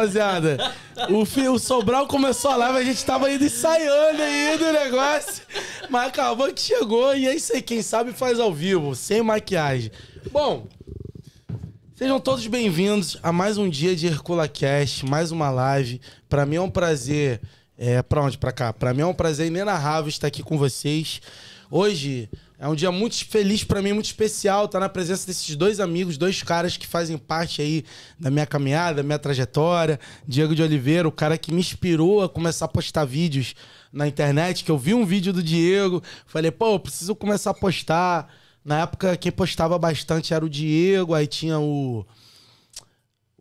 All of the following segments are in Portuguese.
rapaziada. O, o Sobral começou a live, a gente tava ainda ensaiando aí do negócio. Mas acabou que chegou e é isso aí. Quem sabe faz ao vivo, sem maquiagem. Bom, Sejam todos bem-vindos a mais um dia de Hercula Cash, mais uma live. Para mim é um prazer, é, para onde? Para cá. Para mim é um prazer inenarrável estar aqui com vocês. Hoje é um dia muito feliz para mim, muito especial, estar tá na presença desses dois amigos, dois caras que fazem parte aí da minha caminhada, da minha trajetória. Diego de Oliveira, o cara que me inspirou a começar a postar vídeos na internet, que eu vi um vídeo do Diego, falei, pô, preciso começar a postar. Na época, quem postava bastante era o Diego, aí tinha o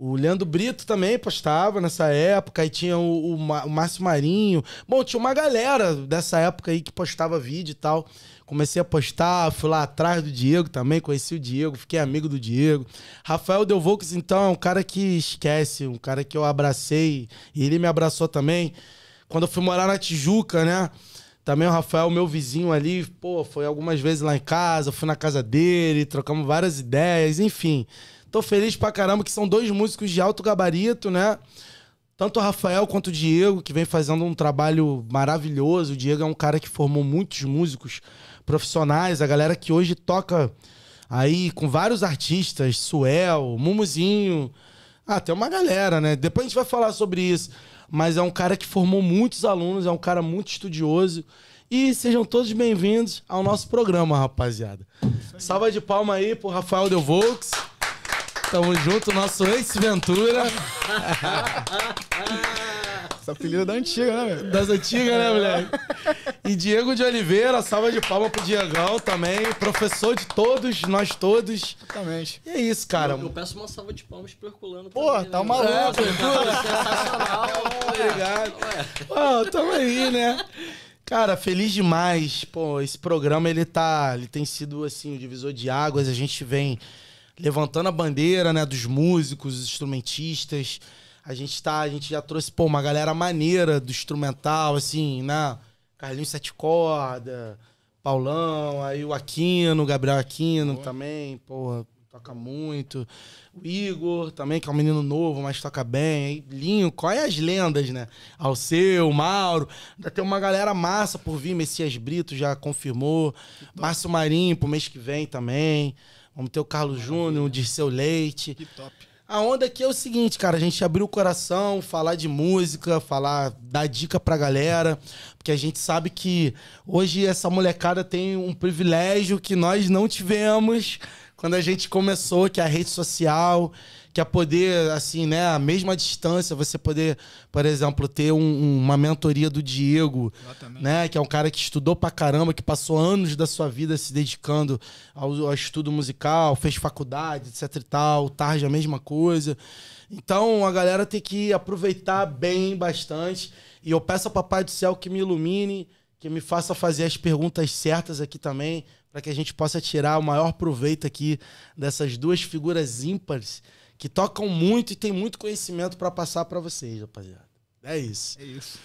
o Leandro Brito também postava nessa época, aí tinha o, o, o, Márcio Marinho. Bom, tinha uma galera dessa época aí que postava vídeo e tal. Comecei a postar, fui lá atrás do Diego também, conheci o Diego, fiquei amigo do Diego. Rafael Delvocos, então, é um cara que esquece, um cara que eu abracei, e ele me abraçou também. Quando eu fui morar na Tijuca, né? Também o Rafael, meu vizinho ali, pô, foi algumas vezes lá em casa, fui na casa dele, trocamos várias ideias, enfim. Tô feliz pra caramba que são dois músicos de alto gabarito, né? Tanto o Rafael quanto o Diego, que vem fazendo um trabalho maravilhoso. O Diego é um cara que formou muitos músicos profissionais, a galera que hoje toca aí com vários artistas, Suel, Mumuzinho. Ah, tem uma galera, né? Depois a gente vai falar sobre isso. Mas é um cara que formou muitos alunos, é um cara muito estudioso. E sejam todos bem-vindos ao nosso programa, rapaziada. Salva de palma aí pro Rafael Volks. Tamo junto, nosso ex-Ventura. Essa apelida é da antiga, né, velho? Das antigas, né, moleque? E Diego de Oliveira, salva de palmas pro Diegão também, professor de todos, nós todos. Exatamente. E é isso, cara. Eu, eu peço uma salva de palmas pro Herculano. Pô, também, tá né? maluco. É, tá sensacional. Obrigado. Pô, tamo aí, né? Cara, feliz demais. Pô, esse programa, ele tá... Ele tem sido, assim, o divisor de águas. A gente vem levantando a bandeira, né, dos músicos, instrumentistas. A gente tá, a gente já trouxe, pô, uma galera maneira do instrumental, assim, né? Carlinhos Sete Corda, Paulão, aí o Aquino, Gabriel Aquino também, pô, toca muito. O Igor também, que é um menino novo, mas toca bem. Linho, qual é as lendas, né? Alceu, Mauro. Ainda tem uma galera massa por vir, Messias Brito já confirmou. Márcio Marinho pro mês que vem também. Vamos ter o Carlos Júnior, o Dirceu Leite. Que top. A onda aqui é o seguinte, cara, a gente abrir o coração, falar de música, falar, dar dica pra galera, porque a gente sabe que hoje essa molecada tem um privilégio que nós não tivemos quando a gente começou, que é a rede social que é poder, assim, né, a mesma distância, você poder, por exemplo, ter um, uma mentoria do Diego, né, que é um cara que estudou pra caramba, que passou anos da sua vida se dedicando ao, ao estudo musical, fez faculdade, etc e tal, tarde a mesma coisa. Então, a galera tem que aproveitar bem, bastante, e eu peço ao Papai do Céu que me ilumine, que me faça fazer as perguntas certas aqui também, para que a gente possa tirar o maior proveito aqui dessas duas figuras ímpares que tocam muito e tem muito conhecimento para passar para vocês, rapaziada. É isso. É isso.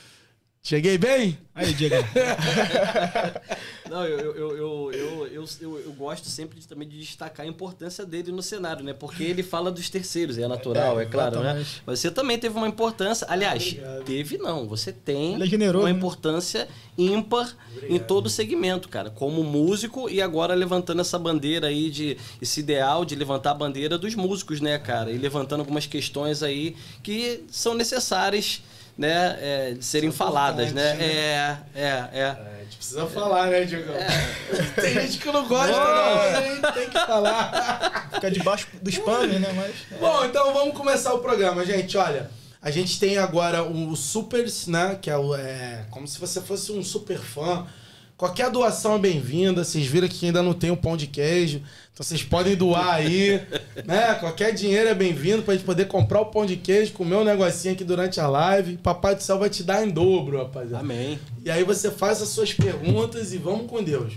Cheguei bem? Aí, Diego. Não, eu, eu, eu, eu, gosto sempre também de destacar a importância dele no cenário, né? Porque ele fala dos terceiros, é natural, é, claro, né? Mas você também teve uma importância, aliás, teve não, você tem é uma né? importância ímpar em todo o segmento, cara, como músico e agora levantando essa bandeira aí de esse ideal de levantar a bandeira dos músicos, né, cara? E levantando algumas questões aí que são necessárias né, é, de serem faladas, né? né? É, é, é, é. A gente precisa falar, né, Diego? É. Tem gente que não gosta, não, não. Né? tem que falar. Fica debaixo dos panos, né? Mas, é. Bom, então vamos começar o programa, gente. Olha, a gente tem agora o Supers, né? Que é, o, é como se você fosse um super fã Qualquer doação é bem-vinda. Vocês viram que ainda não tem o um pão de queijo. Então vocês podem doar aí. né? Qualquer dinheiro é bem-vindo pra gente poder comprar o pão de queijo, comer um negocinho aqui durante a live. Papai do céu vai te dar em dobro, rapaziada. Amém. E aí você faz as suas perguntas e vamos com Deus.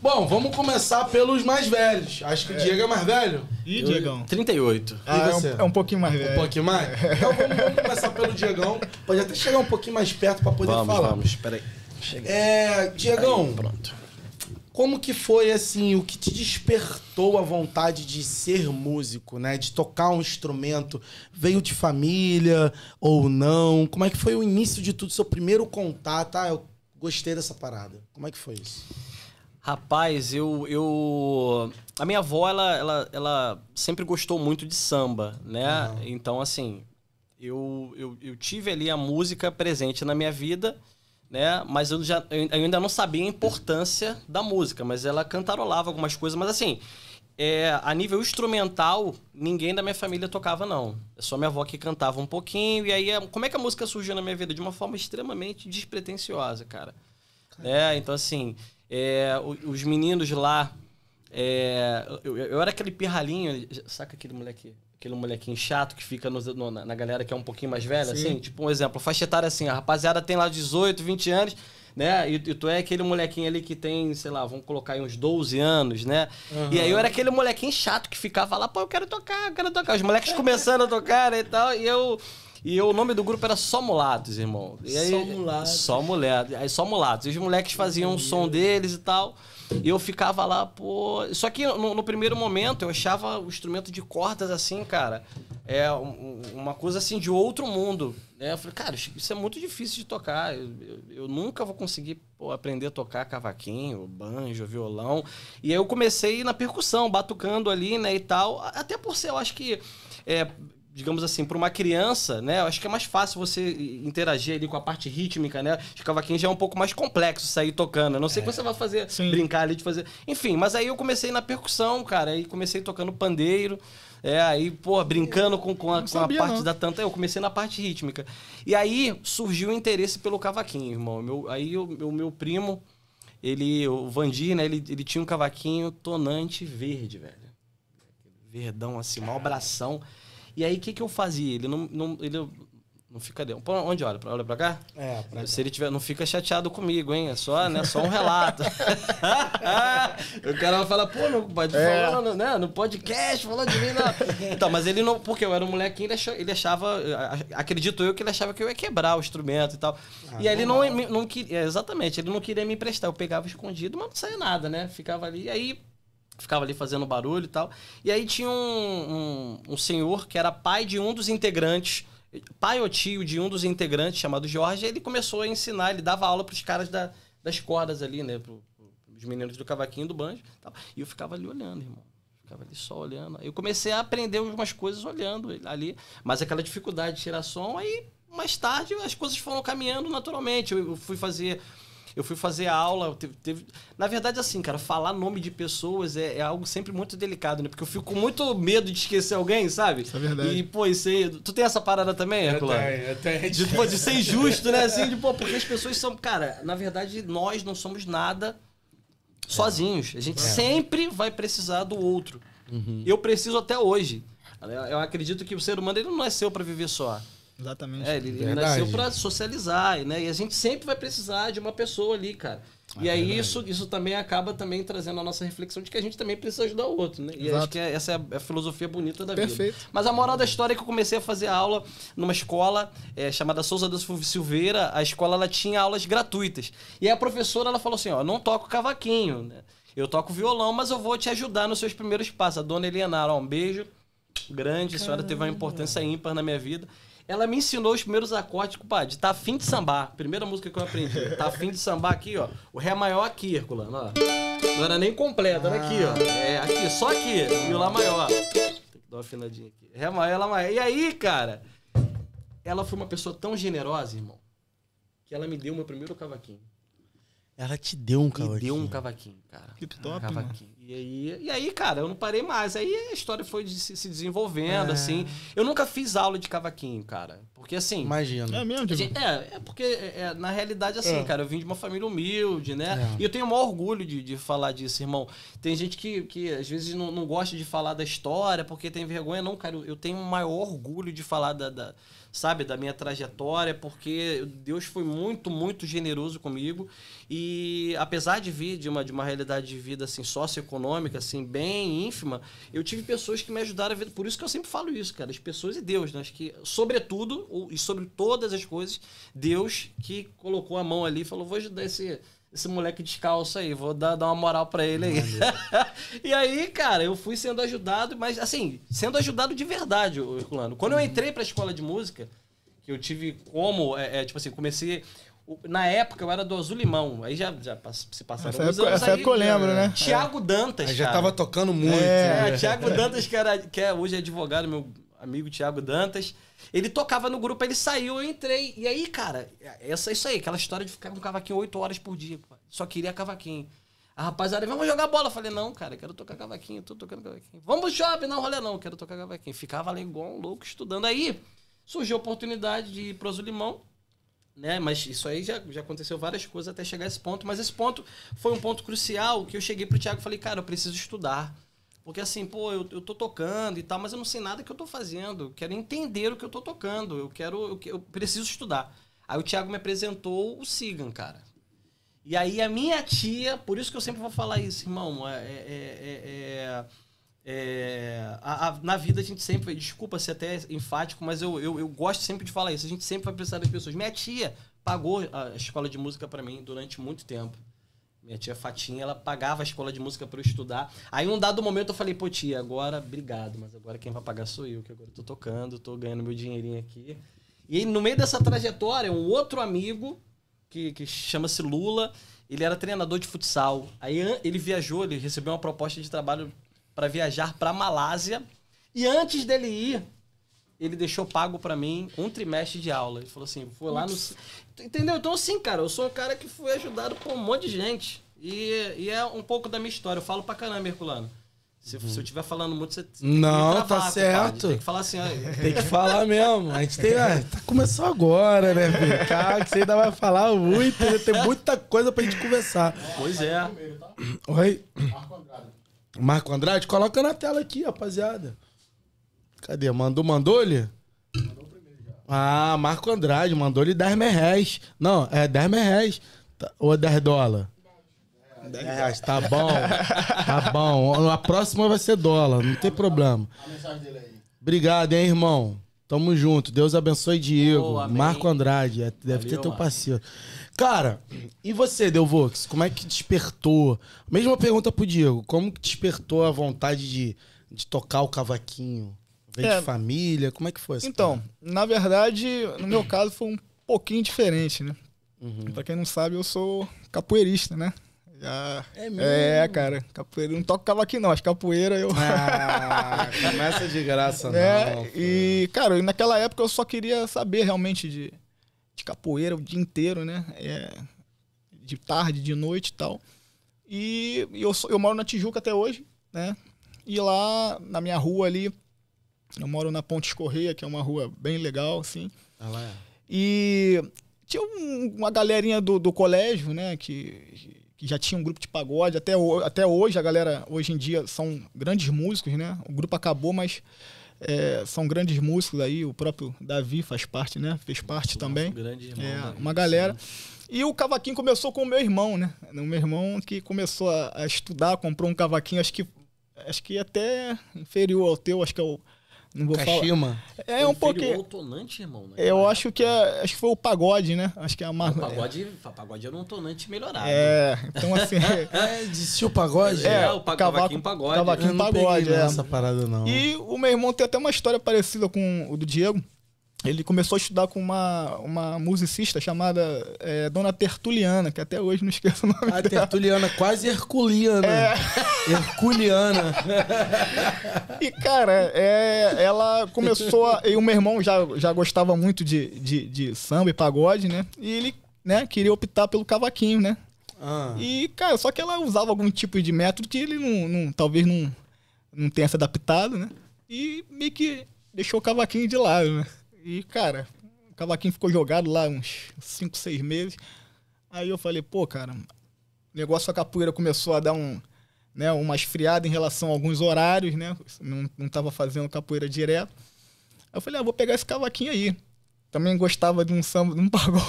Bom, vamos começar pelos mais velhos. Acho que é. o Diego é mais velho. E Diegão. 38. Ah, é, um, é um pouquinho mais velho. Um pouquinho mais? Então vamos, vamos começar pelo Diegão. Pode até chegar um pouquinho mais perto para poder vamos, falar. Vamos, peraí. É, Diegão. Aí, pronto. Como que foi assim o que te despertou a vontade de ser músico, né? De tocar um instrumento, veio de família ou não? Como é que foi o início de tudo, seu primeiro contato? Ah, eu gostei dessa parada. Como é que foi isso? Rapaz, eu, eu a minha avó ela, ela, ela sempre gostou muito de samba, né? Uhum. Então assim, eu, eu, eu tive ali a música presente na minha vida né? Mas eu, já, eu ainda não sabia a importância da música, mas ela cantarolava algumas coisas, mas assim, é, a nível instrumental, ninguém da minha família tocava, não. É só minha avó que cantava um pouquinho. E aí, é, como é que a música surgiu na minha vida? De uma forma extremamente despretensiosa, cara. né então, assim, é, os meninos lá. É, eu, eu, era aquele pirralhinho. Saca aquele moleque aquele molequinho chato que fica no, no, na galera que é um pouquinho mais velha, Sim. assim? Tipo, um exemplo, faixa etária assim, a rapaziada tem lá 18, 20 anos, né? E, e, tu é aquele molequinho ali que tem, sei lá, vamos colocar aí uns 12 anos, né? Uhum. E aí eu era aquele molequinho chato que ficava lá, pô, eu quero tocar, eu quero tocar. Os moleques começando a tocar né, e tal, e eu... E eu, o nome do grupo era Só Mulados, irmão. Aí, só Mulados. Só Aí Só Mulados. E os moleques faziam o som deles e tal e eu ficava lá, pô. Só que no, no, primeiro momento eu achava o instrumento de cordas assim, cara, é um, uma coisa assim de outro mundo. Né? Eu falei, cara, isso é muito difícil de tocar. Eu, eu, eu nunca vou conseguir pô, aprender a tocar cavaquinho, banjo, violão. E aí eu comecei na percussão, batucando ali, né, e tal. Até por ser, eu acho que. É, digamos assim, para uma criança, né? Eu acho que é mais fácil você interagir ali com a parte rítmica, né? Os cavaquinhos já é um pouco mais complexo sair tocando. não sei é. que você vai fazer, Sim. brincar ali de fazer. Enfim, mas aí eu comecei na percussão, cara. Aí comecei tocando pandeiro. É, aí, pô, brincando com, com, a, com a parte não. da tanta. Eu comecei na parte rítmica. E aí surgiu o interesse pelo cavaquinho, irmão. Meu, aí o meu, meu primo, ele, o Vandir, né? Ele, ele tinha um cavaquinho tonante verde, velho. Verdão, assim, mal bração. E aí, o que, que eu fazia? Ele não, não, ele não fica. De... onde olha? Olha pra cá? É, pra cá. Se ele tiver. Não fica chateado comigo, hein? É só, né, só um relato. o cara vai falar pô, meu compadre, é. falando, né? No podcast, falando de mim, não. Então, mas ele não. Porque eu era um moleque, ele achava. Ele achava acredito eu que ele achava que eu ia quebrar o instrumento e tal. Ah, e aí ele não, não, não queria. É, exatamente, ele não queria me emprestar. Eu pegava escondido, mas não saía nada, né? Ficava ali. E aí ficava ali fazendo barulho e tal. E aí tinha um, um, um, senhor que era pai de um dos integrantes, pai ou tio de um dos integrantes, chamado Jorge, e ele começou a ensinar, ele dava aula pros caras da, das cordas ali, né? Pro, os meninos do cavaquinho do banjo tal. E eu ficava ali olhando, irmão. Ficava ali só olhando. Eu comecei a aprender algumas coisas olhando ali, mas aquela dificuldade de tirar som, aí mais tarde as coisas foram caminhando naturalmente. Eu fui fazer eu fui fazer aula. Teve, teve... Na verdade, assim, cara, falar nome de pessoas é, é, algo sempre muito delicado, né? Porque eu fico com muito medo de esquecer alguém, sabe? Isso é verdade. E, pô, isso aí. Tu tem essa parada também, Herculano? Eu tenho, eu tenho. De, de ser injusto, né? Assim, de, pô, porque as pessoas são. Cara, na verdade, nós não somos nada sozinhos. A gente é. sempre vai precisar do outro. Uhum. Eu preciso até hoje. Eu acredito que o ser humano ele não nasceu é para viver só. Exatamente. É, ele, ele nasceu para socializar, né? E a gente sempre vai precisar de uma pessoa ali, cara. É e aí isso, isso também acaba também trazendo a nossa reflexão de que a gente também precisa ajudar o outro, né? E acho que é, essa é a, é a, filosofia bonita da Perfeito. vida. Mas a moral da história é que eu comecei a fazer aula numa escola é, chamada Souza da Silveira. A escola ela tinha aulas gratuitas. E a professora ela falou assim, ó, não toco cavaquinho, né? Eu toco violão, mas eu vou te ajudar nos seus primeiros passos. A dona Elianara, ó, um beijo grande, Caramba. a senhora teve uma importância ímpar na minha vida. Ela me ensinou os primeiros acordes, compadre. Tá fim de sambar. Primeira música que eu aprendi. Tá fim de sambar aqui, ó. O Ré maior aqui, Herculano, ó. Não era nem completo, era aqui, ó. Ah. É, aqui, só aqui. E o Lá maior. Tem que dar uma afinadinha aqui. Ré maior, Lá maior. E aí, cara? Ela foi uma pessoa tão generosa, irmão, que ela me deu meu primeiro cavaquinho. Ela te deu um cavaquinho? Me deu um cavaquinho, cara. Que top, um cavaquinho. Mano. E aí, e aí, cara, eu não parei mais. Aí a história foi se, se desenvolvendo, é. assim. Eu nunca fiz aula de cavaquinho, cara. Porque assim. Imagina. É mesmo, tipo... É, é porque, é, é, na realidade, assim, é. cara, eu vim de uma família humilde, né? É. E eu tenho o maior orgulho de, de falar disso, irmão. Tem gente que, que às vezes não, não gosta de falar da história porque tem vergonha. Não, cara, eu tenho o maior orgulho de falar da, da sabe, da minha trajetória, porque Deus foi muito, muito generoso comigo. E apesar de vir de uma, de uma realidade de vida assim, socioeconômica, assim, bem ínfima, eu tive pessoas que me ajudaram a ver. Por isso que eu sempre falo isso, cara. As pessoas e Deus, né? Acho que, sobretudo, e sobre todas as coisas, Deus que colocou a mão ali e falou: vou ajudar esse esse moleque descalço aí, vou dar, dar uma moral para ele aí. e aí, cara, eu fui sendo ajudado, mas assim, sendo ajudado de verdade, Urculano. Quando eu entrei pra escola de música, que eu tive como, é, é, tipo assim, comecei. Na época eu era do Azul Limão, aí já, já se passaram essa anos. Época, essa aí, época eu lembro, né? Tiago é. Dantas. Aí já tava tocando muito. É, é. Né? Tiago Dantas, que, era, que é, hoje é advogado, meu amigo Tiago Dantas. Ele tocava no grupo, ele saiu, eu entrei. E aí, cara, essa isso aí, aquela história de ficar com cavaquinho oito horas por dia. Só queria cavaquinho. A rapaziada, vamos jogar bola. Eu falei, não, cara, quero tocar cavaquinho, tô tocando cavaquinho. Vamos shopping, não, rolê não, quero tocar cavaquinho. Ficava lá igual um louco estudando. Aí surgiu a oportunidade de ir pro Azul Limão, né? Mas isso aí já, já aconteceu várias coisas até chegar a esse ponto. Mas esse ponto foi um ponto crucial que eu cheguei pro Thiago e falei, cara, eu preciso estudar. Porque assim, pô, eu, eu tô tocando e tal, mas eu não sei nada que eu tô fazendo. Eu quero entender o que eu tô tocando. Eu quero. Eu, eu preciso estudar. Aí o Thiago me apresentou o Sigan, cara. E aí a minha tia, por isso que eu sempre vou falar isso, irmão, é é, é. é, é, é a, a, na vida a gente sempre, desculpa ser até enfático, mas eu, eu, eu gosto sempre de falar isso. A gente sempre vai precisar das pessoas. Minha tia pagou a escola de música para mim durante muito tempo. Minha tia Fatinha, ela pagava a escola de música para eu estudar. Aí, num dado momento, eu falei, pô, tia, agora, obrigado, mas agora quem vai pagar sou eu, que agora eu tô tocando, tô ganhando meu dinheirinho aqui. E no meio dessa trajetória, um outro amigo, que, que chama-se Lula, ele era treinador de futsal. Aí ele viajou, ele recebeu uma proposta de trabalho para viajar para Malásia. E antes dele ir, ele deixou pago para mim um trimestre de aula. Ele falou assim: vou lá no. Entendeu? Então, assim, cara, eu sou um cara que fui ajudado por um monte de gente. E, e é um pouco da minha história. Eu falo pra caramba, Merculano. Se, uhum. se eu estiver uhum. falando muito, você Não, travar, tá certo. Tem que falar assim. tem que falar mesmo. A gente tem. Ah, tá, começou agora, né, filho? Cara, que você ainda vai falar muito. Né? Tem muita coisa pra gente conversar. Pois é. Oi. Marco Andrade. Marco Andrade, coloca na tela aqui, rapaziada. Cadê? Mandou, mandou ele ah, Marco Andrade mandou-lhe 10 reais. Não, é 10 reais. Ou 10 dólares? 10 reais, tá bom. Tá bom. A próxima vai ser dólar, não tem problema. Obrigado, hein, irmão. Tamo junto. Deus abençoe Diego. Oh, Marco Andrade. É, deve Valeu, ter teu parceiro. Cara, e você, Delvox? Como é que despertou? Mesma pergunta pro Diego. Como que despertou a vontade de, de tocar o cavaquinho? é, de família? Como é que foi? Então, cara? na verdade, no meu caso foi um pouquinho diferente, né? Uhum. Pra quem não sabe, eu sou capoeirista, né? Já... É mesmo? É, cara. Capoeira. Não toco cavaquinho, não. As capoeira eu. Ah, começa de graça, né? não. e, cara, naquela época eu só queria saber realmente de, de capoeira o dia inteiro, né? É, de tarde, de noite e tal. E, e eu, eu moro na Tijuca até hoje, né? E lá, na minha rua ali, eu moro na Ponte Correia, que é uma rua bem legal, assim. Ah, lá. É. E tinha um, uma galerinha do, do colégio, né? Que, que já tinha um grupo de pagode. Até, até hoje, a galera, hoje em dia, são grandes músicos, né? O grupo acabou, mas é, são grandes músicos aí. O próprio Davi faz parte, né? Fez parte também. Grande irmão, é, uma galera. Sim. E o cavaquinho começou com o meu irmão, né? O meu irmão que começou a, a estudar, comprou um cavaquinho, acho que acho que até inferior ao teu, acho que é o não vou Kashima. falar. É um pouquinho. Tonante, irmão, né? Eu acho que é, acho que foi o pagode, né? Acho que é a marca. O pagode, é. pagode era um tonante melhorado. É, então assim. é, é de o pagode. É, é o pa cavaco, cavaquinho pagode. Cavaquinho eu não pagode, é. essa parada não. E o meu irmão tem até uma história parecida com o do Diego ele começou a estudar com uma, uma musicista chamada é, Dona Tertuliana, que até hoje não esqueço o nome A ah, dela. Tertuliana, quase herculiana. É... Herculiana. e, cara, é, ela começou... A, e o meu irmão já, já gostava muito de, de, de samba e pagode, né? E ele né, queria optar pelo cavaquinho, né? Ah. E, cara, só que ela usava algum tipo de método que ele não, não talvez não, não tenha se adaptado, né? E meio que deixou o cavaquinho de lado, né? E, cara, o cavaquinho ficou jogado lá uns 5, 6 meses. Aí eu falei, pô, cara, o negócio da capoeira começou a dar um, né, uma esfriada em relação a alguns horários, né? Não, não tava fazendo capoeira direto. Aí eu falei, ah, vou pegar esse cavaquinho aí. Também gostava de um samba, de um pagode.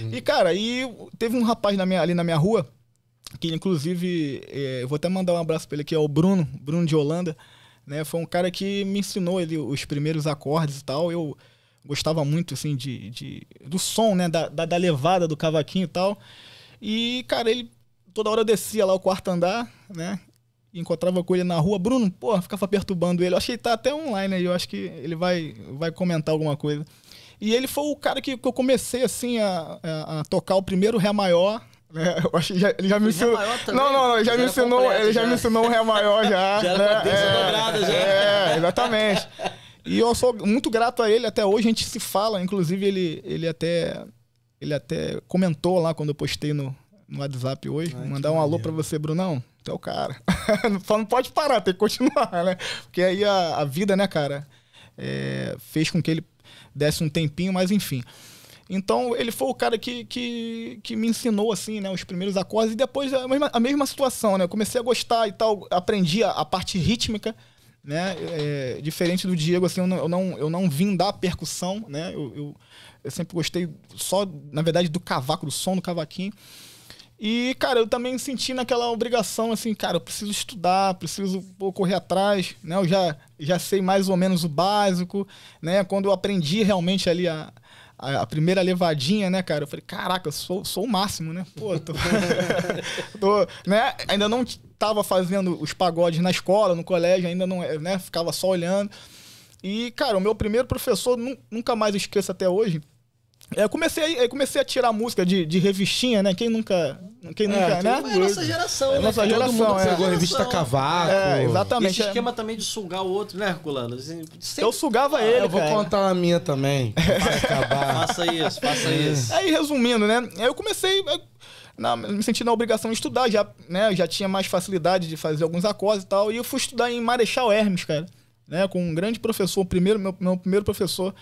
Uhum. E, cara, aí teve um rapaz na minha, ali na minha rua, que inclusive, é, eh, eu vou até mandar um abraço pra ele aqui, é o Bruno, Bruno de Holanda. Né? Foi um cara que me ensinou ele, os primeiros acordes e tal. Eu gostava muito, assim, de, de do som, né? Da, da, da, levada do cavaquinho e tal. E, cara, ele toda hora descia lá o quarto andar, né? encontrava com ele na rua. Bruno, porra, ficava perturbando ele. Eu achei que tá até online aí. Eu acho que ele vai, vai comentar alguma coisa. E ele foi o cara que, que eu comecei, assim, a, a, a tocar o primeiro Ré maior né? Eu acho que já, ele já me é ensinou. Não, não, não, ele já, já me ensinou, ele já, já me ensinou um Ré maior já. já né? era né? é, já. É, exatamente. E eu sou muito grato a ele, até hoje a gente se fala, inclusive ele, ele até ele até comentou lá quando eu postei no, no WhatsApp hoje, Ai, mandar um alô para você, Brunão, tu é o cara. Só não pode parar, tem que continuar, né? Porque aí a, a vida, né, cara, é, fez com que ele desse um tempinho, mas enfim. Então, ele foi o cara que, que, que me ensinou, assim, né, os primeiros acordes. E depois, é a mesma, a mesma situação, né? Eu comecei a gostar e tal, aprendi a, a parte rítmica, né? É, diferente do Diego, assim, eu não, eu não, eu não vim da percussão, né? Eu, eu, eu, sempre gostei só, na verdade, do cavaco, do som do cavaquinho. E, cara, eu também senti naquela obrigação, assim, cara, eu preciso estudar, preciso pô, correr atrás, né? Eu já, já sei mais ou menos o básico, né? Quando eu aprendi realmente ali a a, a, primeira levadinha, né, cara? Eu falei, caraca, sou, sou o máximo, né? Pô, tô, tô, né? Ainda não tava fazendo os pagodes na escola, no colégio, ainda não, né? Ficava só olhando. E, cara, o meu primeiro professor, nunca mais esqueço até hoje, é, eu comecei, eu comecei a tirar música de, de revistinha, né? Quem nunca. Quem é, nunca, né? É a nossa geração, é né? Nossa geração, Todo mundo é. pegou revista Cavaco. É, exatamente. Esse é. esquema também de sugar o outro, né, Herculano? Assim, sempre... Eu sugava ah, ele. Eu vou cara. contar a minha também. Vai faça isso, faça é. isso. Aí, resumindo, né? Eu comecei. Na, me senti na obrigação de estudar, já, né, já tinha mais facilidade de fazer alguns acordes e tal. E eu fui estudar em Marechal Hermes, cara. Né, com um grande professor, primeiro, meu, meu primeiro professor,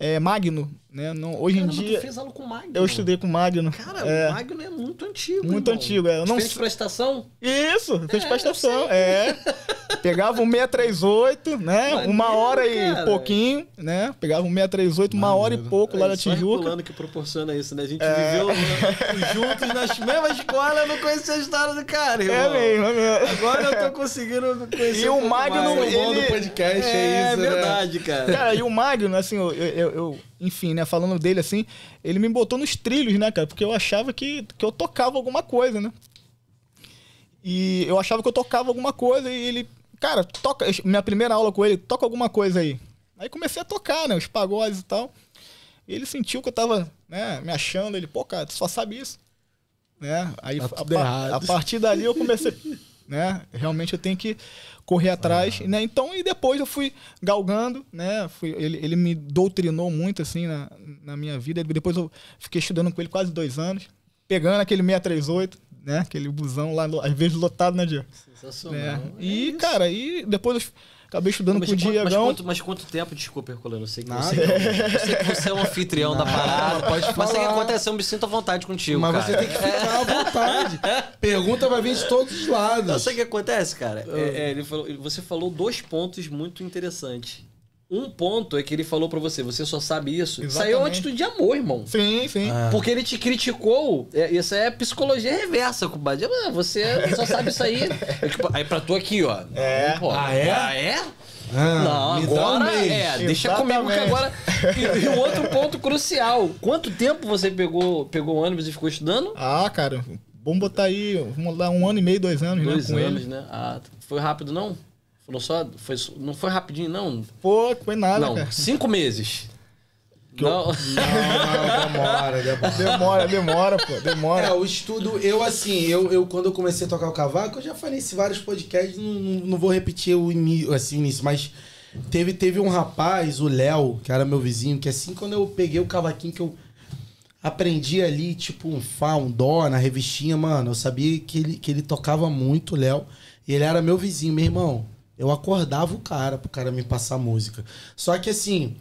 é, Magno, né? Não, hoje Caramba, em dia. fez aula com o Magno. Eu estudei com o Magno. Cara, é, o Magno é muito antigo. Muito irmão. antigo. É. Eu não... Fez prestação? Isso, fez é, prestação. É. Pegava um 638, né? Maneiro, uma hora cara. e pouquinho, né? Pegava um 638, Maneiro. uma hora e pouco é, lá da Tijuca. É que proporciona isso, né? A gente é. viveu né? juntos nas mesmas escolas, eu não conhecia a história do cara. É irmão. É mesmo, é mesmo. Agora eu tô conseguindo conhecer. o E o Magno. Mais. Ele... É o bom do podcast é, isso. É verdade, né? cara. Cara, e o Magno, assim, eu, eu, eu enfim, né, falando dele assim, ele me botou nos trilhos, né, cara? Porque eu achava que, que eu tocava alguma coisa, né? E eu achava que eu tocava alguma coisa e ele, cara, toca. Minha primeira aula com ele, toca alguma coisa aí. Aí comecei a tocar, né? Os pagodes e tal. E ele sentiu que eu tava, né, me achando. Ele, pô, cara, tu só sabe isso. Né? Aí tá a, a, a, partir dali eu comecei, né? Realmente eu tenho que correr atrás, ah. né? Então, e depois eu fui galgando, né? Fui, ele, ele me doutrinou muito, assim, na, na minha vida. Depois eu fiquei estudando com ele quase dois anos, pegando aquele 638, né? Aquele busão lá, às vezes lotado, né, Diego? Sensacional. Né? E, é cara, e depois eu Acabei estudando não, com o Diegão. Mas quanto, mas quanto tempo, desculpa, Herculano, eu sei que você não, é eu sei que você é um anfitrião Nada. da parada. Pode falar. Mas o que acontece, eu me sinto à vontade contigo, Mas cara. você tem que ficar à vontade. Pergunta vai vir de todos os lados. Não, sabe o que acontece, cara? Ah. É, é, ele falou, você falou dois pontos muito interessantes. Um ponto é que ele falou para você, você só sabe isso. Exatamente. Saiu uma atitude de amor, irmão. Sim, sim. Ah. Porque ele te criticou. É, isso é psicologia reversa, compadre. Ah, você só sabe isso aí. É tipo, aí pra tu aqui, ó. É. Pô, ah, é? Ah, é? Ah, não, agora um é. Deixa Exatamente. comigo que agora. E, o um outro ponto crucial. Quanto tempo você pegou, pegou ônibus e ficou estudando? Ah, cara, vamos botar aí, vamos lá, um ano e meio, dois anos, né, dois né? anos, ele. né? Ah, foi rápido, não? Falou só, foi, não foi rapidinho, não. Pô, foi nada. Não, cara. cinco meses. Que não. Eu... não, não, demora, demora, demora, demora, pô, demora. É, o estudo, eu assim, eu, eu quando eu comecei a tocar o cavaco, eu já falei isso em vários podcasts, não, não, vou repetir o assim, início, mas teve, teve um rapaz, o Léo, que era meu vizinho, que assim, quando eu peguei o cavaquinho que eu aprendi ali, tipo, um Fá, um Dó, na revistinha, mano, eu sabia que ele, que ele tocava muito, Léo, e ele era meu vizinho, meu irmão. Eu acordava o cara pro cara me passar música. Só que assim,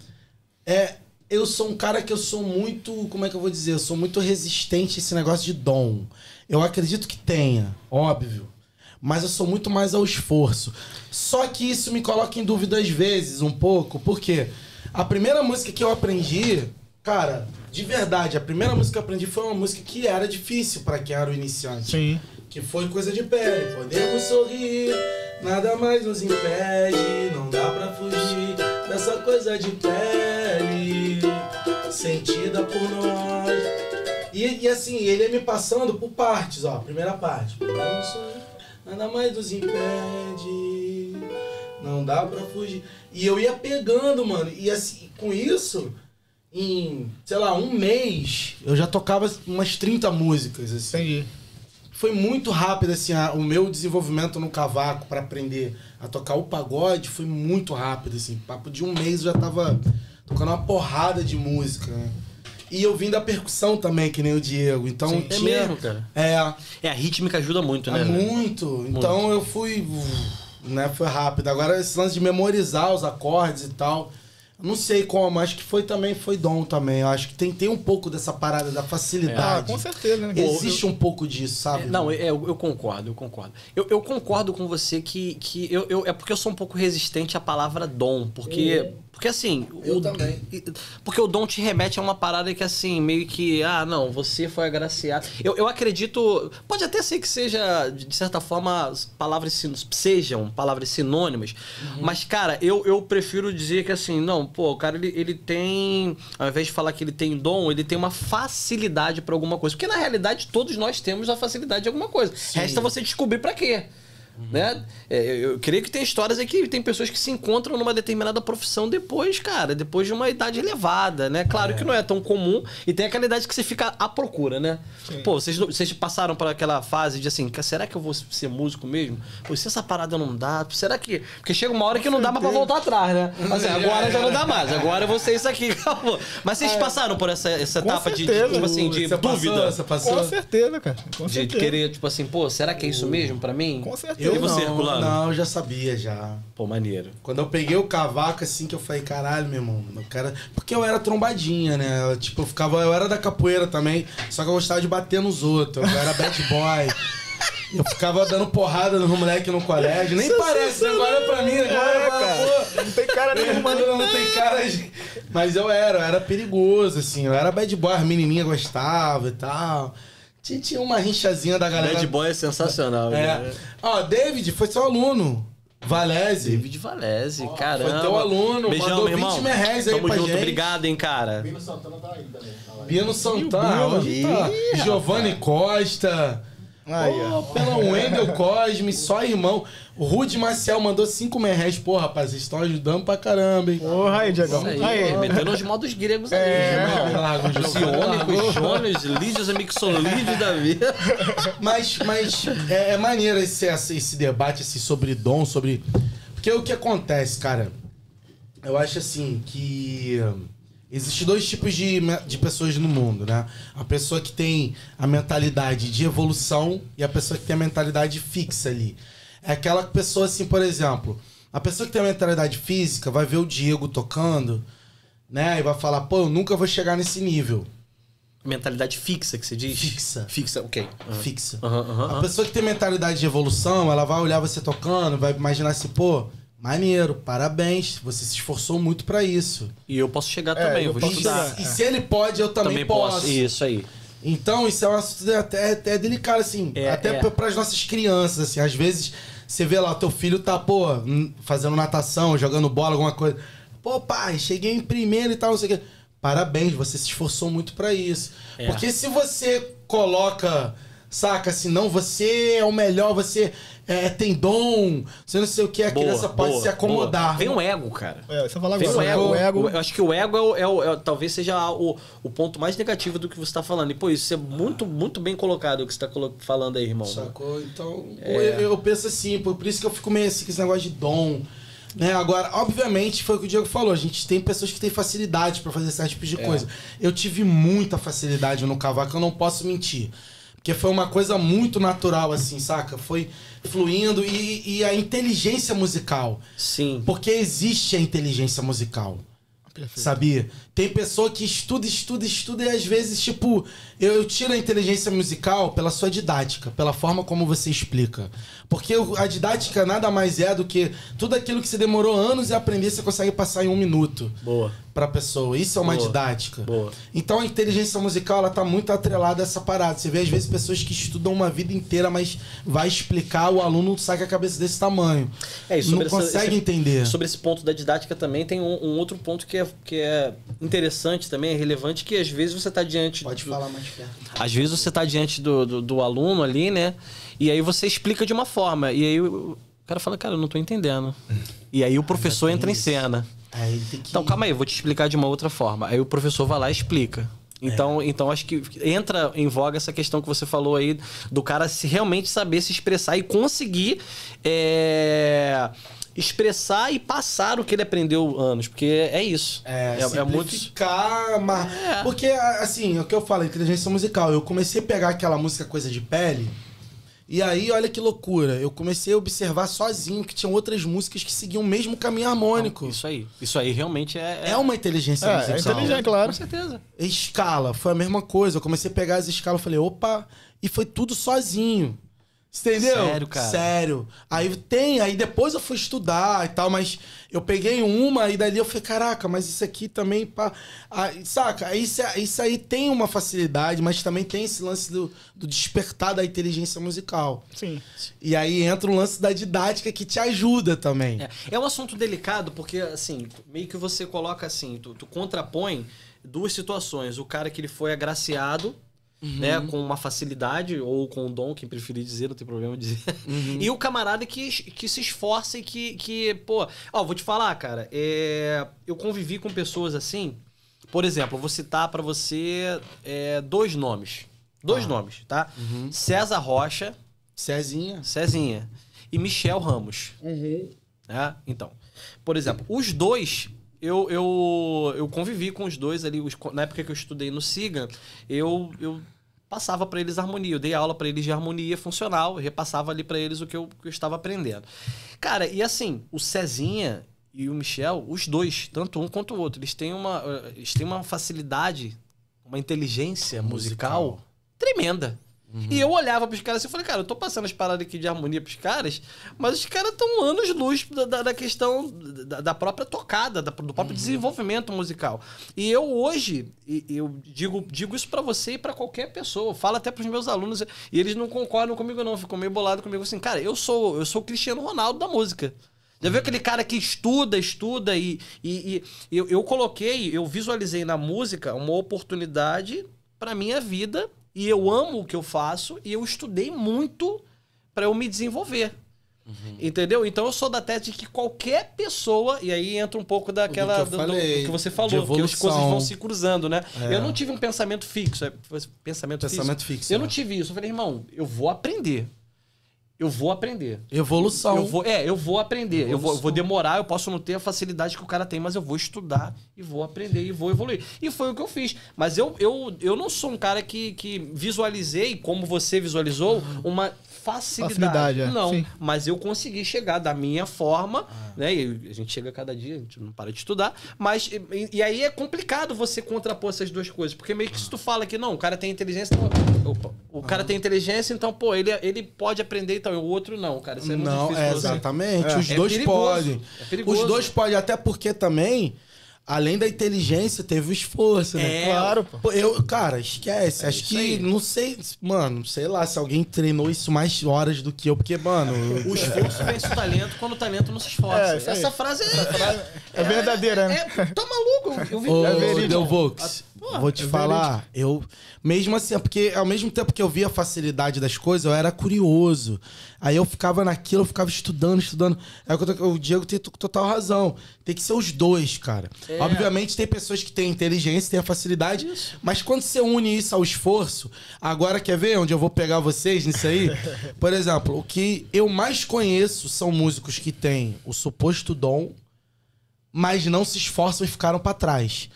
é, eu sou um cara que eu sou muito, como é que eu vou dizer? Eu sou muito resistente a esse negócio de dom. Eu acredito que tenha, óbvio. Mas eu sou muito mais ao esforço. Só que isso me coloca em dúvida às vezes, um pouco. porque A primeira música que eu aprendi, cara, de verdade, a primeira música que eu aprendi foi uma música que era difícil para quem era o iniciante. Sim que foi coisa de pele. Podemos sorrir, nada mais nos impede. Não dá pra fugir dessa coisa de pele sentida por nós. E, e assim, ele é me passando por partes, ó. Primeira parte. Podemos sorrir, nada mais nos impede. Não dá pra fugir. E eu ia pegando, mano. E assim, com isso, em, sei lá, um mês, eu já tocava umas 30 músicas. Assim. Entendi foi muito rápido assim a, o meu desenvolvimento no cavaco para aprender a tocar o pagode foi muito rápido assim papo de um mês eu já tava tocando uma porrada de música né? e eu vim da percussão também que nem o Diego então Sim, é tinha, é mesmo cara é é a rítmica ajuda muito né é muito então muito. eu fui né foi rápido agora esse lance de memorizar os acordes e tal não sei como, acho que foi também, foi dom também. Eu acho que tem, tem um pouco dessa parada da facilidade. É, com certeza, né? Existe um pouco disso, sabe? Não, é, eu, eu concordo, eu concordo. Eu, eu, concordo com você que, que eu, eu, é porque eu sou um pouco resistente à palavra dom, porque. Hum. Porque assim. Eu o, também. Porque o dom te remete a é uma parada que assim, meio que. Ah, não, você foi agraciado. Eu, eu acredito. Pode até ser que seja, de certa forma, palavras sejam palavras sinônimas. Uhum. Mas, cara, eu, eu prefiro dizer que assim, não, pô, o cara ele, ele tem. Ao invés de falar que ele tem dom, ele tem uma facilidade para alguma coisa. Porque na realidade todos nós temos a facilidade de alguma coisa. Sim. Resta você descobrir para quê. Uhum. Né? É, eu, eu creio que tem histórias aqui, tem pessoas que se encontram numa determinada profissão depois, cara, depois de uma idade elevada, né? Claro é. que não é tão comum e tem aquela idade que você fica à procura, né? Sim. Pô, vocês, vocês passaram por aquela fase de assim, será que eu vou ser músico mesmo? Pô, se essa parada não dá, será que. Porque chega uma hora que não dá mais pra voltar atrás, né? Assim, agora já não dá mais, agora eu vou ser isso aqui, acabou. Mas vocês é. passaram por essa, essa etapa de, de, tipo assim, de você dúvida. Passou, passou. Com certeza, cara. Com certeza. De querer, tipo assim, pô, será que é isso mesmo pra mim? Com certeza. Eu eu, você, não, Herculano? Não, eu já sabia já. Pô, maneiro. Quando eu peguei o cavaco, assim, que eu falei, caralho, meu irmão, meu cara. Porque eu era trombadinha, né? Eu, tipo, eu ficava. Eu era da capoeira também, só que eu gostava de bater nos outros. Eu era bad boy. Eu ficava dando porrada no moleque no colégio. Nem é parece, né? agora é pra mim, agora, é, né, cara. não tem cara nenhum. mano. não tem cara de... Mas eu era, eu era perigoso, assim. Eu era bad boy, as menininhas gostavam e tal. Tinha uma rinchazinha da galera. Bad Boy é sensacional. É. Né? Ó, David foi seu aluno. Valese. David Valese, oh, caramba. Foi teu aluno, Beijão, mandou meu irmão. 20 mil reais aí Tamo pra junto, gente. obrigado, hein, cara. Bino Santana tá aí também. Tá Bino Santana, Giovanni Costa. Aí, oh, pela Wendel Cosme, só irmão. O Rude Marcel mandou 5 reais. Pô, rapaz, vocês estão ajudando pra caramba, hein? Porra, aí, Diagão. Aí, aí. Metendo os modos gregos é. ali. Lagos, Ciônicos, Jones, Lídios, Amixolídios da vida. Mas, mas é, é maneiro esse, esse debate assim, sobre dom, sobre... Porque o que acontece, cara? Eu acho assim que... Existem dois tipos de, de pessoas no mundo, né? A pessoa que tem a mentalidade de evolução e a pessoa que tem a mentalidade fixa ali. É aquela pessoa, assim, por exemplo, a pessoa que tem a mentalidade física vai ver o Diego tocando, né? E vai falar, pô, eu nunca vou chegar nesse nível. Mentalidade fixa que você diz? Fixa. Fixa, ok. Uhum. Fixa. Uhum, uhum, a pessoa que tem mentalidade de evolução, ela vai olhar você tocando, vai imaginar assim, pô, Maneiro, parabéns. Você se esforçou muito para isso. E eu posso chegar é, também, eu vou estudar. E, é. se ele pode, eu também, também posso. posso. Isso aí. Então, isso é um assunto até, até delicado, assim. É, até é. para as nossas crianças, assim. Às vezes, você vê lá, teu filho tá, pô, hum, fazendo natação, jogando bola, alguma coisa. Pô, pai, cheguei em primeiro e tal, não sei o quê. Parabéns, você se esforçou muito para isso. É. Porque se você coloca, saca, assim, não, você é o melhor, você é dom você não sei o que, a é boa, criança pode boa, se acomodar. Boa. Vem um ego, cara. É, você falar Vem o ego. ego. Eu acho que o ego é, o, é, é talvez seja o, o ponto mais negativo do que você está falando. E, pô, isso é muito, muito bem colocado o que você está falando aí, irmão. Né? Sacou? Então, é. eu, eu, penso assim, por, isso que eu fico meio assim com esse negócio de dom. Né? Agora, obviamente, foi o que o Diego falou. A gente tem pessoas que têm facilidade para fazer certo tipo de é. coisa. Eu tive muita facilidade no cavaco, eu não posso mentir. Porque foi uma coisa muito natural, assim, saca? Foi fluindo e, e, a inteligência musical. Sim. Porque existe a inteligência musical. Perfeito. Sabia? Tem pessoa que estuda, estuda, estuda e às vezes, tipo, eu, eu, tiro a inteligência musical pela sua didática, pela forma como você explica. Porque a didática nada mais é do que tudo aquilo que você demorou anos e aprender, você consegue passar em um minuto. Boa. Pra pessoa. Isso é uma Boa. didática. Boa. Então a inteligência musical, ela tá muito atrelada a essa parada. Você vê, às vezes, pessoas que estudam uma vida inteira, mas vai explicar, o aluno sai com a cabeça desse tamanho. É, isso não essa, consegue esse, entender. Sobre esse ponto da didática também, tem um, um outro ponto que é, que é interessante também, é relevante, que às vezes você está diante. Pode do, falar mais perto. Às vezes você está diante do, do, do, aluno ali, né? E aí você explica de uma forma. E aí o cara fala, cara, eu não estou entendendo. E aí o professor ah, entra isso. em cena. É, que... Então, calma aí, eu vou te explicar de uma outra forma. Aí o professor vai lá e explica. É. Então, é. então acho que entra em voga essa questão que você falou aí do cara se realmente saber se expressar e conseguir. É expressar e passar o que ele aprendeu anos, porque é isso. É, é, é muito. Mas... É. Porque, assim, é o que eu falo, inteligência musical. Eu comecei a pegar aquela música Coisa de Pele, e aí, olha que loucura. Eu comecei a observar sozinho que tinham outras músicas que seguiam o mesmo caminho harmônico. Isso aí. Isso aí realmente é. É, é uma inteligência é, é musical. É inteligente, claro. Com certeza. Escala, foi a mesma coisa. Eu comecei a pegar as escalas, falei, opa, e foi tudo sozinho. Entendeu? Sério, cara. Sério. Aí tem, aí depois eu fui estudar e tal, mas eu peguei uma e dali eu falei, caraca, mas isso aqui também. Pá... Aí, saca? Isso, isso aí tem uma facilidade, mas também tem esse lance do, do despertar da inteligência musical. Sim. E aí entra o lance da didática que te ajuda também. É, é um assunto delicado, porque, assim, meio que você coloca assim, tu, tu contrapõe duas situações. O cara que ele foi agraciado né, uhum. Né, com uma facilidade ou com um dom, quem preferir dizer, não tem problema dizer. Uhum. E o camarada que, que se esforça e que, que pô. Ó, vou te falar, cara, é, eu convivi com pessoas assim. Por exemplo, vou citar para você é, dois nomes. Dois ah. nomes, tá? Uhum. César Rocha. Cezinha. Cezinha. E Michel Ramos. Uhum. É, então, por exemplo, os dois eu, eu, eu convivi com os dois ali, os, na época que eu estudei no SIGA, eu, eu passava para eles harmonia, eu dei aula para eles de harmonia funcional, repassava ali para eles o que eu, que eu estava aprendendo. Cara, e assim, o Cezinha e o Michel, os dois, tanto um quanto o outro, eles têm uma, eles têm uma facilidade, uma inteligência musical. musical. tremenda. Uhum. E eu olhava pros caras assim e falei, cara, eu tô passando as paradas aqui de harmonia pros caras, mas os caras estão anos luz da, da, da questão da, da, própria tocada, do próprio uhum. desenvolvimento musical. E eu hoje, e, eu digo, digo isso para você e para qualquer pessoa, falo até pros meus alunos, e eles não concordam comigo não, ficam meio bolado comigo assim, cara, eu sou, eu sou o Cristiano Ronaldo da música. Já viu aquele cara que estuda, estuda e, e, e eu, eu coloquei, eu visualizei na música uma oportunidade para minha vida e eu amo o que eu faço e eu estudei muito para eu me desenvolver. Uhum. Entendeu? Então eu sou da tese de que qualquer pessoa, e aí entra um pouco daquela do que, falei, do que você falou, que as coisas vão se cruzando, né? É. Eu não tive um pensamento fixo. É, pensamento, pensamento fixo. fixo eu é. não tive isso. Eu falei, irmão, eu vou aprender eu vou aprender. Evolução. Eu vou, é, eu vou aprender. Eu vou, eu vou, demorar, eu posso não ter a facilidade que o cara tem, mas eu vou estudar e vou aprender e vou evoluir. E foi o que eu fiz. Mas eu, eu, eu não sou um cara que, que visualizei, como você visualizou, uma facilidade. facilidade é. Não, Sim. mas eu consegui chegar da minha forma, ah. né? E a gente chega cada dia, a gente não para de estudar. Mas, e, e aí é complicado você contrapor essas duas coisas, porque meio que se tu ah. fala que não, o cara tem inteligência, então, opa, o ah. cara tem inteligência, então, pô, ele, ele pode aprender, então, o outro não, cara. Isso é muito não, difícil. É, exatamente, os é dois perigoso, podem. É os dois podem, até porque também Além da inteligência, teve o esforço, né? É, claro, pô. Eu, cara, esquece. É Acho que, aí. não sei, mano, sei lá se alguém treinou isso mais horas do que eu, porque, mano. O esforço vence o talento quando o talento não se esforça. É, é Essa frase é. É verdadeira, né? É, tá maluco. Eu, eu vi. Ô, é Delvox, Vou te é falar, eu. Mesmo assim, é porque ao mesmo tempo que eu via a facilidade das coisas, eu era curioso. Aí eu ficava naquilo, eu ficava estudando, estudando. É o Diego tem total razão. Tem que ser os dois, cara. É. Obviamente, tem pessoas que têm inteligência, têm a facilidade, isso. mas quando você une isso ao esforço, agora quer ver onde eu vou pegar vocês nisso aí? Por exemplo, o que eu mais conheço são músicos que têm o suposto dom, mas não se esforçam e ficaram para trás.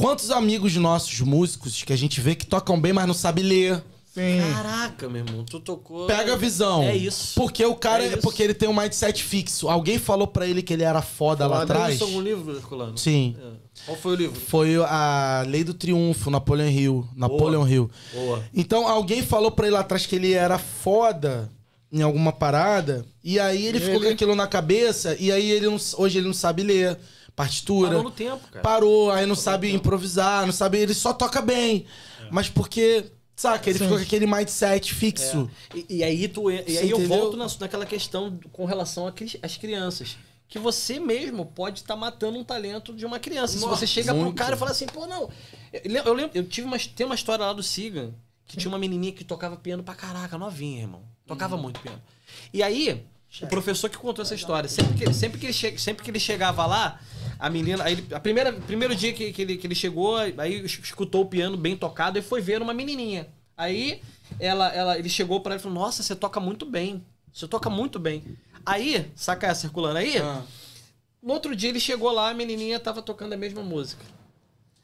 Quantos amigos nossos músicos que a gente vê que tocam bem, mas não sabe ler? Sim. Caraca, meu irmão, tu tocou. Pega a visão. É isso. Porque o cara, é porque ele tem um mindset fixo. Alguém falou para ele que ele era foda Fala, lá atrás. um livro circulando. Né, Sim. É. Qual foi o livro? Foi a Lei do Triunfo, Napoleon Hill. Napoleon Boa. Hill. Boa. Então alguém falou para ele lá atrás que ele era foda em alguma parada, e aí ele, ficou com aquilo na cabeça, e aí ele não, hoje ele não sabe ler partitura. Parou no tempo, cara. Parou, aí não sabe improvisar, não sabe. Ele só toca bem. É. Mas porque. Saca? Ele Sim. ficou com aquele mindset fixo. É. E, e, aí, tu, e aí eu volto na, naquela questão com relação às crianças que você mesmo pode estar tá matando um talento de uma criança. Nossa, se você chega muito. pro cara e fala assim, pô, não. Eu, eu lembro, eu tive uma, tem uma história lá do Sigan, que tinha uma menininha que tocava piano pra caraca, novinha, irmão. Tocava hum. muito piano. E aí, Chefe. o professor que contou essa história, sempre que, sempre, que ele sempre que ele chegava lá, a menina, aí ele, a primeira, primeiro dia que, que, ele, que ele chegou, aí escutou o piano bem tocado e foi ver uma menininha. Aí ela, ela, ele chegou para ela e falou: Nossa, você toca muito bem. Você toca muito bem. Aí, saca essa circulando aí? Ah. No outro dia ele chegou lá, a menininha tava tocando a mesma música.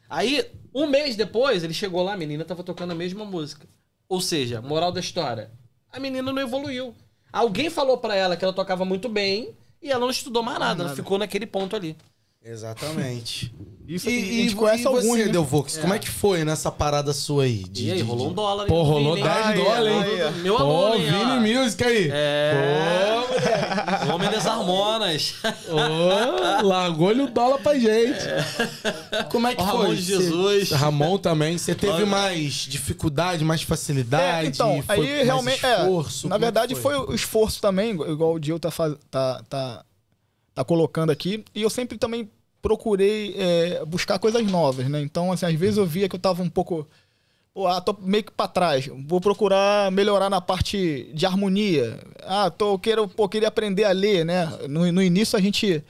Aí, um mês depois, ele chegou lá, a menina tava tocando a mesma música. Ou seja, moral da história, a menina não evoluiu. Alguém falou para ela que ela tocava muito bem e ela não estudou mais nada, ah, nada. ela ficou naquele ponto ali. Exatamente. Isso e, e, conhece e algum, você, né? É. Como é que foi nessa né, parada sua aí? De, e aí, rolou um dólar. Pô, rolou 10 né? dólares, hein? Meu Pô, aluno, Vini ó. Music aí. É. Pô, homem das harmonas. Ô, largou-lhe o dólar pra gente. É. Como é que o foi? Ramon de Jesus. Cê, Ramon também. Você teve mais dificuldade, mais facilidade? É, então, aí realmente... É, esforço? É, na Como é verdade, foi? foi? o esforço também, igual o Dio tá, tá, tá, tá tá colocando aqui. E eu sempre também procurei é, buscar coisas novas, né? Então, assim, às vezes eu via que eu tava um pouco. Pô, ah, tô meio que pra trás. Vou procurar melhorar na parte de harmonia. Ah, tô, quero, pô, queria aprender a ler, né? No, no início a gente.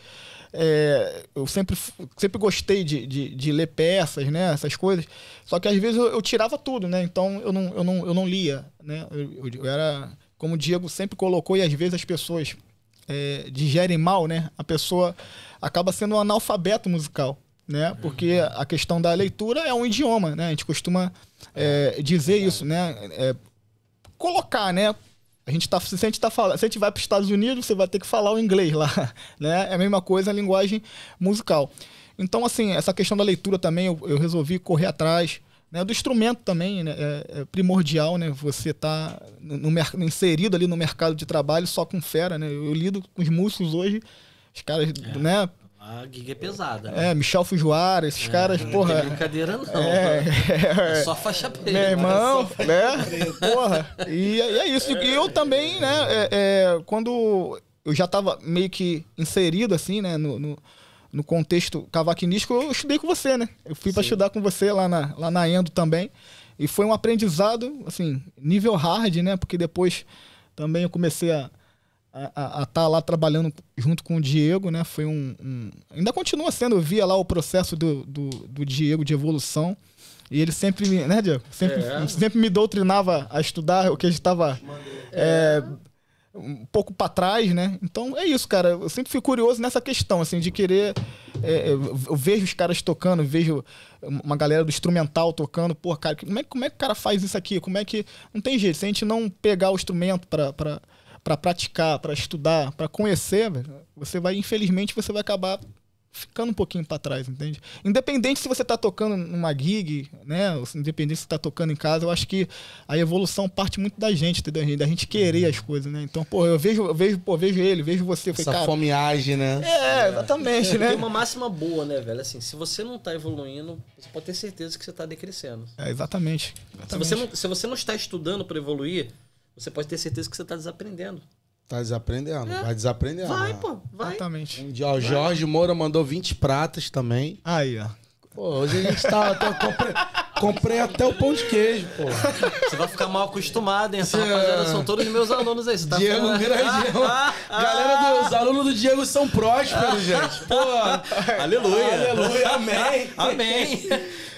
É, eu sempre, sempre gostei de, de, de, ler peças, né? Essas coisas. Só que às vezes eu, eu tirava tudo, né? Então eu não, eu não, eu não lia, né? Eu, eu, eu era. Como o Diego sempre colocou, e às vezes as pessoas é, digerem mal, né? A pessoa acaba sendo um analfabeto musical, né? Porque uhum. a questão da leitura é um idioma, né? A gente costuma é, dizer isso, né? É, colocar, né? A gente tá, se a gente, tá falando, se a gente vai para os Estados Unidos, você vai ter que falar o inglês lá, né? É a mesma coisa a linguagem musical. Então, assim, essa questão da leitura também, eu, eu resolvi correr atrás, né, do instrumento também né, é, é, primordial, né? Você tá no, no, inserido ali no mercado de trabalho só com fera, né? Eu lido com os músicos hoje, os caras, é, né? A gig é pesada. É, né? Michel Fujiwara, esses é, caras, não porra. Não é brincadeira, é não. É, é, só faixa preta. Meu irmão, é né? Porra. E, e, é isso. E eu também, né? quando eu já estava meio que inserido, assim, né? no, no no contexto cavaquinístico, eu estudei com você, né? Eu fui para estudar com você lá na, lá na Endo também. E foi um aprendizado, assim, nível hard, né? Porque depois também eu comecei a estar tá lá trabalhando junto com o Diego, né? Foi um, um, Ainda continua sendo, eu via lá o processo do, do, do Diego de evolução. E ele sempre, né, Diego? Sempre, é. sempre me doutrinava a estudar o que a gente estava é. é, um pouco para trás, né? Então é isso, cara. Eu sempre fui curioso nessa questão, assim, de querer. É, é eu vejo os caras tocando, vejo uma galera do instrumental tocando. Pô, cara, como é, como é que o cara faz isso aqui? Como é que. Não tem jeito. Se a gente não pegar o instrumento para pra, pra praticar, para estudar, para conhecer, você vai, infelizmente, você vai acabar ficando um pouquinho para trás, entende? Independente se você está tocando numa gig, né? Independente se está tocando em casa, eu acho que a evolução parte muito da gente, entendeu? Da gente querer uhum. as coisas, né? Então, pô, eu vejo, eu vejo, pô, vejo ele, vejo você. Essa fome age, né? É, exatamente, é. né? Tem uma máxima boa, né, velho? Assim, se você não está evoluindo, você pode ter certeza que você está decrescendo. É, exatamente. exatamente. Se, você não, se você não está estudando para evoluir, você pode ter certeza que você está desaprendendo. Tá desaprendendo, é. vai desaprendendo. Vai, pô, vai. Exatamente. Um dia, ó, Jorge Moura mandou 20 pratas também. Aí, ó. Pô, hoje a gente tá. tá comprei, comprei, até o pão de queijo, pô. Você vai ficar mal acostumado, hein? Essa rapaziada são todos meus alunos aí. tá Diego Grande. Galera, dos, os alunos do Diego são prósperos, gente. Pô. Aleluia. Aleluia. Amém. Amém.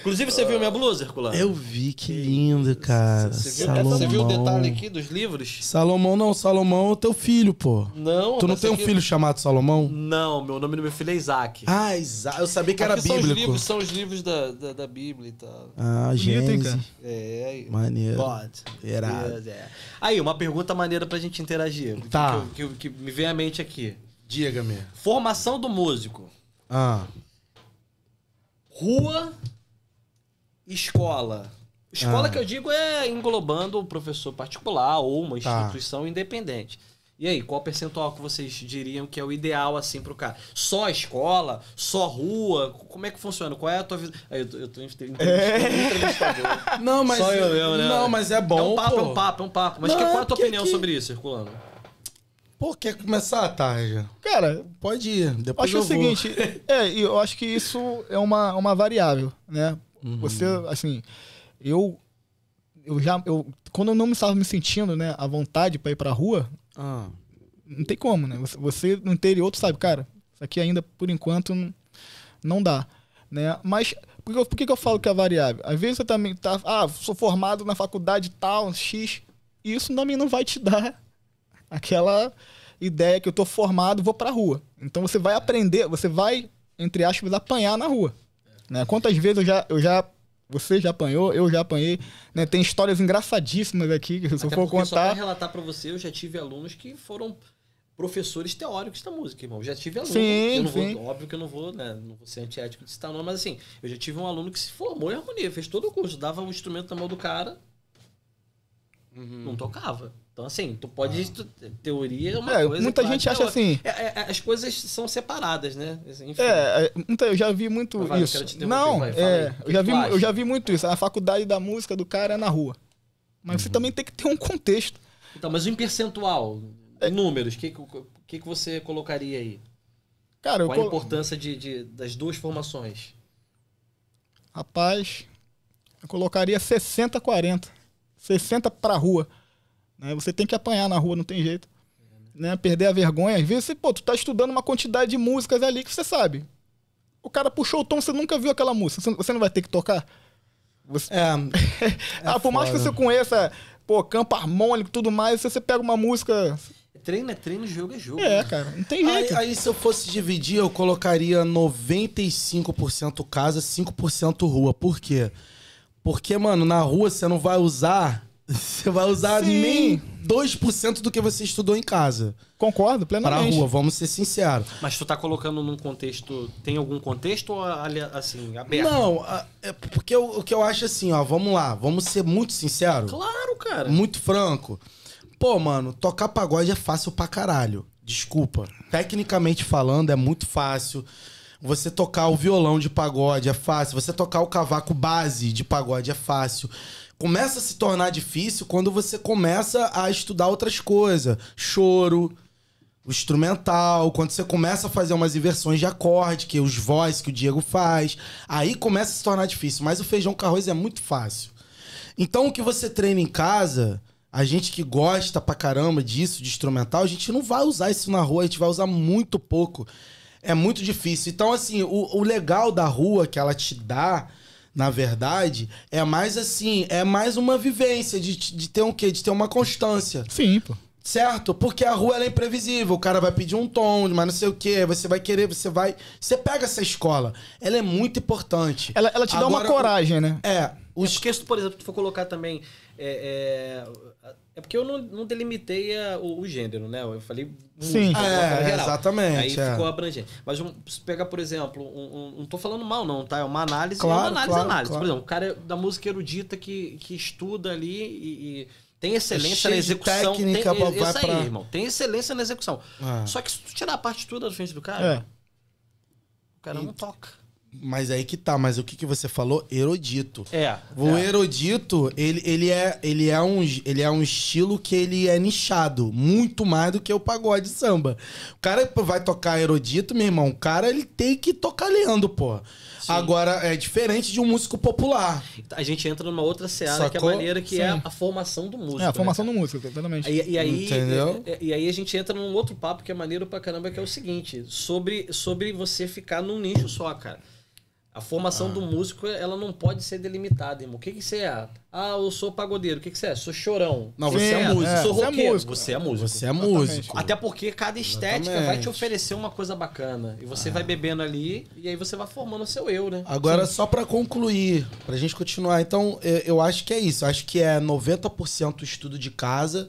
Inclusive, você viu minha blusa, Herculano? Eu vi, que lindo, cara. Você viu, Salomão. você viu o detalhe aqui dos livros? Salomão não, Salomão é teu filho, pô. Não, Tu não tem é um aqui- filho chamado Salomão? Não, meu nome do meu filho é Isaac. Ah, Isaac. Eu sabia que era Aqui São os livros, são os livros da, da, da Bíblia e tal. Ah, gente. É, É, aí. Maneiro. Pode. Irado. é. Aí, uma pergunta maneira pra gente interagir. Tá. Que, que- que me vem à mente aqui. Diga-me. Formação do músico. Ah. Rua escola. Escola ah. que eu digo é englobando o professor particular ou uma tá. instituição tá. independente. E aí, qual percentual que vocês diriam que é o ideal assim pro cara? Só escola? Só rua? Como é que funciona? Qual é a tua visão? Eu, eu tô é. entrevistador. É. Não, mas Só eu, eu, né? Não, mas é bom. É um papo, pô. é um papo, é um papo. Mas não, que, qual é a é tua opinião que... sobre isso, circulando? Pô, quer começar à tarde? Cara, pode ir. Depois acho eu o vou. seguinte, é, eu acho que isso é uma, uma variável, né? Uhum. Você, assim, eu eu já eu quando eu não estava me sentindo, né, à vontade para ir para rua, ah. não tem como, né? Você, você no interior, tu sabe, cara, isso aqui ainda por enquanto não dá, né? Mas por que, eu, por que, eu falo que é variável? Às vezes você também tá, ah, sou formado na faculdade tal, X, e isso também não vai te dar aquela ideia que eu tô formado, vou pra rua. Então você vai é. aprender, você vai, entre aspas, apanhar na rua. Né? Quantas vezes eu já, eu já você já apanhou, eu já apanhei. Né? Tem histórias engraçadíssimas aqui que se Até eu for contar. Só pra relatar para você, eu já tive alunos que foram professores teóricos da música, irmão. Eu já tive aluno. Sim, sim. Vou, óbvio que eu não vou, né? Não vou ser antiético de citar nome, mas assim, eu já tive um aluno que se formou em harmonia, fez todo o curso, dava o um instrumento na mão do cara, uhum. não tocava. Então, assim, tu pode. Ah. Tu, teoria é uma é, coisa. Muita gente acha assim. É, é, as coisas são separadas, né? Assim, é, é, muita, eu já vi muito ah, vai, isso. Não, vai, é, eu, já vi, eu já vi muito isso. A faculdade da música do cara é na rua. Mas uhum. você também tem que ter um contexto. Então, mas em percentual, em é. números, o que, que, que você colocaria aí? Cara, Qual a importância de, de, das duas formações? Rapaz, eu colocaria 60-40. 60 para rua. Né? Você tem que apanhar na rua, não tem jeito. Né? Perder a vergonha. Às vezes, você, pô, tu tá estudando uma quantidade de músicas ali que você sabe. O cara puxou o tom, você nunca viu aquela música. Você não vai ter que tocar? Você... É, é ah, por mais que você conheça, pô, campo harmônico e tudo mais, você pega uma música... Treino é treino, jogo é jogo. É, né? cara, não tem jeito. Aí, aí, se eu fosse dividir, eu colocaria 95% casa, 5% rua. Por quê? Porque, mano, na rua você não vai usar você vai usar Sim. nem 2% do que você estudou em casa. Concordo, plenamente. Pra rua, vamos ser sinceros. Mas tu tá colocando num contexto. Tem algum contexto ou assim, aberto? Não, é porque o que eu acho assim, ó, vamos lá, vamos ser muito sinceros. Claro, cara. Muito franco. Pô, mano, tocar pagode é fácil pra caralho. Desculpa. Tecnicamente falando, é muito fácil. Você tocar o violão de pagode é fácil. Você tocar o cavaco base de pagode é fácil começa a se tornar difícil quando você começa a estudar outras coisas. Choro, o instrumental, quando você começa a fazer umas inversões de acorde, que é os vozes que o Diego faz, aí começa a se tornar difícil. Mas o feijão com arroz é muito fácil. Então o que você treina em casa, a gente que gosta pra caramba disso, de instrumental, a gente não vai usar isso na rua, a gente vai usar muito pouco. É muito difícil. Então, assim, o, o legal da rua que ela te dá na verdade, é mais assim, é mais uma vivência de, de ter um quê? De ter uma constância. Sim, pô. Certo? Porque a rua é imprevisível. O cara vai pedir um tom, mas não sei o quê. Você vai querer, você vai. Você pega essa escola. Ela é muito importante. Ela, ela te Agora, dá uma coragem, né? É. Os... É porque, se, por exemplo, tu for colocar também. É, é é porque eu não, não delimitei a, o, o, gênero, né? Eu falei. Sim, música, é, geral, exatamente. Aí é. ficou abrangente. Mas vamos pegar, por exemplo, um, um, não tô falando mal, não, tá? É uma análise, claro, é uma análise, claro, análise. Claro. Por exemplo, o cara da música erudita que, que estuda ali e, e tem excelência é na execução. Técnica, tem, pra, pra... irmão. Tem excelência na execução. É. Só que se tu tirar a partitura da frente do cara, é. o cara e... não toca. Mas aí que tá, mas o que, que você falou? Erudito. É. O é. erudito, ele, ele, é, ele, é um, ele é um estilo que ele é nichado, muito mais do que o pagode samba. O cara vai tocar erudito, meu irmão, o cara ele tem que tocar lendo, pô. Agora, é diferente de um músico popular. A gente entra numa outra seara, Sacou? que é a maneira que é Sim. é a formação do músico. É, a né, formação né? do músico, totalmente. E, e aí, Entendeu? E, é, é, e, aí a gente entra num outro papo que é maneiro pra caramba, que é o seguinte, sobre, sobre você ficar num nicho só, cara. A formação ah. do músico, ela não pode ser delimitada, irmão. O que, que você é? Ah, eu sou pagodeiro. O que, que você é? Sou chorão. Não, você é, é músico. É. Sou você é roqueiro. É músico. Você é músico. Você é músico. Até porque cada estética Exatamente. vai te oferecer uma coisa bacana. E você ah. vai bebendo ali e aí você vai formando o seu eu, né? Agora, Sim. só para concluir, pra gente continuar. Então, eu, acho que é isso. Eu acho que é 90% estudo de casa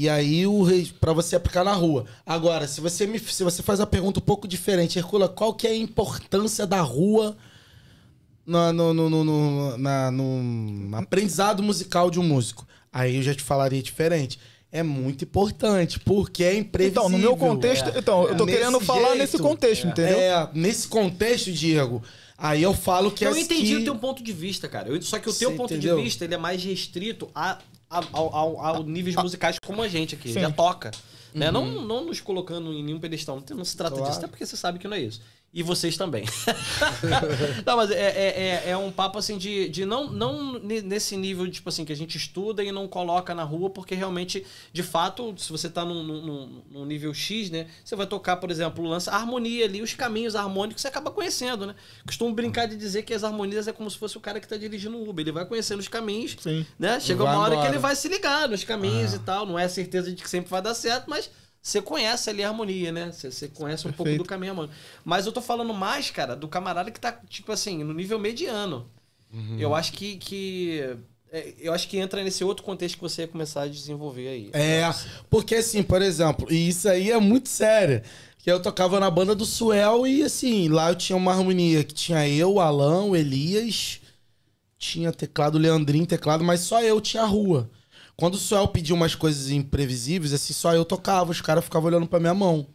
e aí o para você aplicar na rua. Agora, se você me se você faz a pergunta um pouco diferente, Hercula, qual que é a importância da rua no, no, no, no, na, no aprendizado musical de um músico? Aí eu já te falaria diferente é muito importante, porque é imprevisível. Então, no meu é. contexto, é. então, eu tô é nesse querendo falar jeito, nesse contexto, é. entendeu? É, nesse contexto, Diego, aí eu falo que Eu entendi que... o teu ponto de vista, cara. Eu, só que o teu ponto entendeu? de vista, ele é mais restrito a ao, ao, ao níveis ah. musicais como a gente aqui, Sim. já toca. Né? Uhum. Não, não nos colocando em nenhum pedestal, não, se trata claro. disso, até porque você sabe que não é isso. E vocês também. não, mas é, é, é, é, um papo assim de, de não, não nesse nível, tipo assim, que a gente estuda e não coloca na rua, porque realmente, de fato, se você está num, num, num, nível X, né? Você vai tocar, por exemplo, o lance, a harmonia ali, os caminhos harmônicos, você acaba conhecendo, né? Costumo brincar de dizer que as harmonias é como se fosse o cara que está dirigindo o Uber. Ele vai conhecendo os caminhos, Sim. né? Chega vai uma hora embora. que ele vai se ligar nos caminhos ah. e tal. Não é certeza de que sempre vai dar certo, mas você conhece ali a harmonia, né? Você, conhece um Perfeito. pouco do caminho harmônico. Mas eu tô falando mais, cara, do camarada que tá, tipo assim, no nível mediano. Uhum. Eu acho que, que. É, eu acho que entra nesse outro contexto que você ia começar a desenvolver aí. É, porque assim, por exemplo, e isso aí é muito sério. Que eu tocava na banda do Suel e assim, lá eu tinha uma harmonia que tinha eu, o Alão, o Elias, tinha teclado, o Leandrinho, teclado, mas só eu tinha rua. Quando o Suel pediu umas coisas imprevisíveis, assim, só eu tocava, os caras ficavam olhando pra minha mão.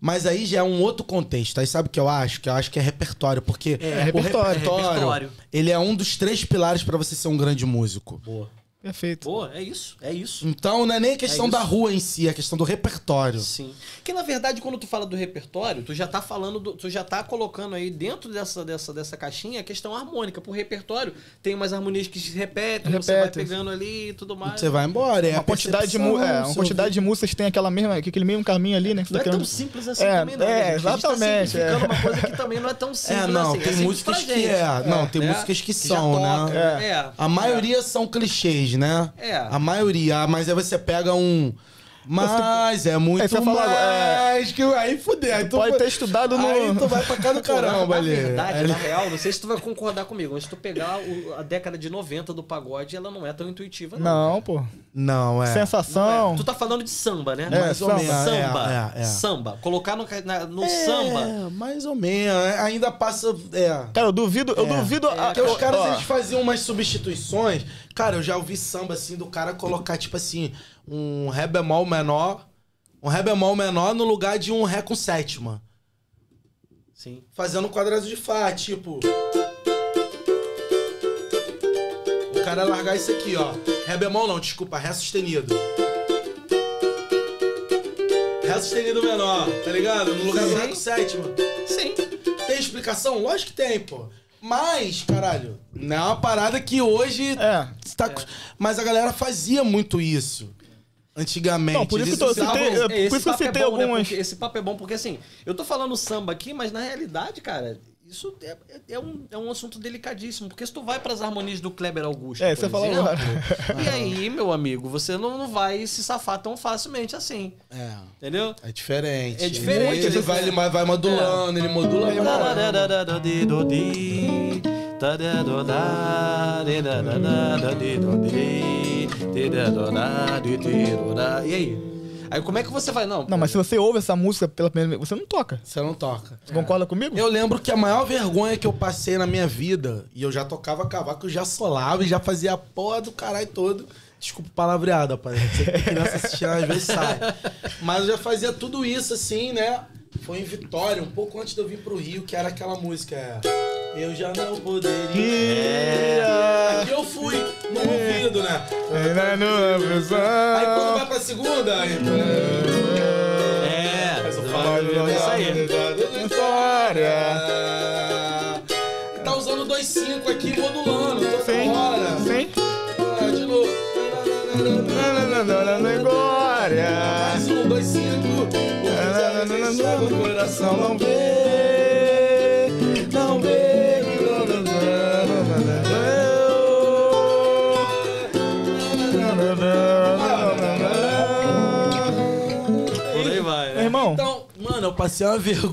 Mas aí já é um outro contexto. Aí sabe o que eu acho? Que eu acho que é repertório, porque é, é o repertório, é repertório, ele é um dos três pilares para você ser um grande músico. Boa. Perfeito. Boa, é isso, é isso. Então não é nem a questão é da rua em si, é a questão do repertório. Sim. Que na verdade, quando tu fala do repertório, tu já tá falando, do, tu já tá colocando aí dentro dessa, dessa, dessa caixinha a questão harmônica. Por repertório, tem umas harmonias que se repetem, Repete. você vai pegando ali e tudo mais. Você vai embora, é uma quantidade de, é, uma quantidade de músicas tem aquela mesma, aquele mesmo caminho ali, né? Não tá é tão simples assim é, também, É, exatamente. Tá é. uma coisa que também não é tão é, simples é, não, assim. Tem é músicas que é, não, é. tem músicas que são, né? É. A maioria são clichês né? É. A maioria, ah, mas aí você pega um mas é muito aí é. mais falar, é... que... Aí fudeu. Aí tu pode ter estudado no... Aí tu vai pra cá do caramba ali. Na verdade, na real, não sei se tu vai concordar comigo, mas se tu pegar o, a década de 90 do pagode, ela não é tão intuitiva, não. Não, pô. Não, é. Sensação. Não é. Tu tá falando de samba, né? É, mais ou samba, menos. É, samba. É, é, samba. Colocar no, na, no samba. mais ou menos. Ainda passa... Cara, eu duvido... Eu duvido... É, a... Porque os caras, eles faziam umas substituições. Cara, eu já ouvi samba, assim, do cara colocar, tipo assim um Ré bemol menor. Um Ré bemol menor no lugar de um Ré com sétima. Sim. Fazendo um quadrado de Fá, tipo. O cara largar isso aqui, ó. Ré bemol não, desculpa, Ré sustenido. Ré sustenido menor, tá ligado? No lugar Sim. do Ré com sétima. Sim. Tem explicação? Lógico que tem, pô. Mas, caralho, não é uma parada que hoje. É. Tá... É. Mas a galera fazia muito isso. Antigamente. Não, por isso que eu citei, é, por isso eu é citei é bom, né? algumas. Né? Esse papo é bom, porque assim, eu tô falando samba aqui, mas na realidade, cara, isso é, é, é um, é um assunto delicadíssimo, porque se tu vai para as harmonias do Kleber Augusto, é, você exemplo, falou agora. e aí, meu amigo, você não, não vai se safar tão facilmente assim. É. Entendeu? É diferente. É diferente. ele, vai, ele vai modulando, é. ele modula. Ele modula. E aí? Aí como é que você vai? Não. Não, mas se você ouve essa música pela primeira vez, você não toca. Você não toca. Você é. concorda comigo? Eu lembro que a maior vergonha que eu passei na minha vida, e eu já tocava cavaco, eu já solava e já fazia a porra do caralho todo. Desculpa palavreado, rapaz. Você criança assistindo, às vezes sai. Mas eu já fazia tudo isso assim, né? foi em Vitória, um pouco antes de eu vir pro Rio, que era aquela música. Eu já não poderia. Aqui eu fui, no ouvido, né? Aí quando vai pra segunda. Então... É, mas eu falo. Isso aí. Vitória. Tá usando dois cinco aqui, modulando. Toda Sim. hora. Sim. de novo. só o coração não vê, não vê. Por aí vai, né? Irmão. Então, mano, eu passei uma vergonha.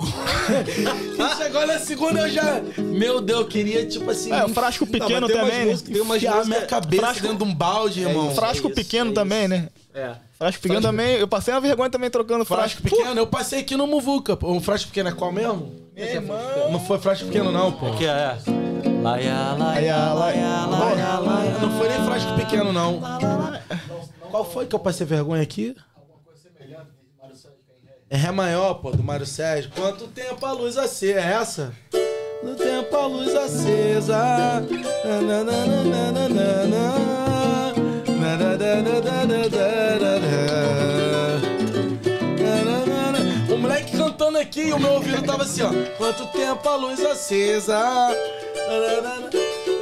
Agora, na segunda, eu já. Meu Deus, eu queria, tipo assim. É, um frasco pequeno não, também. Umas músicas, né? tem umas né? músicas, minha cabeça frasco... dentro de um balde, é irmão. É, frasco é isso, pequeno é também, né? É. Frasco pequeno frasco também, eu passei uma vergonha também trocando frasco. Frasco pequeno, pô. eu passei aqui no Muvuca, pô. Um frasco pequeno é qual mesmo? Irmão. Não foi frasco pequeno, não, pô. O que é? Laia, laia, laia, laia, laia. Não foi nem frasco pequeno, não. Qual foi que eu passei vergonha aqui? É Ré maior, pô, do Mário Sérgio. Quanto tempo a luz acesa? É essa? Quanto tempo a luz acesa. Nananana. O moleque cantando aqui e o meu ouvido tava assim, ó. Quanto tempo a luz acesa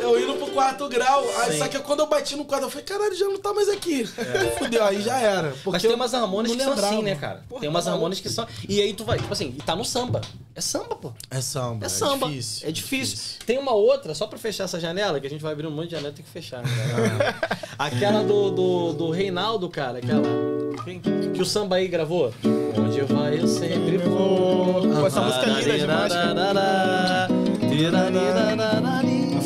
eu indo pro quarto grau. Aí, só que quando eu bati no quarto, eu falei, caralho, já não tá mais aqui. É. Fudeu, aí já era. Mas tem umas harmonias que lembrava. são assim, né, cara? Porra, tem umas tá harmonias que são. E aí tu vai, tipo assim, e tá no samba. É samba, pô. É samba. É, é samba. É difícil. É difícil. difícil. Tem uma outra, só pra fechar essa janela, que a gente vai abrir um monte de janela e tem que fechar. Né? aquela do, do, do Reinaldo, cara, aquela. Que o samba aí gravou? Onde vai eu sempre vou. essa música é linda demais. Cara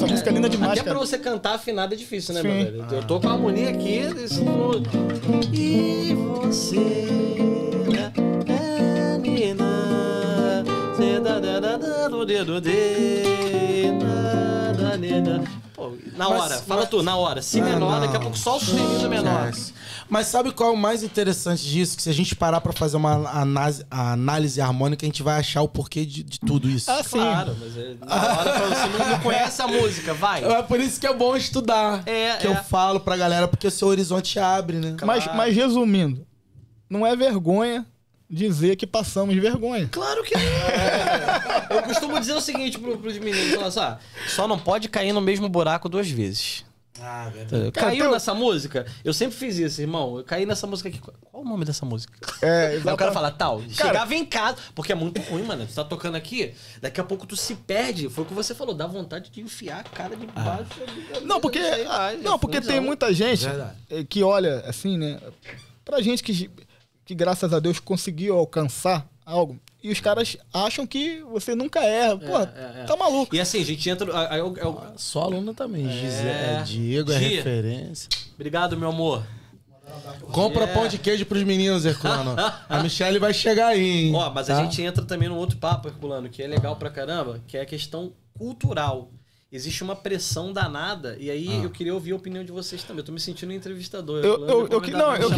é, música linda demais. Até cara. pra você cantar afinado é difícil, né, Sim. meu velho? Eu tô com a harmonia aqui. Isso E você, é, na hora, mas, fala tu, na hora. Si menor, ah, daqui a pouco só o sustenido menor. Yes. Mas sabe qual é o mais interessante disso? Que se a gente parar para fazer uma análise, análise, harmônica, a gente vai achar o porquê de, de tudo isso. Ah, sim. Claro, mas é, na hora você não, conhece a música, vai. É por isso que é bom estudar. É, que é. eu falo pra galera, porque o seu horizonte abre, né? Claro. Mas, mas resumindo, não é vergonha dizer que passamos vergonha. Claro que não. É. Eu costumo dizer o seguinte pro, pros meninos, só, assim, ah, só não pode cair no mesmo buraco duas vezes. Ah, é verdade. Caiu então- nessa música? Eu sempre fiz isso, irmão. Eu caí nessa música aqui. Qual o nome dessa música? É, exatamente. Aí o cara fala, tal. Cara... Chegava em casa. Porque é muito ruim, mano. Tu tá tocando aqui, daqui a pouco tu se perde. Foi o que você falou, dá vontade de enfiar a cara de ah. baixo. Ah. Não, porque. Ah, não, porque tem muita gente verdade. É, que olha assim, né? Pra gente que, que, graças a Deus, conseguiu alcançar algo e os caras acham que você nunca erra. Pô, é, é, é. tá maluco. E assim, a gente entra. A, a, a, ah, Só aluna também. É. é, é Diego é Gia. referência. Obrigado, meu amor. Compra yeah. pão de queijo pros meninos, Herculano. a Michelle vai chegar aí, hein? Ó, mas tá? a gente entra também num outro papo, Herculano, que é legal pra caramba, que é a questão cultural existe uma pressão danada. E aí ah. eu queria ouvir a opinião de vocês também. Eu tô me sentindo um entrevistador. Eu, não, eu, não, eu, não, eu queria não, tá bom,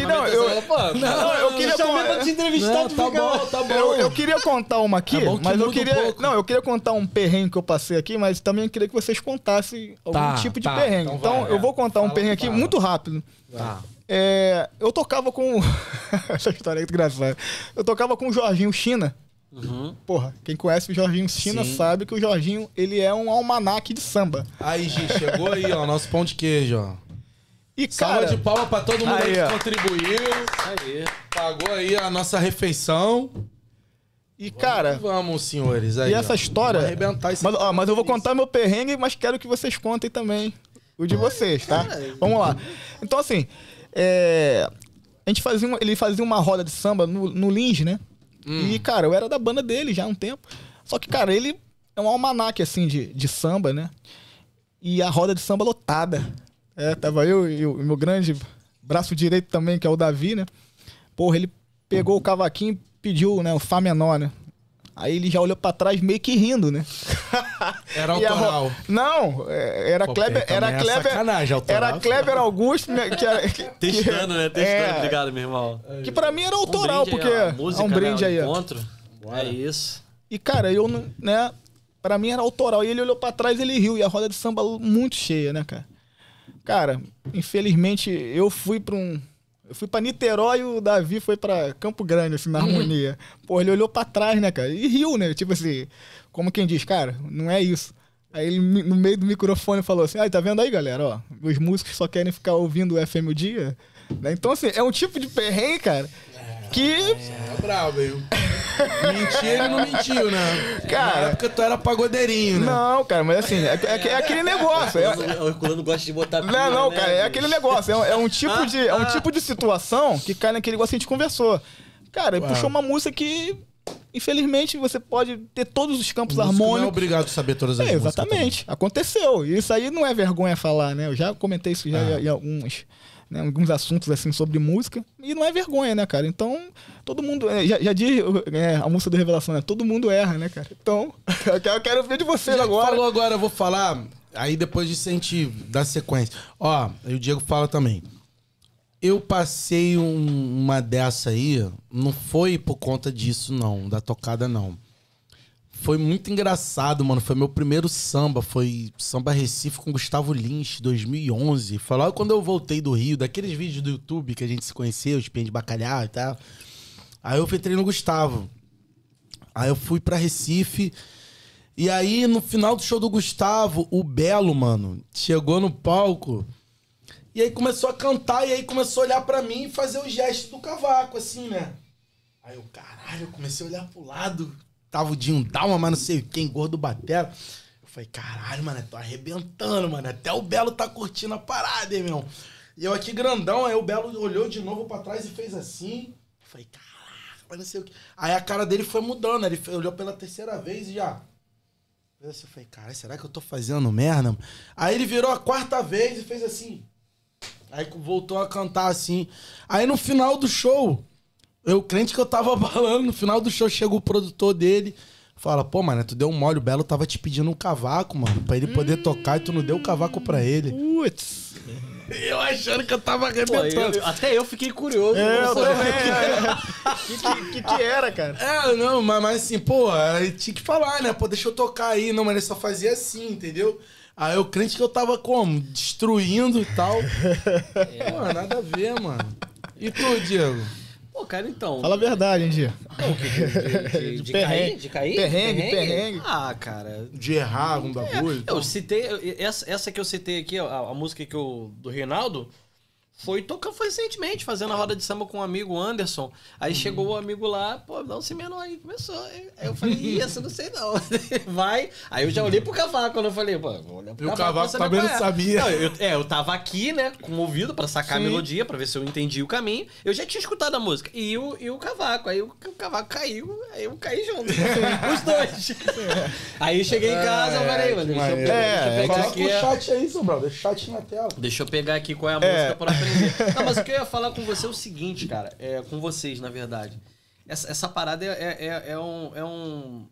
tá bom. Eu, eu queria contar uma aqui, tá mas eu queria, um não, eu queria contar um perrengue que eu passei aqui, mas também queria que vocês contassem algum tá, tipo de tá, perrengue. Então, então eu é. vou contar um perrengue aqui muito rápido. Tá. É, eu tocava com essa história é engraçada. Eu tocava com o Jorginho China. Uhum. Porra, quem conhece o Jorginho China Sim. sabe que o Jorginho ele é um almanaque de samba. Aí, gente, chegou aí, ó, nosso pão de queijo, ó. E, cara, Salva de palma pra todo mundo aí, que contribuiu. Aí. Pagou aí a nossa refeição. E, vamos, cara. Vamos, senhores. Aí, e essa ó, história. arrebentar esse mas, ó, mas eu vou contar meu perrengue, mas quero que vocês contem também o de é. vocês, tá? É. vamos lá. Então, assim. É, a gente fazia uma, ele fazia uma roda de samba no, no Lins, né? Hum. E, cara, eu era da banda dele já há um tempo. Só que, cara, ele é um almanac, assim, de, de samba, né? E a roda de samba lotada. É, tava eu e o meu grande braço direito também, que é o Davi, né? Porra, ele pegou o cavaquinho e pediu, né, o Fá menor, né? Aí ele já olhou para trás meio que rindo, né? Era autoral. Ro... Não, é, era Pô, Kleber, então era é Kleber, é autoral, era Kleber Augusto, né, que era, que, testando, né? Testando, é, obrigado, meu irmão. Que para mim era autoral, é um porque é música, né, um brinde né? aí. Encontro. É isso. E cara, eu não, né, para mim era autoral. E ele olhou para trás, ele riu e a roda de samba muito cheia, né, cara? Cara, infelizmente eu fui para um eu fui pra Niterói e o Davi foi pra Campo Grande, assim, na uhum. harmonia. Pô, ele olhou pra trás, né, cara? E riu, né? Tipo assim, como quem diz, cara, não é isso. Aí ele, no meio do microfone, falou assim: ah, tá vendo aí, galera? Ó, os músicos só querem ficar ouvindo o FM o dia. Né? Então, assim, é um tipo de perrengue, cara, que. É brabo, hein? ele não mentiu, né? Cara, Na época tu era pagodeirinho, né? Não, cara, mas assim, é, é, é aquele negócio. É, o Herculano gosta de botar Não, não, né, cara, é aquele negócio. É, é, um, tipo de, é um tipo de situação que cai naquele negócio que a gente conversou. Cara, ele puxou uma música que infelizmente você pode ter todos os campos Música harmônicos. Não é obrigado a saber todas as é, Exatamente. Aconteceu. E isso aí não é vergonha falar, né? Eu já comentei isso já ah. em alguns né, alguns assuntos assim sobre música. E não é vergonha, né, cara? Então, todo mundo. É, já, já diz é, a música do Revelação, né? Todo mundo erra, né, cara? Então, eu quero ver de vocês agora. Falou agora, eu vou falar. Aí depois de sentir da sequência. Ó, o Diego fala também. Eu passei um, uma dessa aí, não foi por conta disso, não, da tocada, não. Foi muito engraçado, mano. Foi meu primeiro samba. Foi Samba Recife com Gustavo Lynch 2011. Foi logo quando eu voltei do Rio, daqueles vídeos do YouTube que a gente se conheceu, espinha de bacalhau e tal. Aí eu entrei no Gustavo. Aí eu fui para Recife. E aí, no final do show do Gustavo, o Belo, mano, chegou no palco. E aí começou a cantar, e aí começou a olhar para mim e fazer o gesto do cavaco, assim, né? Aí eu, caralho, eu comecei a olhar pro lado tava o Dinho Dalma, mas não sei quem, gordo batera. Eu falei, caralho, mano, tô arrebentando, mano. Até o Belo tá curtindo a parada, hein, meu. E eu aqui grandão, aí o Belo olhou de novo para trás e fez assim. Eu falei, mas não sei o que. Aí a cara dele foi mudando, ele olhou pela terceira vez e já. Eu falei, cara, será que eu tô fazendo merda? Aí ele virou a quarta vez e fez assim. Aí voltou a cantar assim. Aí no final do show, eu crente que eu tava balando, no final do show chega o produtor dele, fala: "Pô, mano, tu deu um mole, o Belo tava te pedindo um cavaco, mano, para ele poder hum... tocar e tu não deu o cavaco para ele". Putz. Eu achando que eu tava arrebentando. Eu, até eu fiquei curioso. É, eu também. O que, que, que, era, cara? É, não, mas, mas assim, pô, tinha que falar, né? Pô, deixa eu tocar aí. Não, mas ele só fazia assim, entendeu? Aí eu crente que eu tava como? Destruindo e tal. É. Pô, nada a ver, mano. E tu, Diego? Pô, cara, então. Fala a verdade, hein, Dia? De, de, de, de cair? De cair? Perrengue, perrengue, perrengue. Ah, cara. De errar alguma é, coisa. Eu citei. Essa, essa que eu citei aqui, a, a música que eu, do Reinaldo, foi tocando foi recentemente, fazendo a roda de samba com um amigo Anderson. Aí uhum. chegou o amigo lá, pô, dá um cimento aí, começou. Aí eu falei, isso, não sei não. Vai. Aí eu já olhei pro cavaco, quando eu falei, pô, vou olhar pro e cavaco. o cavaco também não é. sabia. Não, eu, é, eu tava aqui, né, com o ouvido pra sacar Sim. a melodia, pra ver se eu entendi o caminho. Eu já tinha escutado a música. E o, e o cavaco. Aí o, o cavaco caiu, aí eu caí junto. os dois. aí cheguei em é, casa, é, peraí, mano. Deixa eu pegar, é, deixa eu pegar é, aqui. o chat aí, Chat na tela. Deixa eu pegar aqui qual é a é. música pra aprender. Não, mas o que eu ia falar com você é o seguinte, cara. É, com vocês, na verdade. Essa, essa parada é, é, é, é, um, é um.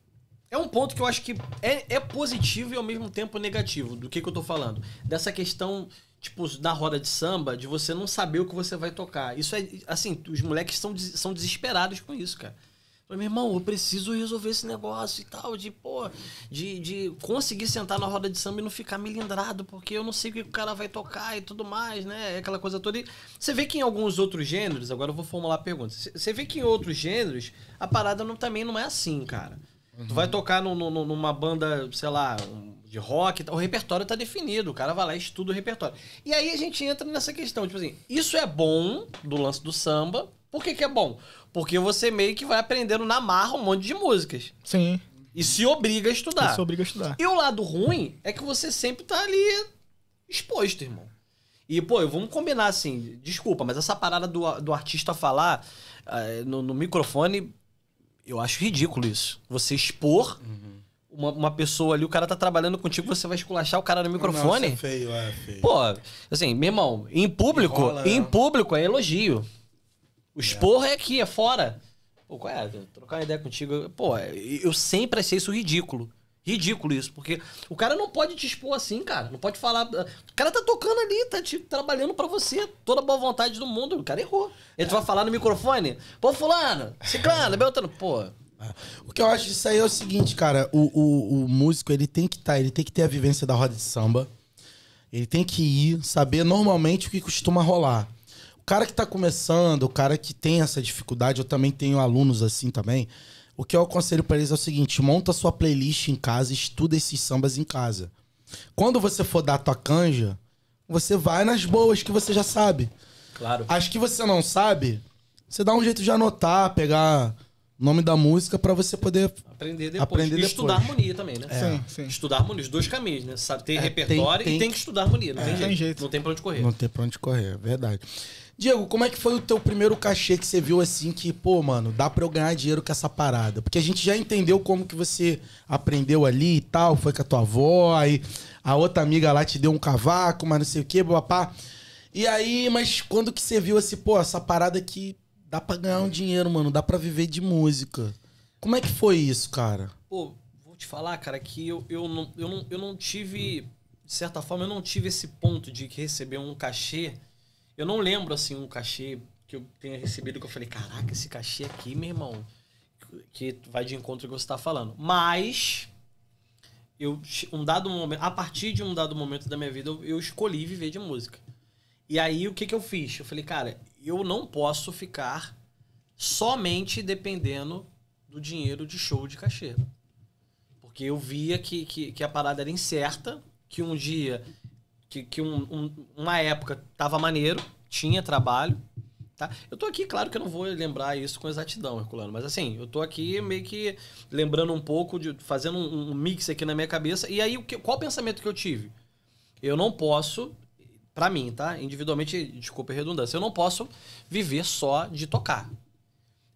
É um ponto que eu acho que é, é positivo e ao mesmo tempo negativo do que, que eu tô falando. Dessa questão, tipo, da roda de samba, de você não saber o que você vai tocar. Isso é. Assim, os moleques são, são desesperados com isso, cara. Falei, meu irmão, eu preciso resolver esse negócio e tal, de, pô, de, de conseguir sentar na roda de samba e não ficar melindrado, porque eu não sei o que o cara vai tocar e tudo mais, né? É aquela coisa toda. você vê que em alguns outros gêneros, agora eu vou formular a pergunta, você vê que em outros gêneros a parada não, também não é assim, cara. Uhum. Tu vai tocar no, no, numa banda, sei lá, de rock, o repertório tá definido, o cara vai lá e estuda o repertório. E aí a gente entra nessa questão, tipo assim, isso é bom do lance do samba, por que, que é bom? Porque você meio que vai aprendendo na marra um monte de músicas. Sim. E se obriga a estudar. E se obriga a estudar. E o lado ruim é que você sempre tá ali exposto, irmão. E, pô, vamos combinar assim, desculpa, mas essa parada do, do artista falar uh, no, no, microfone, eu acho ridículo isso. Você expor uhum. uma, uma, pessoa ali, o cara tá trabalhando contigo, você vai esculachar o cara no microfone. é feio, é feio. Pô, assim, meu irmão, em público, Enrola, em né? público é elogio. O esporro é aqui, é fora. Pô, qual é? Trocar ideia contigo. Pô, eu sempre achei isso ridículo. Ridículo isso, porque o cara não pode te expor assim, cara. Não pode falar. O cara tá tocando ali, tá te, trabalhando para você. Toda a boa vontade do mundo. O cara errou. Ele é. vai falar no microfone. Pô, fulano, ciclano, beltrano. Pô, o que eu acho disso aí é o seguinte, cara. O, o, o músico, ele tem que estar, tá, ele tem que ter a vivência da roda de samba. Ele tem que ir, saber normalmente o que costuma rolar cara que tá começando, o cara que tem essa dificuldade, eu também tenho alunos assim também. O que eu aconselho para eles é o seguinte: monta sua playlist em casa, estuda esses sambas em casa. Quando você for dar tua canja, você vai nas boas que você já sabe. Claro. As que você não sabe, você dá um jeito de anotar, pegar nome da música para você poder aprender depois. Aprender e estudar depois. harmonia também, né? É. Sim, sim. Estudar harmonia, os dois caminhos, né? Sabe ter é, repertório tem, tem, e tem que estudar harmonia, não é, tem, jeito. Não tem pra onde correr. Não tem pra onde correr, é verdade. Diego, como é que foi o teu primeiro cachê que você viu assim que, pô, mano, dá pra eu ganhar dinheiro com essa parada? Porque a gente já entendeu como que você aprendeu ali e tal, foi com a tua avó, aí a outra amiga lá te deu um cavaco, mas não sei o quê, papá. E aí, mas quando que você viu assim, pô, essa parada que dá pra ganhar um dinheiro, mano, dá pra viver de música. Como é que foi isso, cara? Pô, vou te falar, cara, que eu, eu, não, eu, não, eu não tive, de certa forma, eu não tive esse ponto de receber um cachê eu não lembro, assim, um cachê que eu tenha recebido que eu falei, caraca, esse cachê aqui, meu irmão, que vai de encontro ao que você está falando. Mas, eu, um dado momento, a partir de um dado momento da minha vida, eu, eu escolhi viver de música. E aí, o que, que eu fiz? Eu falei, cara, eu não posso ficar somente dependendo do dinheiro de show de cachê. Porque eu via que, que, que a parada era incerta, que um dia que, que um, um, uma época tava maneiro, tinha trabalho, tá? Eu tô aqui, claro que eu não vou lembrar isso com exatidão, Herculano, mas assim, eu tô aqui meio que lembrando um pouco, de fazendo um, um mix aqui na minha cabeça. E aí, o que, qual o pensamento que eu tive? Eu não posso, para mim, tá? Individualmente, desculpa a redundância, eu não posso viver só de tocar.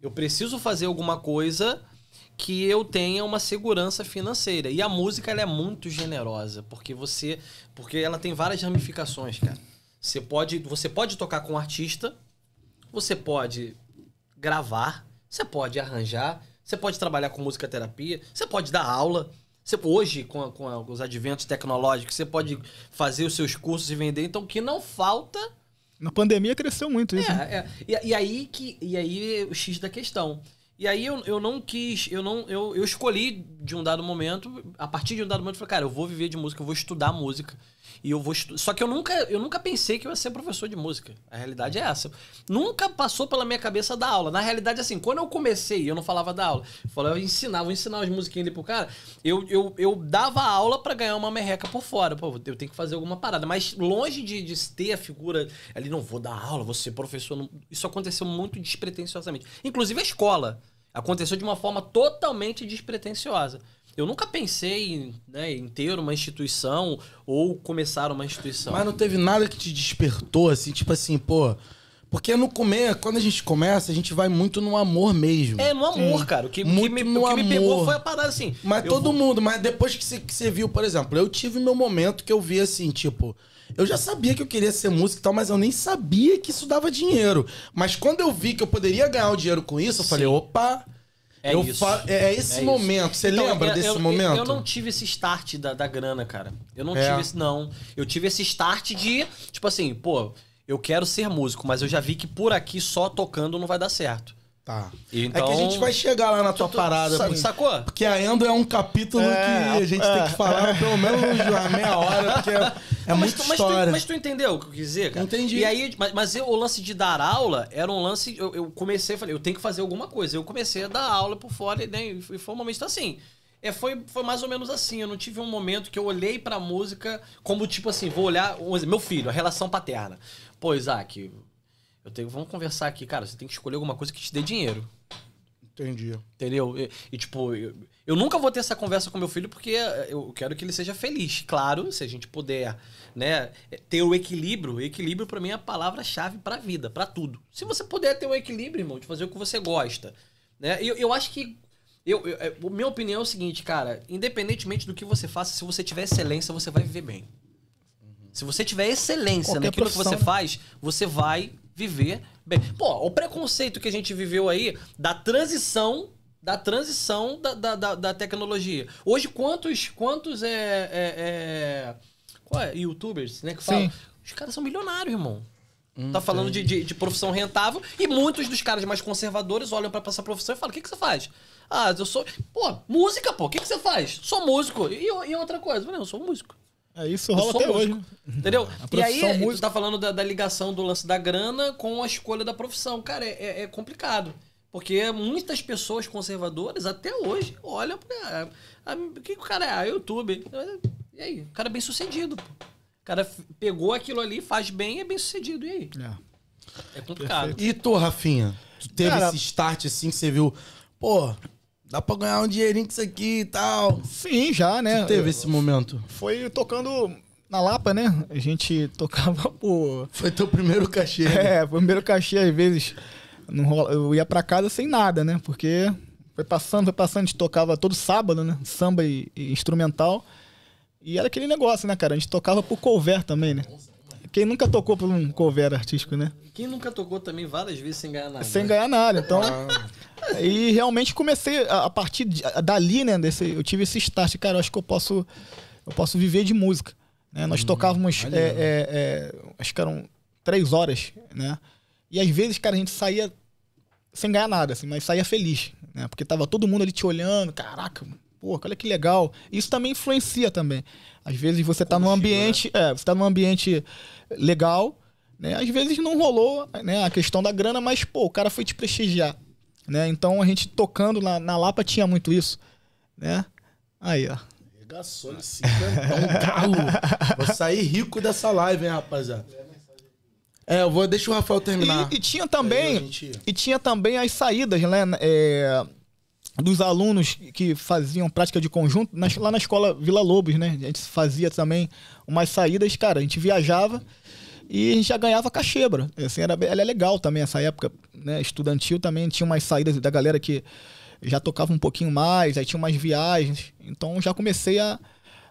Eu preciso fazer alguma coisa que eu tenha uma segurança financeira. E a música ela é muito generosa, porque você, porque ela tem várias ramificações, cara. Você pode, você pode tocar com um artista, você pode gravar, você pode arranjar, você pode trabalhar com música terapia, você pode dar aula. Você, hoje, com, com os adventos tecnológicos, você pode fazer os seus cursos e vender. Então, que não falta. Na pandemia cresceu muito isso. É, né? é. E, e, aí que, e aí o X da questão. E aí eu, eu não quis, eu não eu, eu escolhi de um dado momento, a partir de um dado momento, eu falei, cara, eu vou viver de música, eu vou estudar música e eu vou Só que eu nunca, eu nunca pensei que eu ia ser professor de música. A realidade é essa. Nunca passou pela minha cabeça dar aula. Na realidade, assim, quando eu comecei, eu não falava da aula. Eu falava, eu ensinava, ensinava as musiquinhas ali pro cara. Eu, eu, eu dava aula para ganhar uma merreca por fora. Pô, eu tenho que fazer alguma parada. Mas longe de, de ter a figura ali, não vou dar aula, vou ser professor. Não... Isso aconteceu muito despretensiosamente. Inclusive a escola. Aconteceu de uma forma totalmente despretensiosa. Eu nunca pensei né, em ter uma instituição ou começar uma instituição. Mas não teve nada que te despertou, assim, tipo assim, pô. Porque no comer, quando a gente começa, a gente vai muito no amor mesmo. É, no amor, Sim. cara. O que, muito que me, no o que amor. me pegou foi a parada assim. Mas todo vou... mundo, mas depois que você, que você viu, por exemplo, eu tive meu momento que eu vi assim, tipo. Eu já sabia que eu queria ser músico e tal, mas eu nem sabia que isso dava dinheiro. Mas quando eu vi que eu poderia ganhar o dinheiro com isso, eu Sim. falei, opa, é, eu isso. É, é esse é momento. Isso. Você então, lembra é, eu, desse eu, momento? Eu não tive esse start da, da grana, cara. Eu não é. tive esse, não. Eu tive esse start de, tipo assim, pô, eu quero ser músico, mas eu já vi que por aqui só tocando não vai dar certo. Tá. Então, é que a então, gente vai chegar lá na tua tu, parada. Sa, porque, sacou? Porque a Endo é um capítulo é, que a gente é, tem que falar é, pelo menos uma meia hora, porque É muita mas, história. Mas tu, mas tu entendeu o que eu quis dizer, cara? Entendi. E aí, mas, mas eu, o lance de dar aula era um lance. Eu, eu comecei, falei, eu tenho que fazer alguma coisa. Eu comecei a dar aula por fora né, e foi um momento então, assim. É, foi, foi mais ou menos assim. Eu não tive um momento que eu olhei pra música como tipo assim, vou olhar. Meu filho, a relação paterna. Pô, Isaac, eu tenho, vamos conversar aqui, cara. Você tem que escolher alguma coisa que te dê dinheiro. Entendi. Entendeu? E, e tipo, eu, eu nunca vou ter essa conversa com meu filho porque eh, eu quero que ele seja feliz. Claro, se a gente puder, né, eh, ter o equilíbrio. equilíbrio para mim é a palavra-chave para vida, para tudo. Se você puder ter o um equilíbrio, irmão, de fazer o que você gosta, né? Eu, eu acho que eu, eu, é, minha opinião é o seguinte, cara, independentemente do que você faça, se você tiver excelência, você vai viver bem. Se você tiver excelência Qualquer naquilo profissão. que você né? faz, você vai viver bem. Pô, o preconceito que a gente viveu aí da transição da transição da, da, da, da tecnologia. Hoje, quantos, quantos é, é, é, é youtubers, né, que falam? Os caras são milionários, irmão. Hum, tá falando de, de, de, profissão rentável e muitos dos caras mais conservadores olham para essa profissão e falam: o que, que você faz? Ah, eu sou. Pô, música, pô, o que, que você faz? Sou músico. E, e outra coisa, eu sou músico. É isso rola até músico. hoje. Entendeu? e aí, música... tu tá falando da, da, ligação do lance da grana com a escolha da profissão. Cara, é, é, é complicado. Porque muitas pessoas conservadoras, até hoje, olham pra. O que o cara é? Ah, é YouTube. E aí? O cara é bem sucedido. O cara pegou aquilo ali, faz bem e é bem sucedido. E aí? É, é complicado. Perfeito. E tu, Rafinha? Tu teve cara, esse start assim que você viu, pô, dá pra ganhar um dinheirinho com isso aqui e tal. Sim, já, né? Tu teve esse momento? Foi tocando na Lapa, né? A gente tocava por. Foi teu primeiro cachê. Né? É, o primeiro cachê, às vezes. Não rola, eu ia para casa sem nada, né? Porque foi passando, foi passando, a gente tocava todo sábado, né? Samba e, e instrumental. E era aquele negócio, né, cara? A gente tocava pro cover também, né? Quem nunca tocou por um cover artístico, né? Quem nunca tocou também várias vezes sem ganhar nada. Sem né? ganhar nada, então. Ah. e realmente comecei a, a partir de, a, dali, né? Desse, eu tive esse start, cara, eu acho que eu posso, eu posso viver de música. Né? Nós hum, tocávamos, é, né? é, é, acho que eram três horas, né? E às vezes, cara, a gente saía sem ganhar nada, assim, mas saía feliz, né? Porque tava todo mundo ali te olhando, caraca, pô, olha que legal. Isso também influencia também. Às vezes você tá num né? ambiente, né? é, você tá num ambiente legal, né? Às vezes não rolou, né, a questão da grana, mas pô, o cara foi te prestigiar, né? Então a gente tocando na, na Lapa tinha muito isso, né? Aí, ó. Regaçou, Vou sair rico dessa live, hein, rapaziada. É, eu vou deixa o Rafael terminar. E, e tinha também gente... e tinha também as saídas, né? É, dos alunos que faziam prática de conjunto nas, lá na escola Vila Lobos, né? A gente fazia também umas saídas, cara. A gente viajava e a gente já ganhava cachebra. Assim, era, ela é legal também essa época, né? Estudantil também tinha umas saídas da galera que já tocava um pouquinho mais, aí tinha umas viagens. Então já comecei a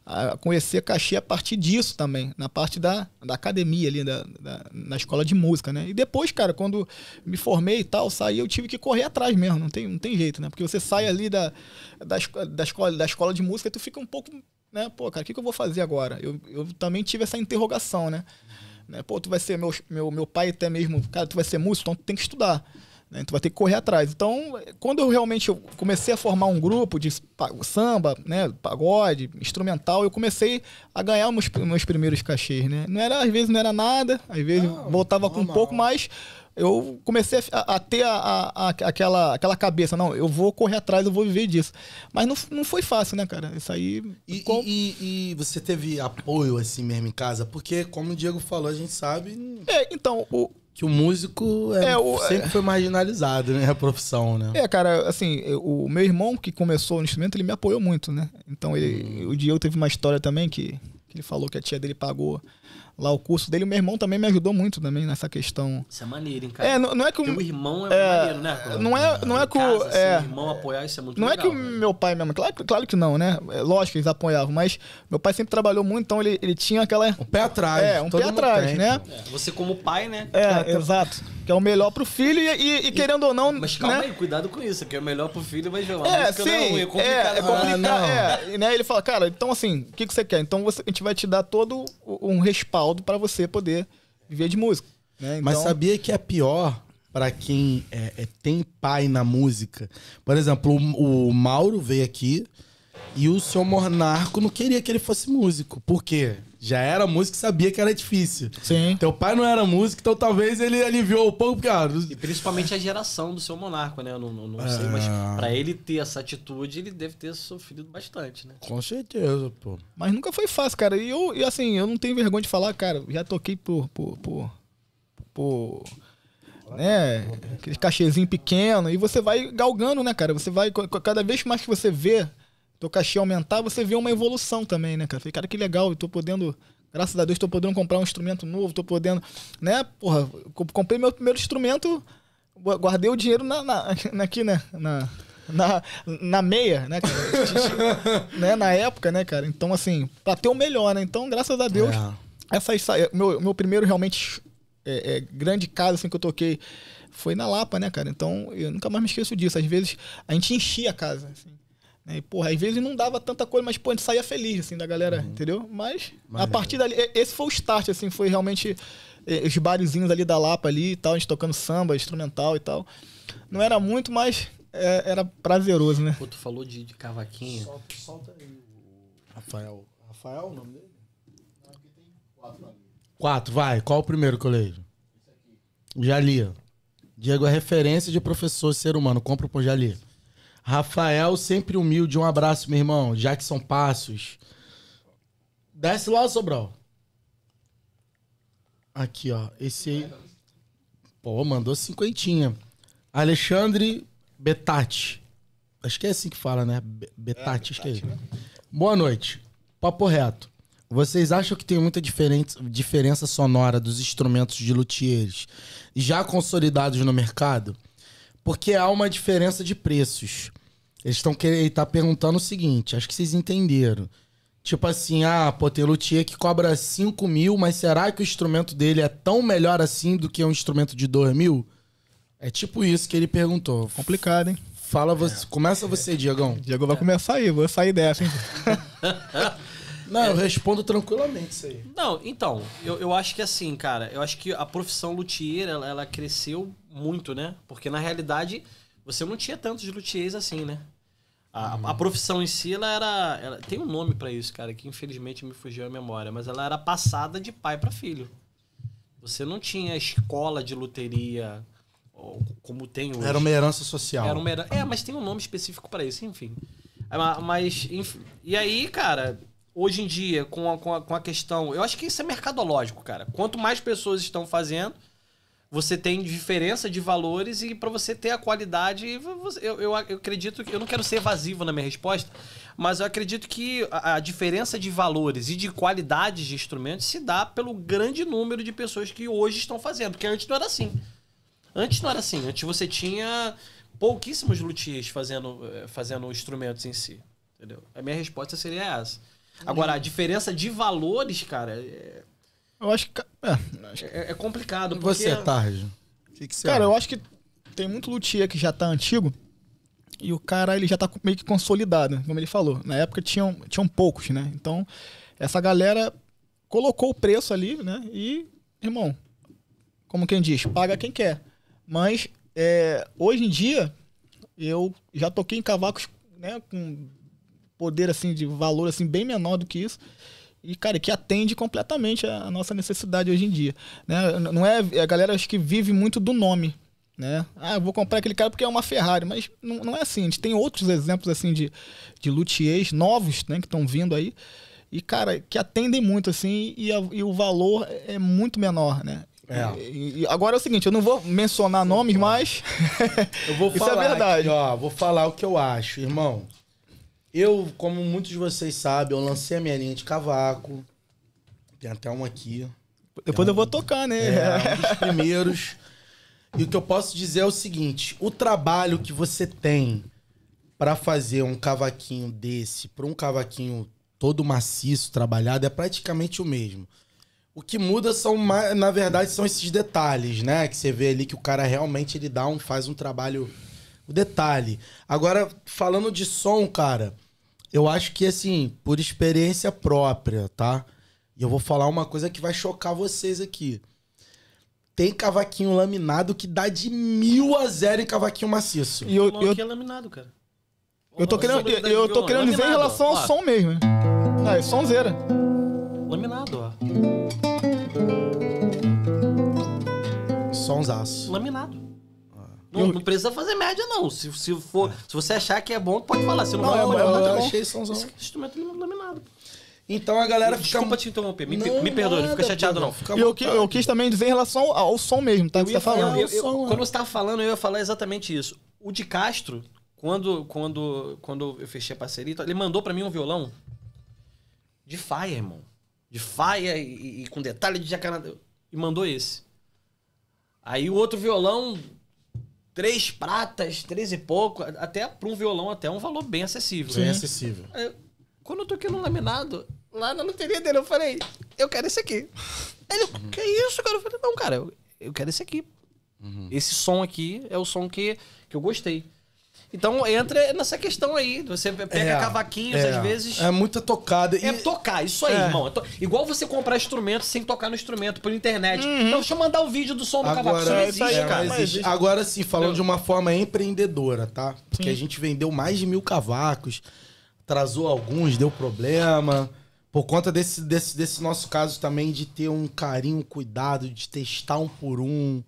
a conhecer cachê a partir disso também, na parte da, da academia ali, da, da, na escola de música, né? E depois, cara, quando me formei e tal, saí, eu tive que correr atrás mesmo, não tem, não tem jeito, né? Porque você sai ali da, da, da, escola, da escola de música e tu fica um pouco, né? Pô, cara, o que, que eu vou fazer agora? Eu, eu também tive essa interrogação, né? né? Pô, tu vai ser meu, meu, meu pai até mesmo, cara, tu vai ser músico, então tu tem que estudar. Né? Então vai ter que correr atrás. Então, quando eu realmente comecei a formar um grupo de samba, né, pagode, instrumental, eu comecei a ganhar meus, meus primeiros cachês, né? Não era, às vezes não era nada, às vezes não, voltava com um pouco, mas eu comecei a, a ter a, a, aquela, aquela cabeça, não, eu vou correr atrás, eu vou viver disso. Mas não, não foi fácil, né, cara? Isso aí. E, e, e, você teve apoio assim mesmo em casa? Porque, como o Diego falou, a gente sabe. É, então, o, que o músico é, é o, sempre é. foi marginalizado, né? A profissão, né? É, cara, assim, o meu irmão que começou no instrumento, ele me apoiou muito, né? Então, ele, hum. o Diego teve uma história também que, que ele falou que a tia dele pagou lá o curso dele. O meu irmão também me ajudou muito também nessa questão. Isso é maneiro, hein, cara? É, não, não é que o. Teu irmão é, é maneiro, né? Não é, não é que o. Assim, é, assim, irmão apoiar, isso é muito Não legal, é que o né? meu pai mesmo. Claro, claro que não, né? É, lógico que eles apoiavam, mas meu pai sempre trabalhou muito, então ele, ele tinha aquela. Um pé atrás. É, um pé atrás, né? É, você, como pai, né? É, é exato. Que é o melhor pro filho e, e, e, querendo ou não. Mas calma né? aí, cuidado com isso, que é o melhor pro filho, mas vai é, é, sim. Não, é complicado. É, é complicado. Ah, é, né? Ele fala, cara, então assim, o que, que você quer? Então você, a gente vai te dar todo um respaldo respaldo para você poder viver de música. Né? Então... Mas sabia que é pior para quem é, é, tem pai na música? Por exemplo, o, o Mauro veio aqui e o seu Monarco não queria que ele fosse músico. Por quê? já era músico e sabia que era difícil. Sim. Teu pai não era músico, então talvez ele aliviou um pouco, cara. e principalmente a geração do seu monarca, né? Eu não, não, não é... sei, mas ah. pra ele ter essa atitude, ele deve ter sofrido bastante, né? Com certeza, pô. Mas nunca foi fácil, cara. E eu, e assim, eu não tenho vergonha de falar, cara, já toquei por... por, por, por né? Aquele cachezinho pequeno. E você vai galgando, né, cara? Você vai... Cada vez mais que você vê teu cachê aumentar, você vê uma evolução também, né, cara? Falei, cara, que legal, eu tô podendo graças a Deus estou podendo comprar um instrumento novo, estou podendo, né? Porra, comprei meu primeiro instrumento, guardei o dinheiro na, na, aqui, né? Na, na, na meia, né, cara? né? Na época, né, cara? Então, assim, para ter o melhor, né? Então, graças a Deus, é. essas, meu, meu primeiro realmente é, é, grande caso assim, que eu toquei foi na Lapa, né, cara? Então, eu nunca mais me esqueço disso. Às vezes, a gente enchia a casa, assim. Né? E, porra, às vezes não dava tanta coisa, mas, pô, a gente saía feliz, assim, da galera, uhum. entendeu? Mas, Maravilha. a partir dali, esse foi o start, assim, foi realmente eh, os barizinhos ali da Lapa ali e tal, a gente tocando samba, instrumental e tal. Não era muito, mas é, era prazeroso, né? Pô, tu falou de, de cavaquinho. Solta, solta aí o... Rafael. Rafael o nome dele? Aqui tem quatro ali. Quatro, vai. Qual o primeiro que eu leio? Esse aqui. Jalia. Diego é referência de professor ser humano. Compra pro Jalia. Rafael, sempre humilde, um abraço, meu irmão. Jackson Passos. Desce lá, Sobral. Aqui, ó. Esse aí. Pô, mandou cinquentinha. Alexandre Betati. Acho que é assim que fala, né? Betati, é, acho que é. Né? Boa noite. Papo reto. Vocês acham que tem muita diferença sonora dos instrumentos de luthiers já consolidados no mercado? Porque há uma diferença de preços. Eles estão ele tá perguntando o seguinte, acho que vocês entenderam. Tipo assim, ah, pô, tem luthier que cobra 5 mil, mas será que o instrumento dele é tão melhor assim do que um instrumento de 2 mil? É tipo isso que ele perguntou. Complicado, hein? Fala você. É. Começa você, Diagão. Diego vai é. começar aí, vou sair dessa, hein? Não, eu respondo tranquilamente isso aí. Não, então, eu, eu acho que assim, cara, eu acho que a profissão luthier, ela, ela cresceu muito, né? Porque na realidade você não tinha tantos luthiers assim, né? A, hum. a uhum. profissão em si, ela era. Ela, tem um nome para isso, cara, que infelizmente me fugiu a memória, mas ela era passada de pai para filho. Você não tinha escola de luteria como tem hoje. Era uma herança social. Era uma heran... É, mas tem um nome específico para isso, enfim. Ah, mas, enfim. E aí, cara, hoje em dia, com a, com, a, com a questão. Eu acho que isso é mercadológico, cara. Quanto mais pessoas estão fazendo, você tem diferença de valores e para você ter a qualidade, eu, eu, eu, acredito que. Eu não quero ser evasivo na minha resposta, mas eu acredito que a, a, diferença de valores e de qualidades de instrumentos se dá pelo grande número de pessoas que hoje estão fazendo, porque antes não era assim. Antes não era assim. Antes você tinha pouquíssimos luthiers fazendo, eh, fazendo instrumentos em si. Entendeu? A minha resposta seria essa. Agora, a diferença de valores, cara. É eu acho que. É, acho que... é, é complicado. Porque... Você, é- Tarde. que você cara, acha? eu acho que tem muito luthier que já tá antigo e o cara ele já tá meio que consolidado, como ele falou. Na época tinham, tinham poucos, né? Então, essa galera colocou o preço ali, né? E, irmão, como quem diz, paga quem quer. Mas, é, hoje em dia, eu já toquei em cavacos né, com poder assim de valor assim bem menor do que isso e cara que atende completamente a nossa necessidade hoje em dia né não é, é a galera acho que vive muito do nome né ah eu vou comprar aquele cara porque é uma Ferrari mas não, não é assim a gente tem outros exemplos assim de de luthiers novos né que estão vindo aí e cara que atendem muito assim e, a, e o valor é muito menor né é. E, e agora é o seguinte, eu não vou mencionar nomes, mas. eu vou falar. Isso é verdade. Aqui, ó, vou falar o que eu acho, irmão. Eu, como muitos de vocês sabem, eu lancei a minha linha de cavaco. Tem até uma aqui. Depois eu vou tocar, né? É, um dos primeiros. e o que eu posso dizer é o seguinte: o trabalho que você tem para fazer um cavaquinho desse, para um cavaquinho todo maciço, trabalhado, é praticamente o mesmo. O que muda são, na verdade, são esses detalhes, né? Que você vê ali que o cara realmente ele dá um, faz um trabalho, o detalhe. Agora, falando de som, cara, eu acho que, assim, por experiência própria, tá? E eu vou falar uma coisa que vai chocar vocês aqui. Tem cavaquinho laminado que dá de mil a zero em cavaquinho maciço. E eu, eu... que é laminado, cara. Eu tô querendo, eu, eu tô querendo dizer em relação ao som mesmo, né? Ah, é sonzeira. Laminado, ó. Sonsaço. Laminado. Não, não, precisa fazer média, não. Se, se, for, é. se você achar que é bom, pode falar. Se não, não é, bom, eu, não, eu, eu tá achei somzão. Esse instrumento dominado. É então a galera Desculpa te interromper, me, não, me perdoe, não fica chateado não. Fica... Eu, que eu, quis também dizer em relação ao som mesmo, tá? Eu que você tá falando. Eu, som, quando você tava falando, eu ia falar exatamente isso. O de Castro, quando, quando, quando eu fechei a parceria, ele mandou para mim um violão de faia, irmão. De faia e, e com detalhe de jacarandá. E mandou esse. Aí o outro violão três pratas, três e pouco, até para um violão, até um valor bem acessível. Bem acessível. quando eu toquei no laminado, lá na loteria dele, eu falei, eu quero esse aqui. Ele, uhum. que é isso, cara? Eu falei, não, cara, eu, eu quero esse aqui. Uhum. Esse som aqui é o som que, que eu gostei. Então entra nessa questão aí. Você pega é, cavaquinhos, é, às vezes. É muita tocada. É tocar, isso aí, é. irmão. É to... Igual você comprar instrumento sem tocar no instrumento por internet. Uhum. Então deixa eu mandar o um vídeo do som do Agora, cavaco. Isso não é, existe, é, cara. Existe. Agora sim, falando Entendeu? de uma forma empreendedora, tá? Porque hum. a gente vendeu mais de mil cavacos, atrasou alguns, deu problema. Por conta desse, desse, desse nosso caso também de ter um carinho, um cuidado, de testar um por um.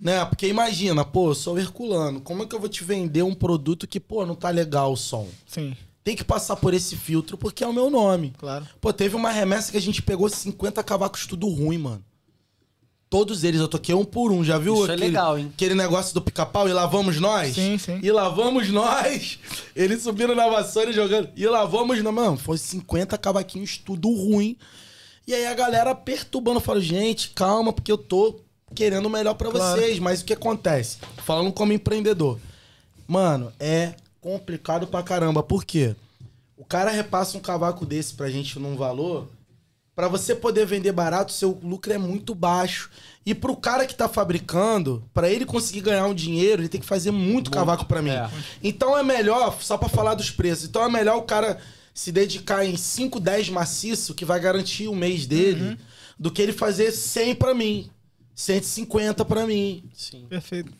Né? Porque imagina, pô, eu sou herculano, como é que eu vou te vender um produto que, pô, não tá legal o som? Sim. Tem que passar por esse filtro porque é o meu nome. Claro. Pô, teve uma remessa que a gente pegou 50 cavacos tudo ruim, mano. Todos eles, eu toquei um por um, já viu? Isso é aquele, é legal, hein? Aquele negócio do pica-pau, e lá vamos nós? Sim, sim. E lá vamos nós! Eles subiram na vassoura jogando, e lá vamos nós. Mano, foi 50 cavaquinhos, tudo ruim. E aí a galera perturbando, eu falo, gente, calma, porque eu tô querendo o melhor para claro. vocês, mas o que acontece? Falando como empreendedor, mano, é complicado pra caramba. Por quê? O cara repassa um cavaco desse pra gente num valor. Para você poder vender barato, seu lucro é muito baixo. E pro cara que tá fabricando, para ele conseguir ganhar um dinheiro, ele tem que fazer muito, muito cavaco para mim. É. Então é melhor, só para falar dos preços, então é melhor o cara se dedicar em 5, 10 maciço, que vai garantir o mês dele, uhum. do que ele fazer 100 para mim. 150 para mim. Sim. Perfeito.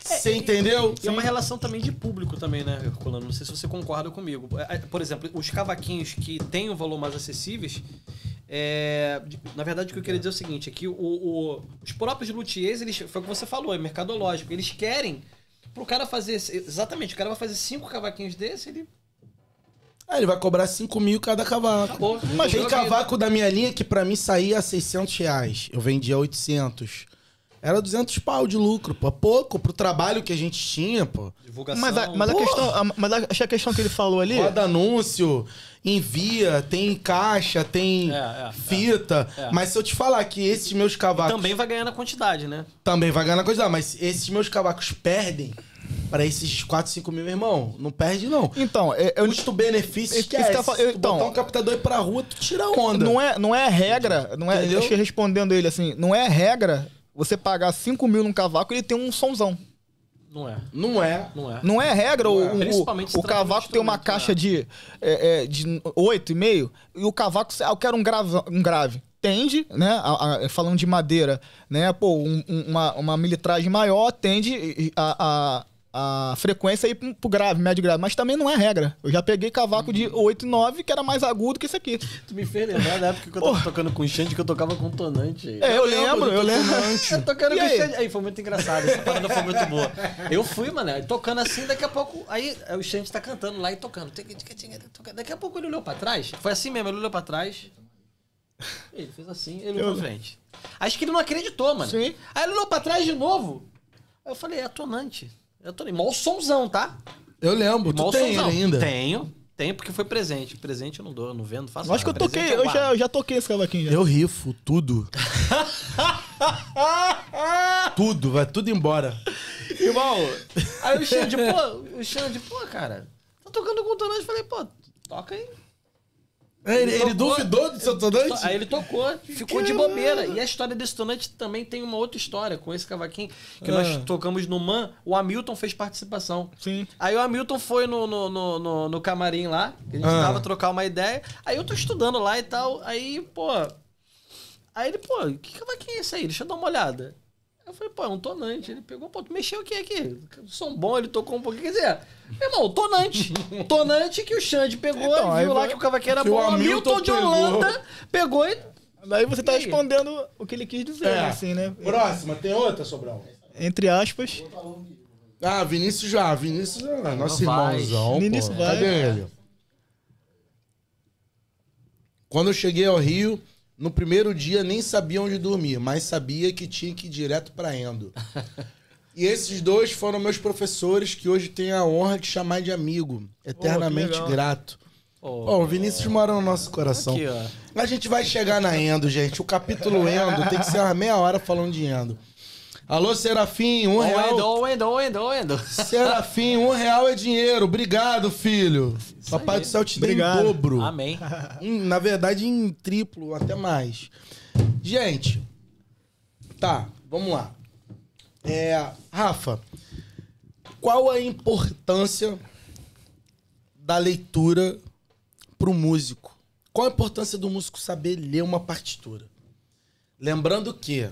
Você é, entendeu? E é uma relação também de público também, né, Herculano? Não sei se você concorda comigo. É, é, por exemplo, os cavaquinhos que têm o valor mais acessíveis, é... na verdade o que eu queria dizer é o seguinte, é que o, o... os próprios luthiers, eles, foi o que você falou, é mercadológico, eles querem pro cara fazer, exatamente, o cara vai fazer cinco cavaquinhos desses ele ah, ele vai cobrar 5 mil cada cavaco. Acabou. Mas tem cavaco né? da minha linha que para mim saía a 600 reais. Eu vendia 800. Era 200 pau de lucro, pô. Pouco pro trabalho que a gente tinha, pô. Divulgação. Mas a, mas a questão, a, mas a, a questão que ele falou ali... Roda anúncio, envia, tem caixa, tem é, é, é. fita. É, mas se eu te falar que esses meus cavacos... E também vai ganhar na quantidade, né? Também vai ganhar na quantidade, mas esses meus cavacos perdem para esses 4, 5 mil, irmão, não perde, não. Então, é, eu. Custo-benefício, é esquece. Tá então, botar um captador aí pra rua, tu tira onda. Não é, não é regra, não é. Entendeu? Acho respondendo ele assim, não é regra você pagar 5 mil num cavaco e ele tem um somzão. Não é. Não é. Não é. Não é regra não o, é. o, o cavaco tem uma caixa né? é, é. de, é, de 8,5 e o cavaco, ah, eu quero um grave. Um grave. Tende, né? A, a, falando de madeira, né? Pô, um, uma, uma militragem maior tende a, a a frequência aí pro grave, médio grave. Mas também não é regra. Eu já peguei cavaco uhum. de 8, 9, que era mais agudo que esse aqui. Tu me fez lembrar da época que eu tava tocando com Xande que eu tocava com tonante. É, eu, eu lembro, eu lembro. tocando e com enchente. Aí? aí foi muito engraçado, essa parada foi muito boa. Eu fui, mano, tocando assim, daqui a pouco. Aí o Xande tá cantando lá e tocando. Daqui a pouco ele olhou pra trás. Foi assim mesmo, ele olhou pra trás. Ele fez assim, ele olhou pra frente. Acho que ele não acreditou, mano. Sim. Aí ele olhou pra trás de novo. Aí eu falei, é tonante. Eu tô nem. Mó somzão, tá? Eu lembro, e tu tem ele ainda. Tenho. Tenho, porque foi presente. Presente eu não dou, eu não vendo, faço eu Acho nada. que eu toquei, eu, eu é já, eu já toquei esse cavaquinho. Já. Eu rifo tudo. tudo, vai tudo embora. Irmão, aí o Xande, pô, o Xande, pô, cara, tô tá tocando com o Tonante, falei, pô, toca aí. Ele, ele, ele duvidou do detonante? Aí ele tocou, ficou Caramba. de bobeira. E a história desse detonante também tem uma outra história com esse cavaquinho que nós ah. tocamos no Man. O Hamilton fez participação. Sim. Aí o Hamilton foi no, no, no, no, no camarim lá, que a gente tava ah. trocar uma ideia. Aí eu tô estudando lá e tal. Aí, pô. Aí ele, pô, que cavaquinho é esse aí? Deixa eu dar uma olhada. Eu falei, pô, é um tonante. Ele pegou, pô, tu mexeu o que aqui? Som bom, ele tocou um pouquinho. Quer dizer, meu irmão, tonante. tonante que o Xande pegou, então, viu lá que o cavaqueiro era bom. O Hamilton de Holanda pegou e. Daí você tá e... respondendo o que ele quis dizer, é. assim, né? Próxima, tem outra, Sobrão? Entre aspas. Ah, Vinícius já, Vinícius já, é nosso irmãozão. Vinícius vai. Cadê ele? Quando eu cheguei ao Rio, no primeiro dia nem sabia onde dormir, mas sabia que tinha que ir direto para Endo. e esses dois foram meus professores que hoje tenho a honra de chamar de amigo, eternamente oh, grato. Oh, o Vinícius mora no nosso coração. Aqui, a gente vai chegar na Endo, gente. O capítulo Endo tem que ser uma meia hora falando de Endo. Alô, Serafim, um real. Wendel, endo, Wendel, endo. Serafim, um real é dinheiro. Obrigado, filho. Isso Papai aí. do céu te deu em dobro. Amém. na verdade, em triplo, até mais. Gente, tá, vamos lá. É, Rafa, qual a importância da leitura para o músico? Qual a importância do músico saber ler uma partitura? Lembrando que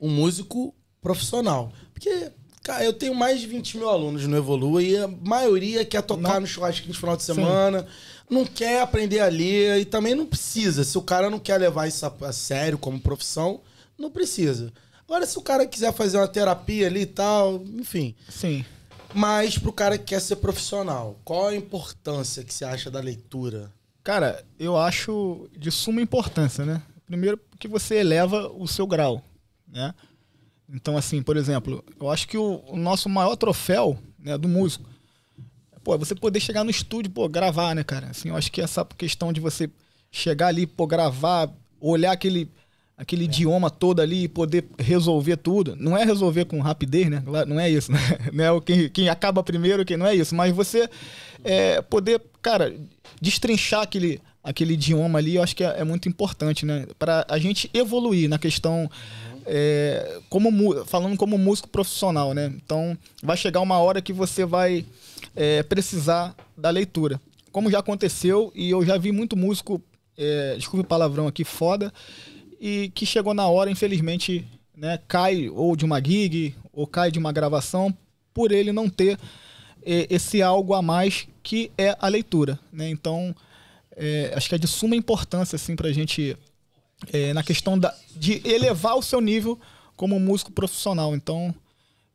o músico profissional. Porque, cara, eu tenho mais de 20 mil alunos no Evolua e a maioria quer tocar não. no churrasquinho no final de semana, Sim. não quer aprender a ler e também não precisa. Se o cara não quer levar isso a, a sério como profissão, não precisa. Agora, se o cara quiser fazer uma terapia ali e tal, enfim. Sim. Mas pro cara que quer ser profissional, qual a importância que você acha da leitura? Cara, eu acho de suma importância, né? Primeiro, que você eleva o seu grau, né? Então, assim, por exemplo, eu acho que o, o nosso maior troféu né, do músico pô, é você poder chegar no estúdio, pô, gravar, né, cara? Assim, eu acho que essa questão de você chegar ali, pô, gravar, olhar aquele, aquele é. idioma todo ali e poder resolver tudo. Não é resolver com rapidez, né? Não é isso, né? É quem, quem acaba primeiro, quem não é isso. Mas você é, poder, cara, destrinchar aquele, aquele idioma ali, eu acho que é, é muito importante, né? Para a gente evoluir na questão é, como, falando como músico profissional, né? Então, vai chegar uma hora que você vai é, precisar da leitura. Como já aconteceu, e eu já vi muito músico, é, desculpe o palavrão aqui, foda, e que chegou na hora, infelizmente, né, cai ou de uma gig, ou cai de uma gravação, por ele não ter é, esse algo a mais que é a leitura, né? Então, é, acho que é de suma importância, assim, a gente é, na questão da, de elevar o seu nível como músico profissional. Então,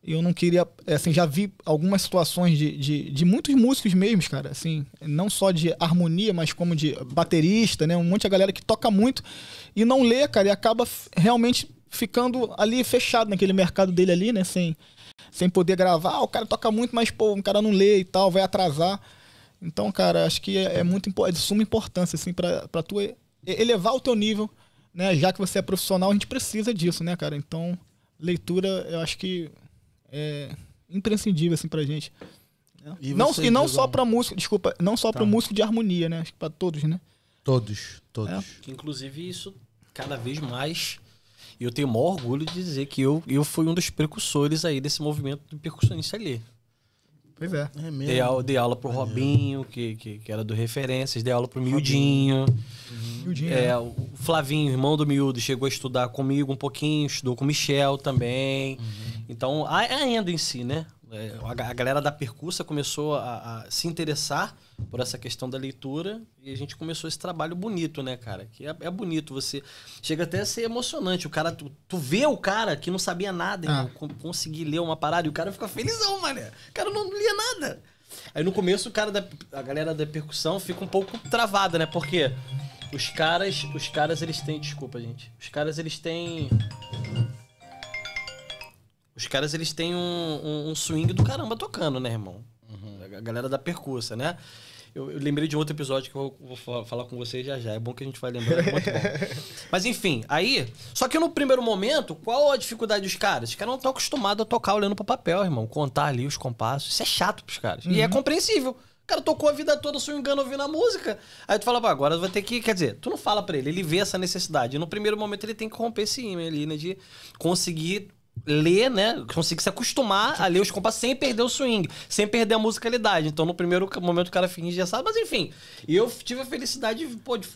eu não queria. É, assim, já vi algumas situações de, de, de, muitos músicos mesmos, cara. Assim, não só de harmonia, mas como de baterista, né? Um monte de galera que toca muito e não lê, cara, e acaba realmente ficando ali fechado naquele mercado dele ali, né? Sem, sem poder gravar. Ah, o cara toca muito, mas, pô, o cara não lê e tal, vai atrasar. Então, cara, acho que é, é muito é de suma importância, assim, pra, pra tu elevar o teu nível né, já que você é profissional, a gente precisa disso, né, cara? Então, leitura, eu acho que é imprescindível, assim, pra gente. E não, e não só para músico, desculpa, não só tá. para músico de harmonia, né? Acho que para todos, né? Todos, é. todos. É. Que, inclusive isso cada vez mais eu tenho o maior orgulho de dizer que eu, eu fui um dos precursores aí desse movimento do percussionista ali. Pois é. é mesmo. Dei, aula, dei aula pro Robinho, que, que, que, era do Referências, dei aula pro Miudinho. Uhum. É, né? o Flavinho, irmão do Miúdo, chegou a estudar comigo um pouquinho, estudou com o Michel também. Uhum. Então, ainda em si, né? É, a galera da percursa começou a, a, se interessar por essa questão da leitura e a gente começou esse trabalho bonito, né, cara? Que é, é bonito, você chega até a ser emocionante. O cara, tu, tu vê o cara que não sabia nada, ah. irmão, conseguir ler uma parada e o cara fica felizão, mané. O cara não lia nada. Aí no começo o cara da a galera da percussão fica um pouco travada, né? Porque os caras, os caras eles têm, desculpa, gente. Os caras eles têm os caras, eles têm um, um, um swing do caramba tocando, né, irmão? Uhum. A galera da percussa né? Eu, eu, lembrei de um outro episódio que eu vou, falar com vocês já já. É bom que a gente vai lembrar, é muito bom. Mas enfim, aí. Só que no primeiro momento, qual a dificuldade dos caras? Os caras não estão acostumados a tocar olhando para papel, irmão. Contar ali os compassos. Isso é chato pros caras. Uhum. E é uhum. compreensível. O cara tocou a vida toda swingando ouvindo a música. Aí tu fala, agora vai ter que. Quer dizer, tu não fala para ele, ele vê essa necessidade. E no primeiro momento ele tem que romper esse ímã ali, né? De conseguir ler, né? Conseguir se acostumar a ler os compassos sem perder o swing, sem perder a musicalidade. Então, no primeiro momento, o cara finge essa. Mas, enfim, eu tive a felicidade de, pô, de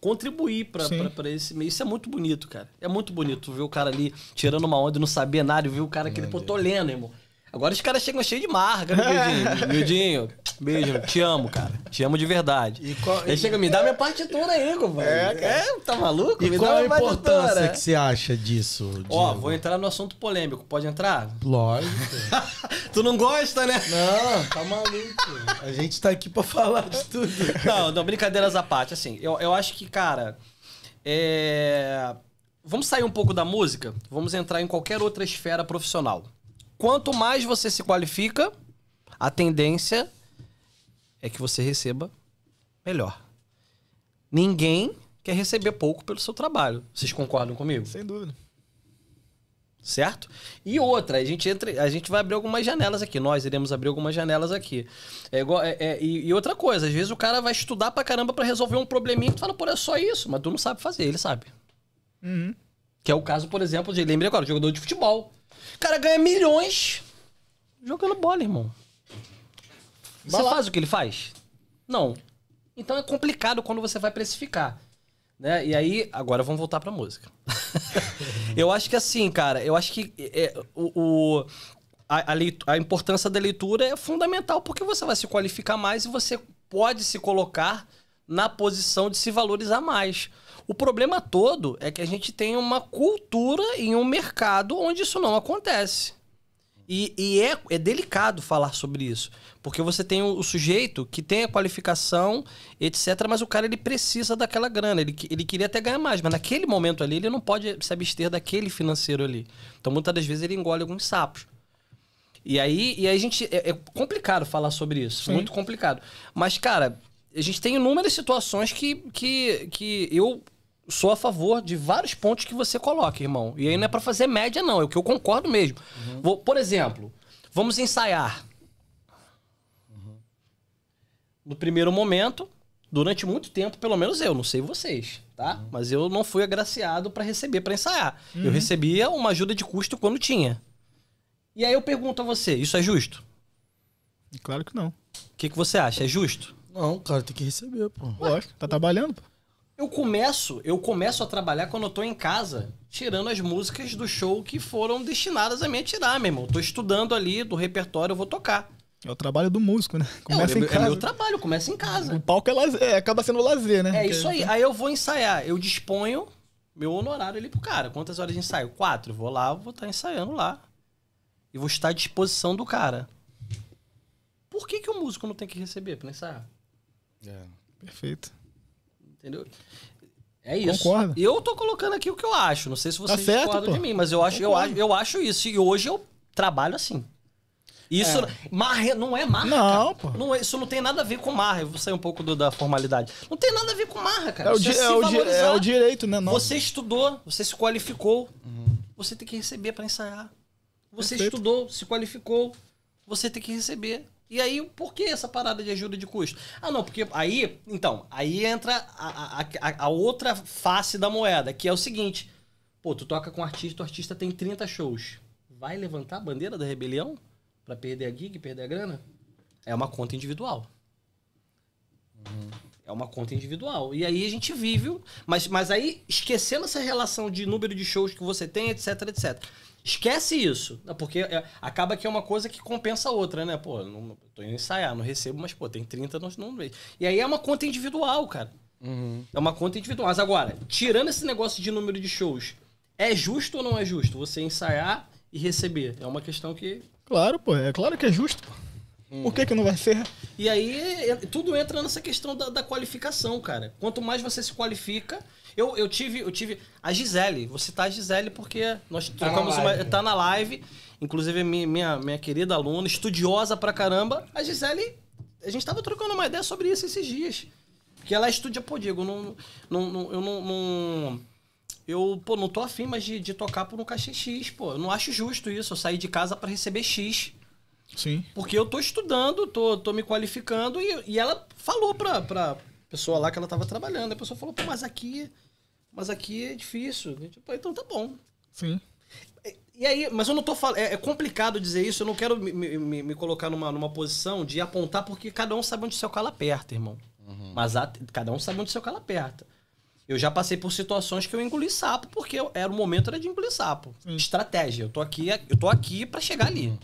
contribuir para esse meio. Isso é muito bonito, cara. É muito bonito ver o cara ali tirando uma onda e não saber nada e ver o cara que, pô, tô lendo, irmão. Agora os caras chegam cheios de marca, né, Mildinho, Guildinho, beijo, te amo, cara. Te amo de verdade. E qual... Ele chega, me dá minha partitura aí, compadre. É, é, tá maluco? E me qual a importância partitura. que você acha disso? Diego? Ó, vou entrar no assunto polêmico. Pode entrar? Lógico. tu não gosta, né? Não, tá maluco. A gente tá aqui pra falar de tudo. Não, não, brincadeiras à parte. Assim, eu, eu acho que, cara, é... Vamos sair um pouco da música? Vamos entrar em qualquer outra esfera profissional. Quanto mais você se qualifica, a tendência é que você receba melhor. Ninguém quer receber pouco pelo seu trabalho. Vocês concordam comigo? Sem dúvida. Certo? E outra, a gente, entra, a gente vai abrir algumas janelas aqui. Nós iremos abrir algumas janelas aqui. É igual, é, é, e, e, outra coisa, às vezes o cara vai estudar pra caramba pra resolver um probleminha e tu fala, pô, é só isso, mas tu não sabe fazer, ele sabe. Uhum. Que é o caso, por exemplo, de. Lembrei agora, jogador de futebol. O cara ganha milhões jogando bola, irmão. Você faz o que ele faz? Não. Então é complicado quando você vai precificar. Né? E aí, agora vamos voltar pra música. eu acho que assim, cara, eu acho que é, é o, o a, a, leitura, a, importância da leitura é fundamental, porque você vai se qualificar mais e você pode se colocar na posição de se valorizar mais. O problema todo é que a gente tem uma cultura e um mercado onde isso não acontece. E, e é, é, delicado falar sobre isso, porque você tem o, o, sujeito que tem a qualificação, etc., mas o cara ele precisa daquela grana, ele, ele queria até ganhar mais, mas naquele momento ali ele não pode se abster daquele financeiro ali. Então muitas das vezes ele engole alguns sapos. E aí, e aí a gente. É, é complicado falar sobre isso, Sim. muito complicado. Mas, cara, a gente tem inúmeras situações que, que, que eu sou a favor de vários pontos que você coloca, irmão. E aí não é para fazer média, não. É o que eu concordo mesmo. Uhum. Vou, por exemplo, vamos ensaiar. Uhum. No primeiro momento, durante muito tempo, pelo menos eu, não sei vocês, tá? Uhum. Mas eu não fui agraciado para receber para ensaiar. Eu uhum. recebia uma ajuda de custo quando tinha. E aí eu pergunto a você, isso é justo? Claro que não. O que, que você acha? É justo? Não, cara, tem que receber, pô. Lógico, tá trabalhando, pô. Eu começo, eu começo a trabalhar quando eu tô em casa, tirando as músicas do show que foram destinadas a me tirar, meu irmão. Eu tô estudando ali do repertório, eu vou tocar. É o trabalho do músico, né? É, começa é, em casa. É meu trabalho, começa em casa. O palco é lazer, é, acaba sendo lazer, né? É Porque isso aí. Aí eu vou ensaiar, eu disponho meu honorário ali pro cara. Quantas horas de ensaio? Quatro. Vou lá, vou estar tá ensaiando lá. E vou estar à disposição do cara. Por que, que o músico não tem que receber pra ensaiar? É, perfeito. Entendeu? É isso. Concordo. Eu tô colocando aqui o que eu acho. Não sei se tá vocês tá certo, discordam pô. de mim, mas eu acho, eu, acho, eu acho isso. E hoje eu trabalho assim. Isso é. Marre, não é marra. Não, pô. Não, é, isso não tem nada a ver com marra. Eu vou sair um pouco do, da formalidade. Não tem nada a ver com marra, cara. É o, é di é o, é o direito, né? Nossa. Você estudou, você se qualificou. Uhum. Você tem que receber para ensaiar. Você Perfeito. estudou, se qualificou. Você tem que receber. E aí, por que essa parada de ajuda de custo? Ah, não, porque aí, então, aí entra a, a, a outra face da moeda, que é o seguinte: pô, tu toca com um artista, o artista tem 30 shows. Vai levantar a bandeira da rebelião para perder a gig, perder a grana? É uma conta individual. Uhum. É uma conta individual. E aí a gente vive, mas, mas aí esquecendo essa relação de número de shows que você tem, etc, etc. Esquece isso. É porque é, acaba que é uma coisa que compensa a outra, né? Pô, não, tô indo ensaiar, não recebo, mas, pô, tem 30 no, no mês. E aí é uma conta individual, cara. Uhum. É uma conta individual. Mas agora, tirando esse negócio de número de shows, é justo ou não é justo você ensaiar e receber? É uma questão que. Claro, pô, é claro que é justo. Uhum. Por que, que não vai ser? E aí tudo entra nessa questão da, da qualificação, cara. Quanto mais você se qualifica. Eu, eu tive. Eu tive. A Gisele, vou citar tá a Gisele porque nós tá trocamos uma. Tá na live. Inclusive, minha, minha, minha querida aluna, estudiosa pra caramba, a Gisele. A gente tava trocando uma ideia sobre isso esses dias. Que ela estudia, pô, Diego, não, não, não, eu não, não eu, pô, não tô afim mais de, de tocar por um cachê X, pô. Eu não acho justo isso. Eu saí de casa para receber X. Sim. Porque eu tô estudando, tô, tô me qualificando e, e ela falou pra, pra pessoa lá que ela tava trabalhando. A pessoa falou, pô, mas aqui, mas aqui é difícil. tipo, então tá bom. Sim. E aí, mas eu não tô falando. É, é, complicado dizer isso, eu não quero me, me, me, colocar numa, numa posição de apontar, porque cada um sabe onde seu calo aperta, irmão. Uhum. Mas a, cada um sabe onde seu calo aperta. Eu já passei por situações que eu engoli sapo, porque eu, era o momento era de engolir sapo. Sim. Estratégia. Eu tô aqui, eu tô aqui para chegar ali. Uhum.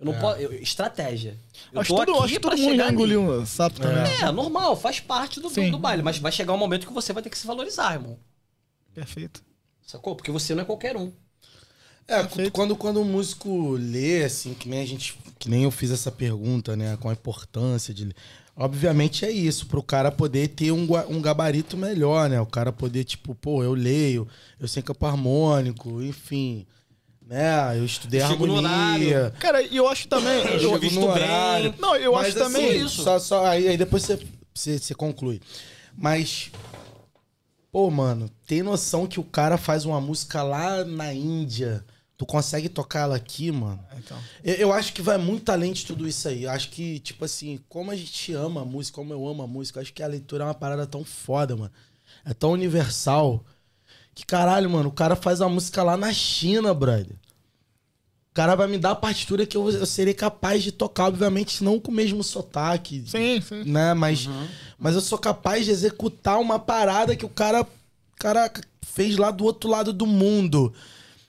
Eu não é. posso. Eu, estratégia. Eu acho, todo, acho que todo mundo engoliu um sapo é. também. É, normal, faz parte do, do, do, baile. Mas vai chegar um momento que você vai ter que se valorizar, irmão. Perfeito. Sacou? Porque você não é qualquer um. É, quando, quando o músico lê, assim, que nem a gente. Que nem eu fiz essa pergunta, né? Com a importância de. Obviamente é isso, pro cara poder ter um, um gabarito melhor, né? O cara poder, tipo, pô, eu leio, eu sei campo harmônico, enfim né? Eu estudei eu harmonia. horário. Cara, e eu acho também. Eu, eu visto horário, bem. Não, eu mas acho assim, também isso. Só, só, aí, aí depois você, você, você conclui. Mas Pô, mano, tem noção que o cara faz uma música lá na Índia. Tu consegue tocar ela aqui, mano? Então. Eu, eu, acho que vai muito além de tudo isso aí. Eu acho que, tipo assim, como a gente ama a música, como eu amo a música, acho que a leitura é uma parada tão foda, mano. É tão universal. Que caralho, mano, o cara faz a música lá na China, brother. O cara vai me dar a partitura que eu, eu serei capaz de tocar, obviamente, não com o mesmo sotaque. Sim, sim. Né? Mas, uhum. mas eu sou capaz de executar uma parada que o cara, cara fez lá do outro lado do mundo.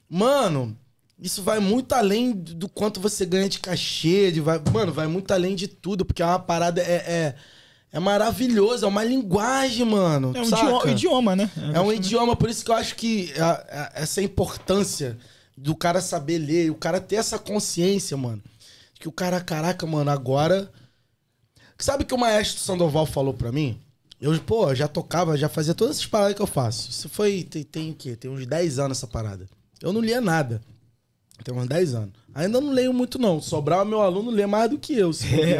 Mano, isso vai muito além do quanto você ganha de cachê. De vai, mano, vai muito além de tudo, porque é uma parada. É, é, é maravilhoso, é uma linguagem, mano. É um idioma, idioma, né? É, é um idioma, por isso que eu acho que a, a, essa importância do cara saber ler, o cara ter essa consciência, mano. Que o cara, caraca, mano, agora. Sabe que o maestro Sandoval falou pra mim? Eu, pô, já tocava, já fazia todas essas paradas que eu faço. Isso foi. Tem, tem o quê? Tem uns 10 anos essa parada. Eu não lia nada. Tem uns 10 anos. Ainda não leio muito, não. Sobrar, meu aluno lê mais do que eu.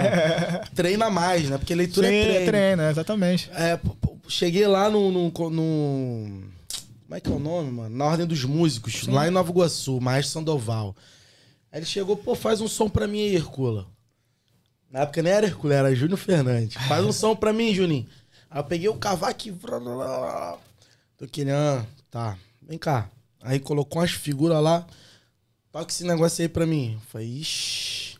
Treina mais, né? Porque leitura Sim, é treino. É treino, exatamente. É, cheguei lá no, no, no como é que é o nome, mano? Na Ordem dos Músicos, Sim. lá em Nova Iguaçu, Maestro Sandoval. Aí ele chegou, pô, faz um som pra mim aí, Hercula. Na época nem era Hercula, era Júnior Fernandes. Ah. Faz um som pra mim, Juninho. Aí eu peguei o cavaco e... Tô querendo... Ah, tá, vem cá. Aí colocou umas figuras lá. Toca esse negócio aí pra mim. Eu falei, ixi.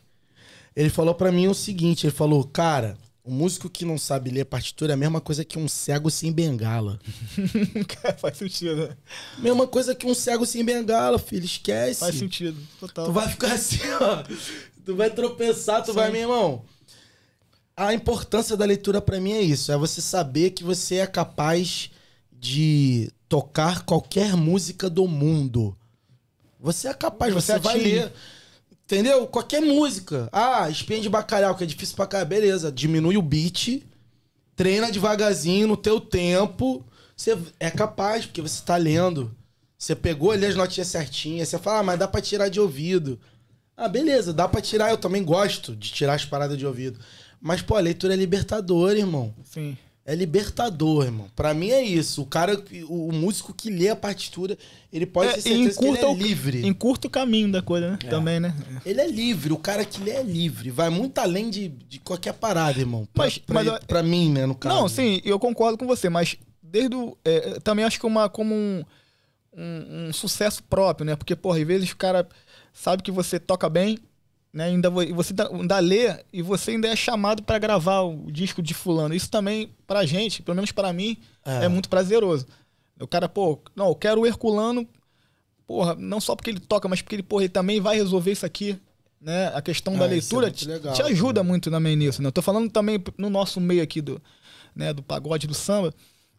Ele falou pra mim o seguinte, ele falou, cara, um músico que não sabe ler partitura é a mesma coisa que um cego sem bengala. faz sentido, né? Mesma coisa que um cego sem bengala, filho. Esquece. Faz sentido, total. Tu vai ficar assim, ó. Tu vai tropeçar, tu Sim. vai, meu irmão. A importância da leitura para mim é isso. É você saber que você é capaz de tocar qualquer música do mundo. Você é capaz, você, você vai ler. Entendeu? Qualquer música. Ah, espinha de bacalhau, que é difícil pra caralho. Beleza, diminui o beat, treina devagarzinho no teu tempo. Você é capaz, porque você tá lendo. Você pegou ali as notinhas certinhas, você fala, ah, mas dá pra tirar de ouvido. Ah, beleza, dá pra tirar, eu também gosto de tirar as paradas de ouvido. Mas, pô, a leitura é libertadora, irmão. Sim é libertador, irmão. Pra mim é isso. O cara, o, o músico que lê a partitura, ele pode é, ser certeza que ele é o, livre. Encurta o caminho da coisa, né? É. Também, né? Ele é livre, o cara que lê é livre. Vai muito além de, de qualquer parada, irmão. Pra, mas, pra, mas pra mim, né, no caso. Não, sim, eu concordo com você, mas desde o. É, também acho que uma, como um, um, um sucesso próprio, né? Porque, porra, às vezes o cara sabe que você toca bem, né? Ainda você tá, ainda lê e você ainda é chamado para gravar o disco de fulano. Isso também pra gente, pelo menos para mim, é. é. muito prazeroso. O cara, pô, não, eu quero o Herculano, porra, não só porque ele toca, mas porque ele, porra, ele também vai resolver isso aqui, né? A questão ah, é, da leitura é te, te, ajuda né? muito também nisso, né? Eu tô falando também no nosso meio aqui do, né, do pagode, do samba,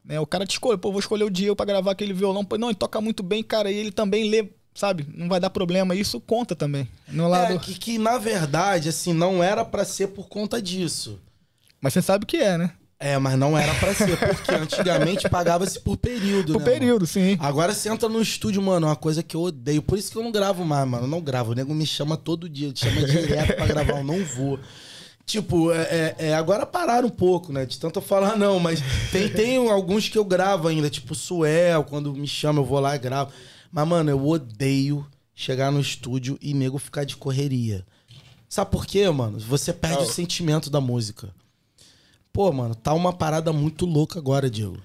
né? O cara te escolhe, pô, vou escolher o Diego para gravar aquele violão, pô, não, ele toca muito bem, cara, e ele também lê sabe? Não vai dar problema. Isso conta também. No lado... É, que, que na verdade, assim, não era para ser por conta disso. Mas você sabe que é, né? É, mas não era pra ser, porque antigamente pagava-se por período, por né? Por período, mano? sim. Agora você entra no estúdio, mano, é uma coisa que eu odeio. Por isso que eu não gravo mais, mano. Eu não gravo. O nego me chama todo dia, te chama direto pra gravar, eu não vou. Tipo, é, é, é agora pararam um pouco, né? De tanto eu falar, não, mas tem, tem alguns que eu gravo ainda, tipo Suel, quando me chama eu vou lá e gravo. Mas, mano, eu odeio chegar no estúdio e nego ficar de correria. Sabe por quê, mano? Você perde oh. o sentimento da música. Pô, mano, tá uma parada muito louca agora, Diego.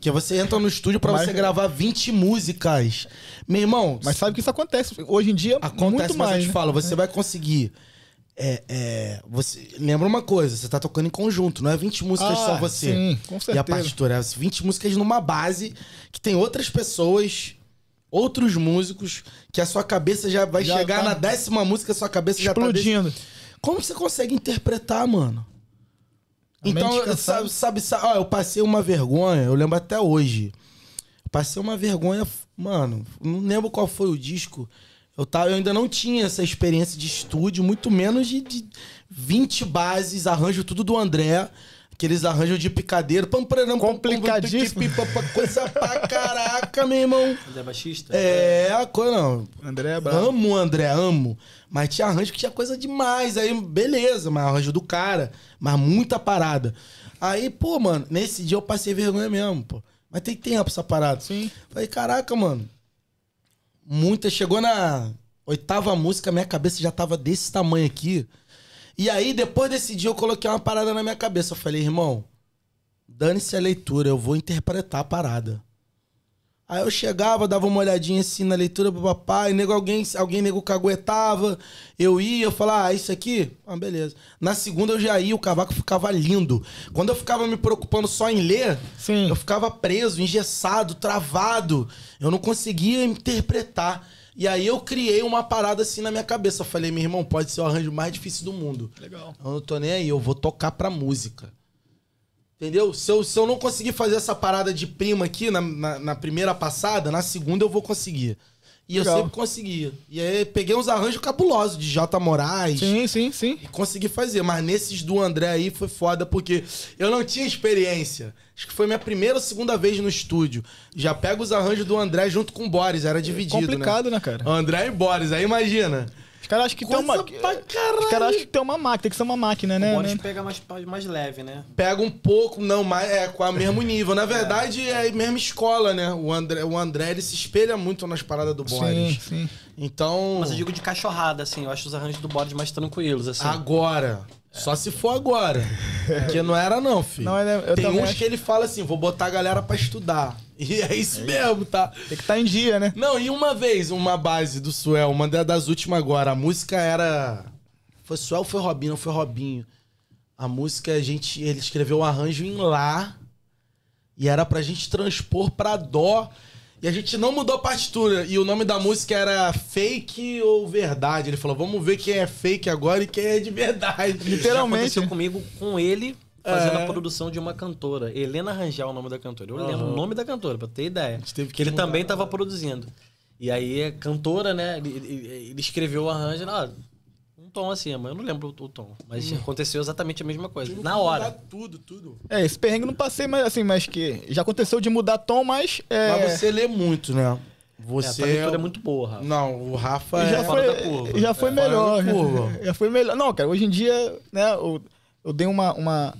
Que você entra no estúdio para você gravar 20 músicas. Meu irmão. Mas sabe que isso acontece. Hoje em dia, acontece, muito mais. Mas eu te né? falo, você vai conseguir. É, é, você lembra uma coisa, você tá tocando em conjunto, não é 20 músicas ah, só você. Sim, com certeza. E a partitura, é 20 músicas numa base que tem outras pessoas outros músicos que a sua cabeça já vai já chegar tá... na décima música, a sua cabeça Explodindo. já tá. Explodindo. Como você consegue interpretar, mano? A então, sabe, sabe, sabe ó, eu passei uma vergonha, eu lembro até hoje. passei uma vergonha, mano, não lembro qual foi o disco. Eu, tava, eu ainda não tinha essa experiência de estúdio, muito menos de, de 20 bases, arranjo tudo do André que eles arranjam de picadeiro. Pamparam, Complicadíssimo. Coisa pra caraca, meu irmão. André é Baixista? É, a coisa não. André é bravo. Amo André, amo. Mas tinha arranjo que tinha coisa demais. Aí, beleza, mas arranjo do cara. Mas muita parada. Aí, pô, mano, nesse dia eu passei vergonha mesmo, pô. Mas tem tempo essa parada. Sim. Falei, caraca, mano. Muita. Chegou na oitava música, minha cabeça já tava desse tamanho aqui. E aí, depois desse dia, eu coloquei uma parada na minha cabeça. Eu falei, irmão, dane-se a leitura, eu vou interpretar a parada. Aí eu chegava, dava uma olhadinha assim na leitura pro papai, nego, alguém, alguém nego caguetava, eu ia, eu falava, ah, isso aqui? Ah, beleza. Na segunda eu já ia, o cavaco ficava lindo. Quando eu ficava me preocupando só em ler, Sim. eu ficava preso, engessado, travado. Eu não conseguia interpretar. E aí eu criei uma parada assim na minha cabeça. Eu falei, meu irmão, pode ser o arranjo mais difícil do mundo. Legal. Eu não tô nem aí, eu vou tocar pra música. Entendeu? Se eu, se eu não conseguir fazer essa parada de prima aqui na, na, na primeira passada, na segunda eu vou conseguir. E Legal. eu sempre conseguia. E aí peguei uns arranjos cabulosos de Jota Moraes. Sim, sim, sim. E consegui fazer. Mas nesses do André aí foi foda, porque eu não tinha experiência. Acho que foi minha primeira ou segunda vez no estúdio. Já pego os arranjos do André junto com o Boris, era dividido. É complicado, né, né cara? André e Boris, aí imagina. Os caras acham que tem uma. Eh, os caras acham que tem uma máquina, tem que ser uma máquina, né? O Boris né? pega mais, mais leve, né? Pega um pouco, não, mas é com o mesmo nível. Na verdade, é, a mesma escola, né? O André, o André ele se espelha muito nas paradas do Boris. Sim, sim. Então. Mas eu digo de cachorrada, assim. Eu acho os arranjos do Boris mais tranquilos, assim. Agora, só se for agora. Porque não era, não, filho. Não, é- eu Tem uns acho... que ele fala assim: vou botar a galera pra estudar. E é isso é. mesmo, tá? Tem que estar tá em dia, né? Não, e uma vez, uma base do Suel, uma das últimas agora, a música era. Foi Suel foi Robinho? Não foi Robinho. A música, a gente. Ele escreveu um arranjo em Lá. E era pra gente transpor pra Dó. E a gente não mudou a partitura. E o nome da música era Fake ou Verdade. Ele falou, vamos ver quem é fake agora e quem é de verdade. Literalmente. Já aconteceu comigo com ele fazendo é. a produção de uma cantora. Helena Rangel é o nome da cantora. Eu uhum. lembro o nome da cantora, pra ter ideia. Teve que, ele mudar, também tava produzindo. E aí, cantora, né? Ele, ele escreveu o arranjo. Ah, tom assim, mas eu não lembro o, tom. Mas hum. aconteceu exatamente a mesma coisa. Na hora. Tudo, tudo. É, esse perrengue não passei, mas assim, mas que. Já aconteceu de mudar tom, mas. É... Mas você lê muito, né? Você. É, a trajetória é muito boa, Rafa. Não, o Rafa é... já foi, curva. Já foi é, melhor. Já, né? já foi melhor. Não, cara, hoje em dia, né, eu, eu dei uma. uma...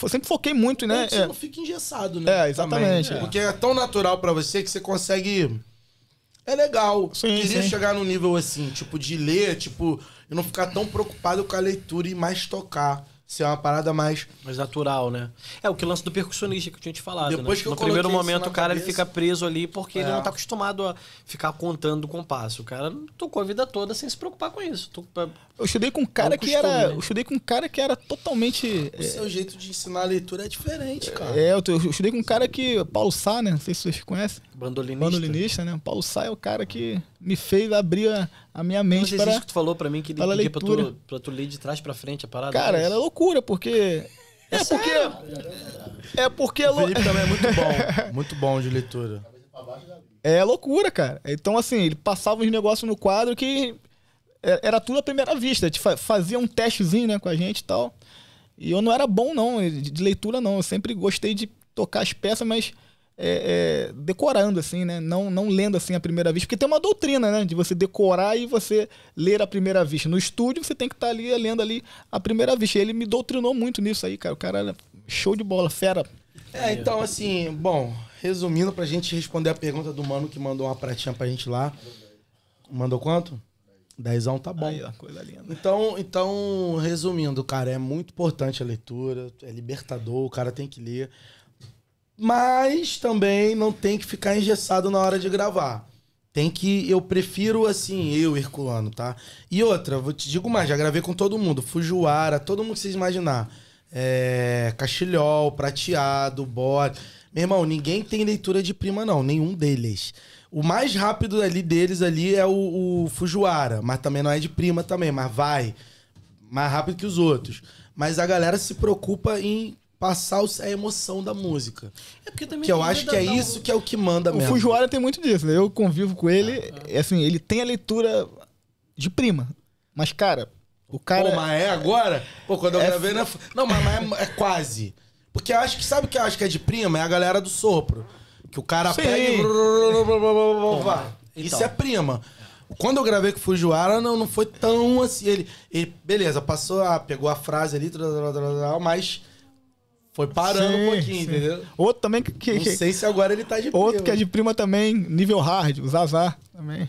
Eu sempre foquei muito, né? Você é... não fica engessado, né? É, exatamente. É. Porque é tão natural para você que você consegue. É legal. Sim, Queria sim. chegar num nível assim, tipo, de ler, tipo, e não ficar tão preocupado com a leitura e mais tocar. Ser é uma parada mais. Mais natural, né? É o que o lance do percussionista que eu tinha te falado. Depois né? que no eu primeiro momento o cara ele fica preso ali porque é. ele não tá acostumado a ficar contando o compasso. O cara tocou a vida toda sem se preocupar com isso. É, eu estudei com um cara é um costume, que era. Né? Eu estudei com um cara que era totalmente. O é... seu jeito de ensinar a leitura é diferente, cara. É, eu, eu estudei com um cara que. Paulo Sá, né? Não sei se vocês conhecem. Bandolinista. Bandolinista, né? Paulo Sá é o cara que me fez abrir a, a minha mente para isso que tu falou para mim que para pedia leitura. tu, pra tu ler de trás para frente a parada. Cara, é era loucura, porque é, é porque é, é porque é o Felipe também é muito bom, muito bom de leitura. É loucura, cara. Então assim, ele passava uns negócios no quadro que é, era tudo à primeira vista, te fazia um testezinho, né, com a gente e tal. E eu não era bom não de leitura não, eu sempre gostei de tocar as peças, mas é, é, decorando, assim, né? Não, não lendo assim a primeira vista, porque tem uma doutrina, né? De você decorar e você ler a primeira vista. No estúdio, você tem que estar tá ali lendo ali a primeira vista. E ele me doutrinou muito nisso aí, cara. O cara show de bola, fera. É, então, assim, bom, resumindo, pra gente responder a pergunta do mano que mandou uma pratinha pra gente lá. Mandou quanto? Dezão tá bom. Aí, ó, coisa linda. Então, então, resumindo, cara, é muito importante a leitura, é libertador, o cara tem que ler. Mas também não tem que ficar engessado na hora de gravar. Tem que. Eu prefiro assim, eu, Herculano, tá? E outra, vou te digo mais, já gravei com todo mundo. Fujiwara, todo mundo que vocês imaginar. É, Prateado, Bode. Meu irmão, ninguém tem leitura de prima, não. Nenhum deles. O mais rápido ali deles ali é o, o Fujiwara, mas também não é de prima também, mas vai. Mais rápido que os outros. Mas a galera se preocupa em passar a emoção da música. É porque também que eu acho que é isso que é o que manda o mesmo. O Fujiwara tem muito disso, né? Eu convivo com ele, ah, ah. assim, ele tem a leitura de prima. Mas, cara, o cara... Pô, mas é agora? Pô, quando eu é gravei... F... Não, mas, é, é quase. Porque eu acho que, sabe o que eu acho que é de prima? É a galera do sopro. Que o cara Sim. pega e... então. Isso é prima. Quando eu gravei com o Fujiwara, não, não foi tão assim. Ele, ele beleza, passou, a, pegou a frase ali, mas foi parando sim, um pouquinho, sim. entendeu? Outro também que, que. Não sei se agora ele tá de prima. Outro que é de prima também, nível hard, o Zazá também.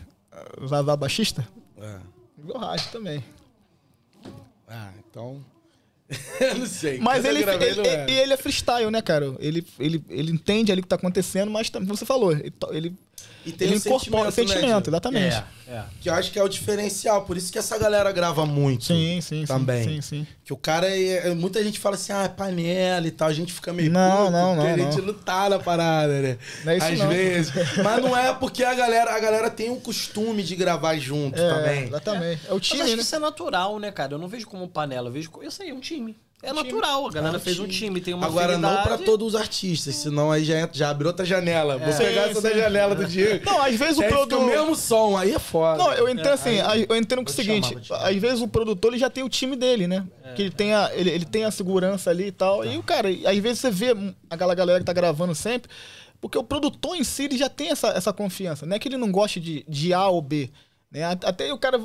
Zazá baixista? É. Nível hard também. Ah, então. eu não sei. Mas ele, gravei, ele, ele, ele, é freestyle, né, cara? Ele, ele, ele entende ali o que tá acontecendo, mas como você falou, ele, ele e tem ele um incorpora sentimento, o sentimento, né, exatamente. É, é. Que eu acho que é o diferencial. Por isso que essa galera grava muito. Sim, sim, também. Sim, sim, Que o cara. É, é, muita gente fala assim, ah, é panela e tal. A gente fica meio. Não, puto, não, não. Querendo não. a tá na parada, né? Não é isso Às não. vezes. Mas não é porque a galera, a galera tem um costume de gravar junto é, também. Exatamente. É o time. Mas acho né? que isso é natural, né, cara? Eu não vejo como panela. Eu vejo. Isso aí, é um time. É natural, a galera é um fez um time, tem uma Agora, não para todos os artistas, senão aí já, já abriu outra janela. É. Vou pegar essa da janela do Diego. Não, às vezes o produtor. o mesmo som, aí é foda. Não, eu entendo é, assim, aí, eu entendo que é o seguinte: às vezes o produtor ele já tem o time dele, né? É. que ele tem, a, ele, ele tem a segurança ali e tal. Tá. E o cara, às vezes você vê aquela galera que tá gravando sempre, porque o produtor em si ele já tem essa, essa confiança. Não é que ele não goste de, de A ou B. Né? Até o cara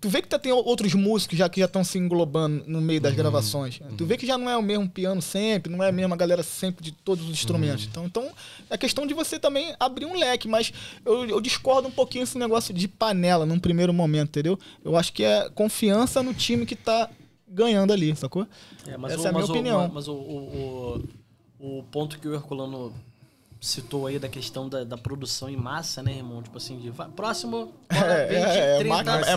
Tu vê que tá, tem outros músicos já que já estão se englobando no meio das uhum, gravações. Uhum. Tu vê que já não é o mesmo piano sempre, não é a mesma galera sempre de todos os instrumentos. Uhum. Então, então, é questão de você também abrir um leque, mas eu, eu, discordo um pouquinho esse negócio de panela num primeiro momento, entendeu? Eu acho que é confiança no time que tá ganhando ali, sacou? É, Essa o, é a minha opinião. O, mas o, o, o ponto que o Herculano citou aí da questão da, da, produção em massa, né, irmão? Tipo assim, de próximo. É, é, é, é, 30, máquina, é, tá é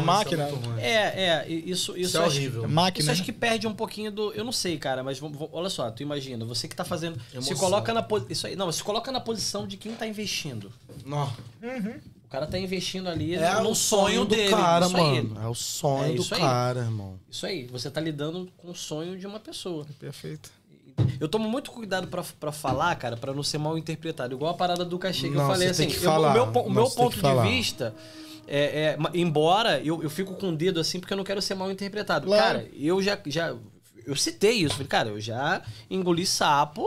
máquina, É, é, é isso, isso, isso é horrível. é máquina. Isso acho que perde um pouquinho do. Eu não sei, cara, mas vamos, olha só, tu imagina, você que tá fazendo. Emoção. Se coloca na Isso aí, não, se coloca na posição de quem tá investindo. Não. Uhum. O cara tá investindo ali é no sonho, sonho dele. Cara, isso mano. É o sonho é do cara, irmão. Isso aí, você tá lidando com o sonho de uma pessoa. Perfeito. Eu tomo muito cuidado pra, pra falar, cara, pra não ser mal interpretado. Igual a parada do cachê que não, eu falei assim. Eu, o meu, o meu ponto de vista. É, é, embora eu, eu fico com o dedo assim porque eu não quero ser mal interpretado. Claro. Cara, eu já, já. Eu citei isso. Cara, eu já engoli sapo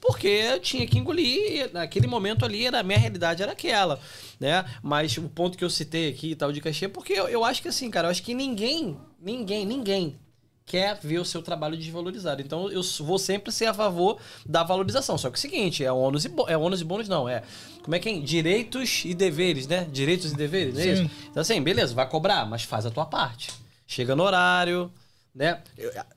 porque eu tinha que engolir. Naquele momento ali, era, a minha realidade era aquela. né? Mas o ponto que eu citei aqui e tal de cachê, porque eu, eu acho que assim, cara, eu acho que ninguém, ninguém, ninguém quer ver o seu trabalho desvalorizado. Então eu vou sempre ser a favor da valorização. Só que é o seguinte, é ônus e bônus, é ônus e bônus não, é como é que é? Direitos e deveres, né? Direitos e deveres, é isso? Então assim, beleza, vai cobrar, mas faz a tua parte. Chega no horário, né?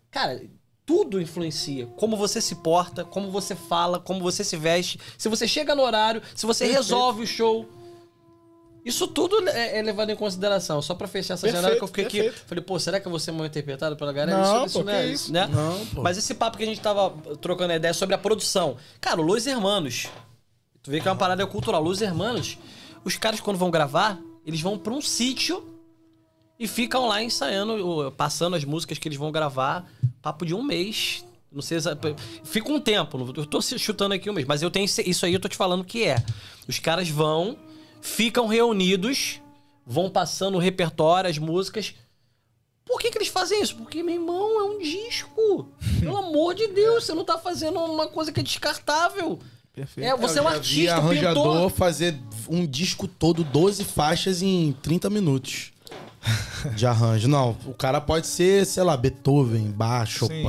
Cara, tudo influencia. Como você se porta, como você fala, como você se veste, se você chega no horário, se você resolve o show, isso tudo né, é, é levado em consideração. Só pra fechar essa perfeito, janela que eu fiquei perfeito. aqui. Falei, pô, será que eu vou ser mal interpretado pela galera? É não, isso, isso não é isso. Né? Não, pô. Mas esse papo que a gente tava trocando ideia sobre a produção. Cara, o Los Hermanos. Tu vê que é uma parada cultural. Los Hermanos, os caras quando vão gravar, eles vão pra um sítio e ficam lá ensaiando, passando as músicas que eles vão gravar, papo de um mês. Não sei se... Ah. Fica um tempo, eu tô chutando aqui um mês, mas eu tenho isso aí, eu tô te falando que é. Os caras vão ficam reunidos, vão passando o repertório, as músicas. Por que, que eles fazem isso? Porque, meu irmão, é um disco. Pelo amor de Deus, você não tá fazendo uma coisa que é descartável. Perfeito. É, você é um artista, um arranjador pintor. fazer um disco todo, 12 faixas em 30 minutos de arranjo. Não, o cara pode ser, sei lá, Beethoven, Bach, Chopin.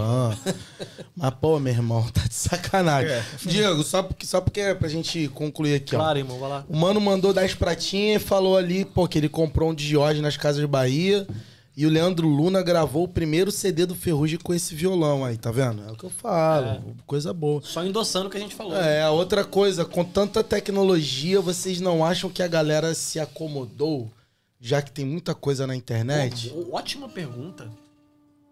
Mas, pô, meu irmão, tá de sacanagem. É. Diego, só porque, só porque é pra gente concluir aqui, claro, ó. Claro, irmão, vai lá. O mano mandou 10 pratinhas e falou ali, pô, que ele comprou um Diógenes nas Casas de Bahia. E o Leandro Luna gravou o primeiro CD do Ferrugem com esse violão aí, tá vendo? É o que eu falo, é. coisa boa. Só endossando o que a gente falou. É, outra coisa, com tanta tecnologia, vocês não acham que a galera se acomodou? já que tem muita coisa na internet? Pô, ótima pergunta.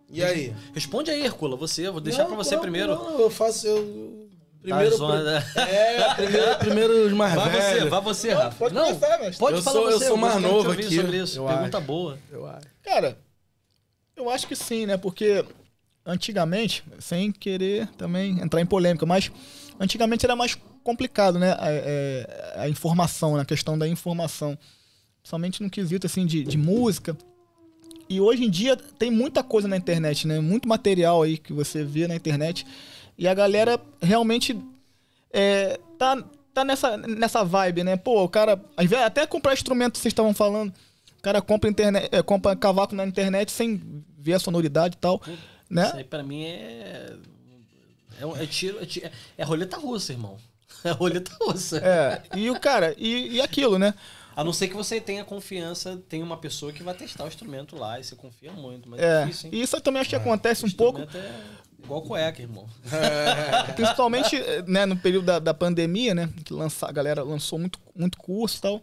E aí? Responde aí, Hercula, você, vou deixar para você não, primeiro. Não, eu faço. Eu... Primeiro, tá zona... Né? é, primeiro, primeiro os mais vai velhos. Você, vai você, não, Rafa. Pode não, começar, mas... Pode eu falar sou, você. Eu sou mais novo aqui. Sobre isso. Eu Pergunta acho. boa. Eu acho. Cara, eu acho que sim, né? Porque antigamente, sem querer também entrar em polêmica, mas antigamente era mais complicado, né? A, a, é, a informação, na né? questão da informação somente no quesito assim de, de música. E hoje em dia tem muita coisa na internet, né? Muito material aí que você vê na internet. E a galera realmente é, tá, tá nessa, nessa vibe, né? Pô, o cara. Até comprar instrumento que vocês estavam falando. O cara compra, internet, é, compra cavaco na internet sem ver a sonoridade e tal. né? Isso aí pra mim é. É, é tiro. É, é roleta russa, irmão. É roleta russa. É. E o cara, e, e aquilo, né? A não ser que você tenha confiança, tem uma pessoa que vai testar o instrumento lá e você confia muito. Mas é, é difícil, hein? isso também acho que ah, acontece um pouco. É... Igual cueca, irmão. É. Principalmente né, no período da, da pandemia, né? Que lançar a galera lançou muito, muito curso e tal.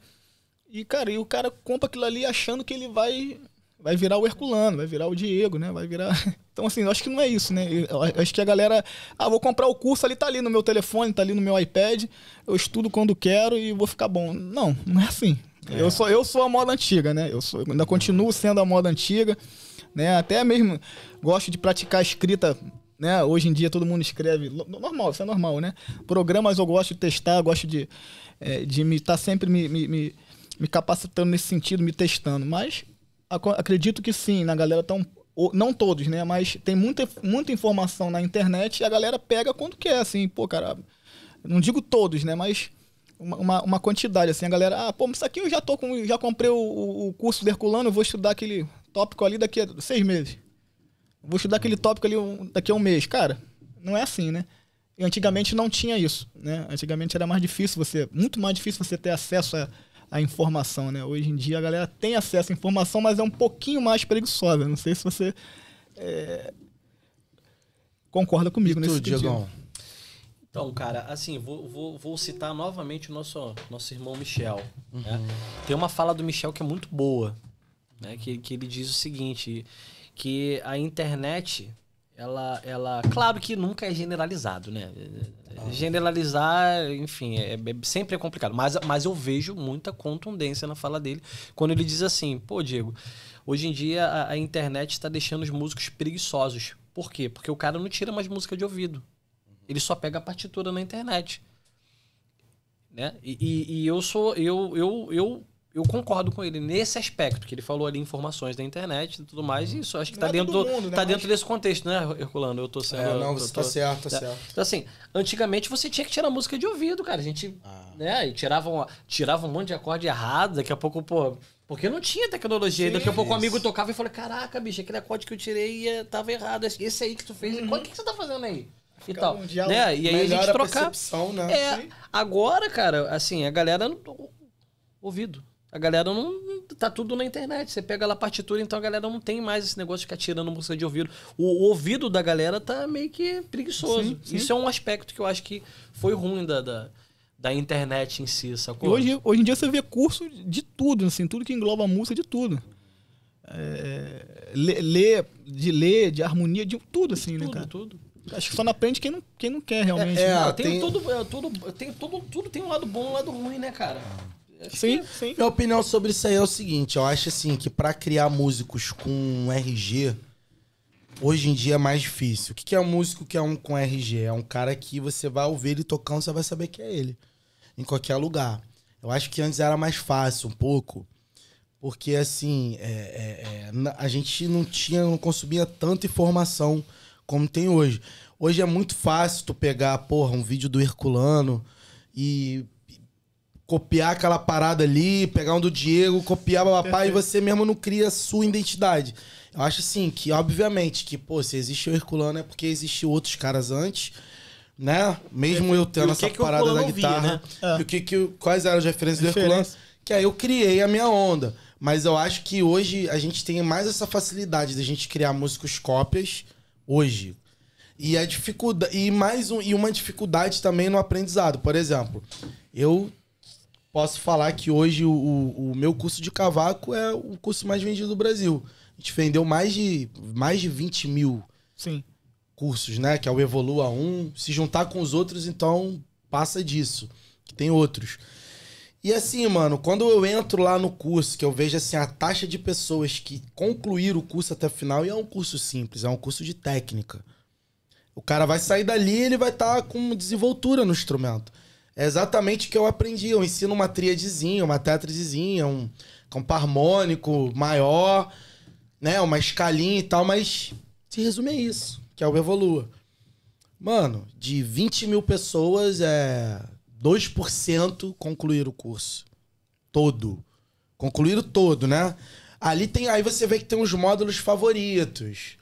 E, cara, e o cara compra aquilo ali achando que ele vai vai virar o Herculano, vai virar o Diego, né? Vai virar. Então, assim, eu acho que não é isso, né? Eu acho que a galera. Ah, vou comprar o curso ali, tá ali no meu telefone, tá ali no meu iPad, eu estudo quando quero e vou ficar bom. Não, não é assim. É. Eu, sou, eu sou a moda antiga, né? Eu, sou, ainda continuo sendo a moda antiga, né? Até mesmo gosto de praticar escrita. Né? Hoje em dia todo mundo escreve. Normal, isso é normal, né? Programas eu gosto de testar, gosto de, é, de me estar tá sempre me, me, me, me capacitando nesse sentido, me testando. Mas acredito que sim, na galera tão, não todos, né? Mas tem muita, muita informação na internet e a galera pega quando quer, assim, pô, cara. Não digo todos, né? Mas uma, uma quantidade, assim, a galera, ah, pô, isso aqui eu já tô com. Já comprei o, o curso do Herculano, vou estudar aquele tópico ali daqui a seis meses. Vou estudar aquele tópico ali daqui a um mês. Cara, não é assim, né? E antigamente não tinha isso, né? Antigamente era mais difícil você, muito mais difícil você ter acesso a a informação, né? Hoje em dia a galera tem acesso à informação, mas é um pouquinho mais preguiçosa. Não sei se você é, concorda comigo e nesse tu, sentido. Então, cara, assim, vou, vou, vou, citar novamente o nosso, nosso irmão Michel. Né? Uhum. Né? Tem uma fala do Michel que é muito boa, né? que, que ele diz o seguinte, que a internet ela, ela. Claro que nunca é generalizado, né? Generalizar, enfim, é, é, é, sempre é complicado. Mas, mas eu vejo muita contundência na fala dele quando ele diz assim: pô, Diego, hoje em dia a, a internet está deixando os músicos preguiçosos. Por quê? Porque o cara não tira mais música de ouvido. Uhum. Ele só pega a partitura na internet. Né? E, e, e eu sou. Eu, eu, eu eu concordo com ele nesse aspecto, que ele falou ali informações da internet e tudo mais, e isso acho que está é dentro, mundo, né? tá dentro desse contexto, né, Herculano? Eu tô sendo. É, não, você tá certo, tá é, certo. Então, assim, antigamente você tinha que tirar música de ouvido, cara. A gente. Ah. Né, e tirava, um, tirava um monte de acorde errado, daqui a pouco, pô. Porque não tinha tecnologia. Sim, daqui a pouco o um amigo tocava e falou: Caraca, bicho, aquele acorde que eu tirei eh, tava errado. Esse aí que tu fez. Uhum. O que, que você tá fazendo aí? e então, tal. Um né? E aí a gente trocar. Né? É, agora, cara, assim, a galera. Ouvido. A galera não. Tá tudo na internet. Você pega lá a partitura, então a galera não tem mais esse negócio de ficar tirando música de ouvido. O, o ouvido da galera tá meio que preguiçoso. Sim, sim. Isso é um aspecto que eu acho que foi ruim da, da, da internet em si, sacou? E hoje, hoje em dia você vê curso de tudo, assim, tudo que engloba música, de tudo. É, ler, de ler, de harmonia, de tudo, assim, né, tudo, né, cara? Tudo, tudo. Acho que só não aprende quem não, quem não quer é, realmente. É, é tem, tem, é, tem tudo tem um lado bom e um lado ruim, né, cara? sim, sim. Minha opinião sobre isso aí é o seguinte: eu acho assim que para criar músicos com RG, hoje em dia é mais difícil. O que, é um músico que é um com RG? É um cara que você vai ouvir ele tocando, você vai saber que é ele. Em qualquer lugar. Eu acho que antes era mais fácil, um pouco. Porque, assim, é, é, é a gente não tinha, não consumia tanta informação como tem hoje. Hoje é muito fácil tu pegar, porra, um vídeo do Herculano e copiar aquela parada ali, pegar um do Diego, copiar papá e você mesmo não cria a sua identidade. Eu acho assim que, obviamente, que, pô, se existe o Herculano é porque existiu outros caras antes, né? Mesmo eu tendo essa parada da guitarra. Via, né? É. o que, que, quais eram as referências do Herculano? Que aí eu criei a minha onda. Mas eu acho que hoje a gente tem mais essa facilidade de a gente criar músicos cópias hoje. E a dificuldade. E mais um, e uma dificuldade também no aprendizado. Por exemplo, eu posso falar que hoje o, o meu curso de cavaco é o curso mais vendido do Brasil. A gente vendeu mais de, mais de 20 mil Sim. cursos, né? Que é o Evolua 1. Se juntar com os outros, então passa disso. Que tem outros. E assim, mano, quando eu entro lá no curso, que eu vejo assim a taxa de pessoas que concluíram o curso até o final, e é um curso simples, é um curso de técnica. O cara vai sair dali, ele vai estar tá com desenvoltura no instrumento. É exatamente o que eu aprendi. Eu ensino uma tríadezinha, uma tétridezinha, um campo harmônico maior, né? Uma escalinha e tal, mas se resume a isso, que é o Evolua. Mano, de 20 mil pessoas, é 2% concluíram o curso. Todo. Concluíram todo, né? Ali tem. Aí você vê que tem uns módulos favoritos.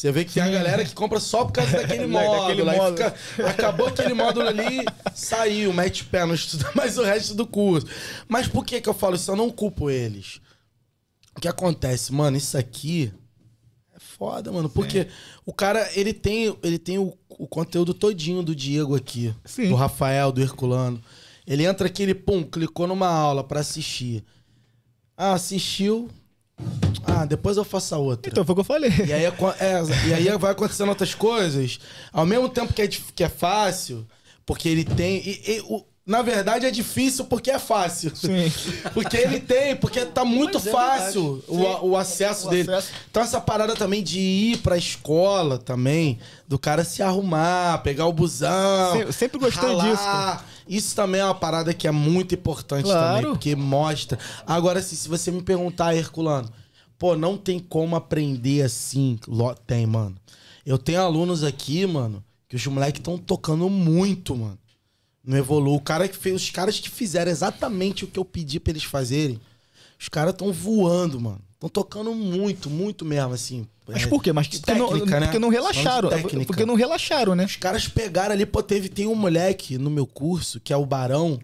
Você vê que tem a galera que compra só por causa daquele módulo. daquele módulo. Fica, acabou aquele módulo ali, saiu, mete pé, não estuda mais o resto do curso. Mas por que, que eu falo isso? Eu não culpo eles. O que acontece, mano, isso aqui é foda, mano. Porque Sim. o cara, ele tem, ele tem o, o conteúdo todinho do Diego aqui, Sim. do Rafael, do Herculano. Ele entra aqui, ele, pum, clicou numa aula para assistir. Ah, assistiu, ah, depois eu faço a outra. Então foi o que eu falei. E aí, é, e aí vai acontecendo outras coisas. Ao mesmo tempo que é, que é fácil, porque ele tem. E, e, o, na verdade é difícil porque é fácil. Sim. Porque ele tem, porque tá muito é, é fácil o, o, acesso o dele. Acesso. Então essa parada também de ir pra escola também, do cara se arrumar, pegar o busão. Sempre, sempre gostei ralar, disso. Cara. Isso também é uma parada que é muito importante claro. também, porque mostra. Agora, assim, se você me perguntar, Herculano, pô, não tem como aprender assim. Tem, mano. Eu tenho alunos aqui, mano, que os moleques estão tocando muito, mano. Não evoluiu. O cara que fez, os caras que fizeram exatamente o que eu pedi pra eles fazerem, os caras estão voando, mano. Estão tocando muito, muito mesmo, assim. Mas por quê? Mas porque, técnica, não, né? porque não né? relaxaram. É, porque não relaxaram, né? Os caras pegaram ali, pô, teve, tem um moleque no meu curso, que é o Barão,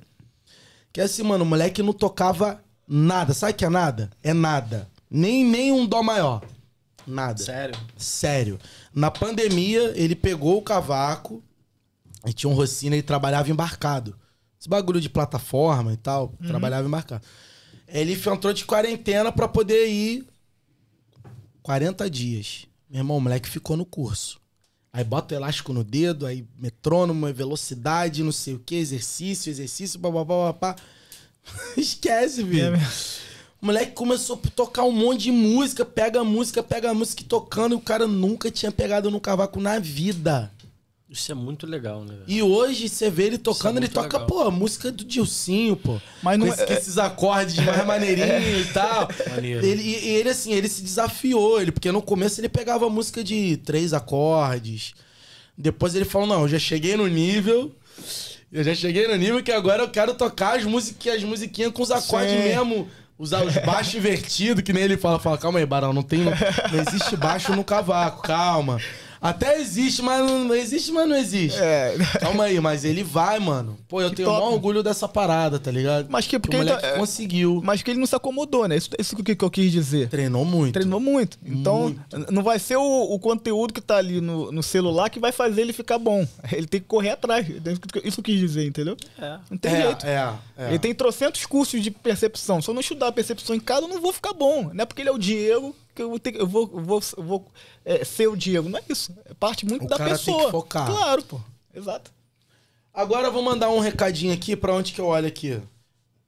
que é assim, mano, o moleque não tocava nada. Sabe o que é nada? É nada. Nem, nem um dó maior. Nada. Sério? Sério. Na pandemia, ele pegou o cavaco, e tinha um Rossini, e trabalhava embarcado. Esse bagulho de plataforma e tal, uhum. trabalhava embarcado. Ele entrou de quarentena para poder ir 40 dias. Meu irmão, o moleque ficou no curso. Aí bota o elástico no dedo, aí metrônomo, velocidade, não sei o que, exercício, exercício, papapá. Esquece, velho. É o moleque começou a tocar um monte de música, pega a música, pega a música tocando, e o cara nunca tinha pegado no cavaco na vida. Isso é muito legal, né? E hoje você vê ele tocando, é ele toca, legal. pô, música do Dilcinho, pô. Mas não com, é... esse, com esses acordes mais é. maneirinhos e tal. Maneiro. Ele, e ele, assim, ele se desafiou, ele, porque no começo ele pegava música de três acordes. Depois ele falou: não, eu já cheguei no nível. Eu já cheguei no nível que agora eu quero tocar as musiquinhas, as musiquinhas com os acordes Sim. mesmo. Usar os baixos invertidos, que nem ele fala, fala, calma aí, Barão, não tem. Não existe baixo no cavaco, calma. Até existe, mas não existe, mas não existe. É. Calma aí, mas ele vai, mano. Pô, eu que tenho top. maior orgulho dessa parada, tá ligado? Mas que porque que ele tá... conseguiu. Mas que ele não se acomodou, né? Isso, isso que, que eu quis dizer. Treinou muito. Treinou muito. Então, muito. não vai ser o, o, conteúdo que tá ali no, no, celular que vai fazer ele ficar bom. Ele tem que correr atrás. É isso que eu quis dizer, entendeu? É. Não tem é, jeito. É, é. Ele tem trocentos cursos de percepção. Se eu não estudar percepção em casa, eu não vou ficar bom. Não é porque ele é o Diego que eu vou, ter, eu vou, vou, vou é, ser o Diego. Não é isso. É parte muito o da cara pessoa. Tem que focar. Claro, pô. Exato. Agora eu vou mandar um recadinho aqui para onde que eu olho aqui.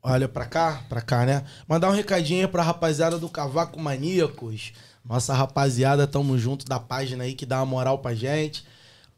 Olha para cá, para cá, né? Mandar um recadinho pra rapaziada do Cavaco Maníacos. Nossa rapaziada, tamo junto da página aí que dá uma moral pra gente.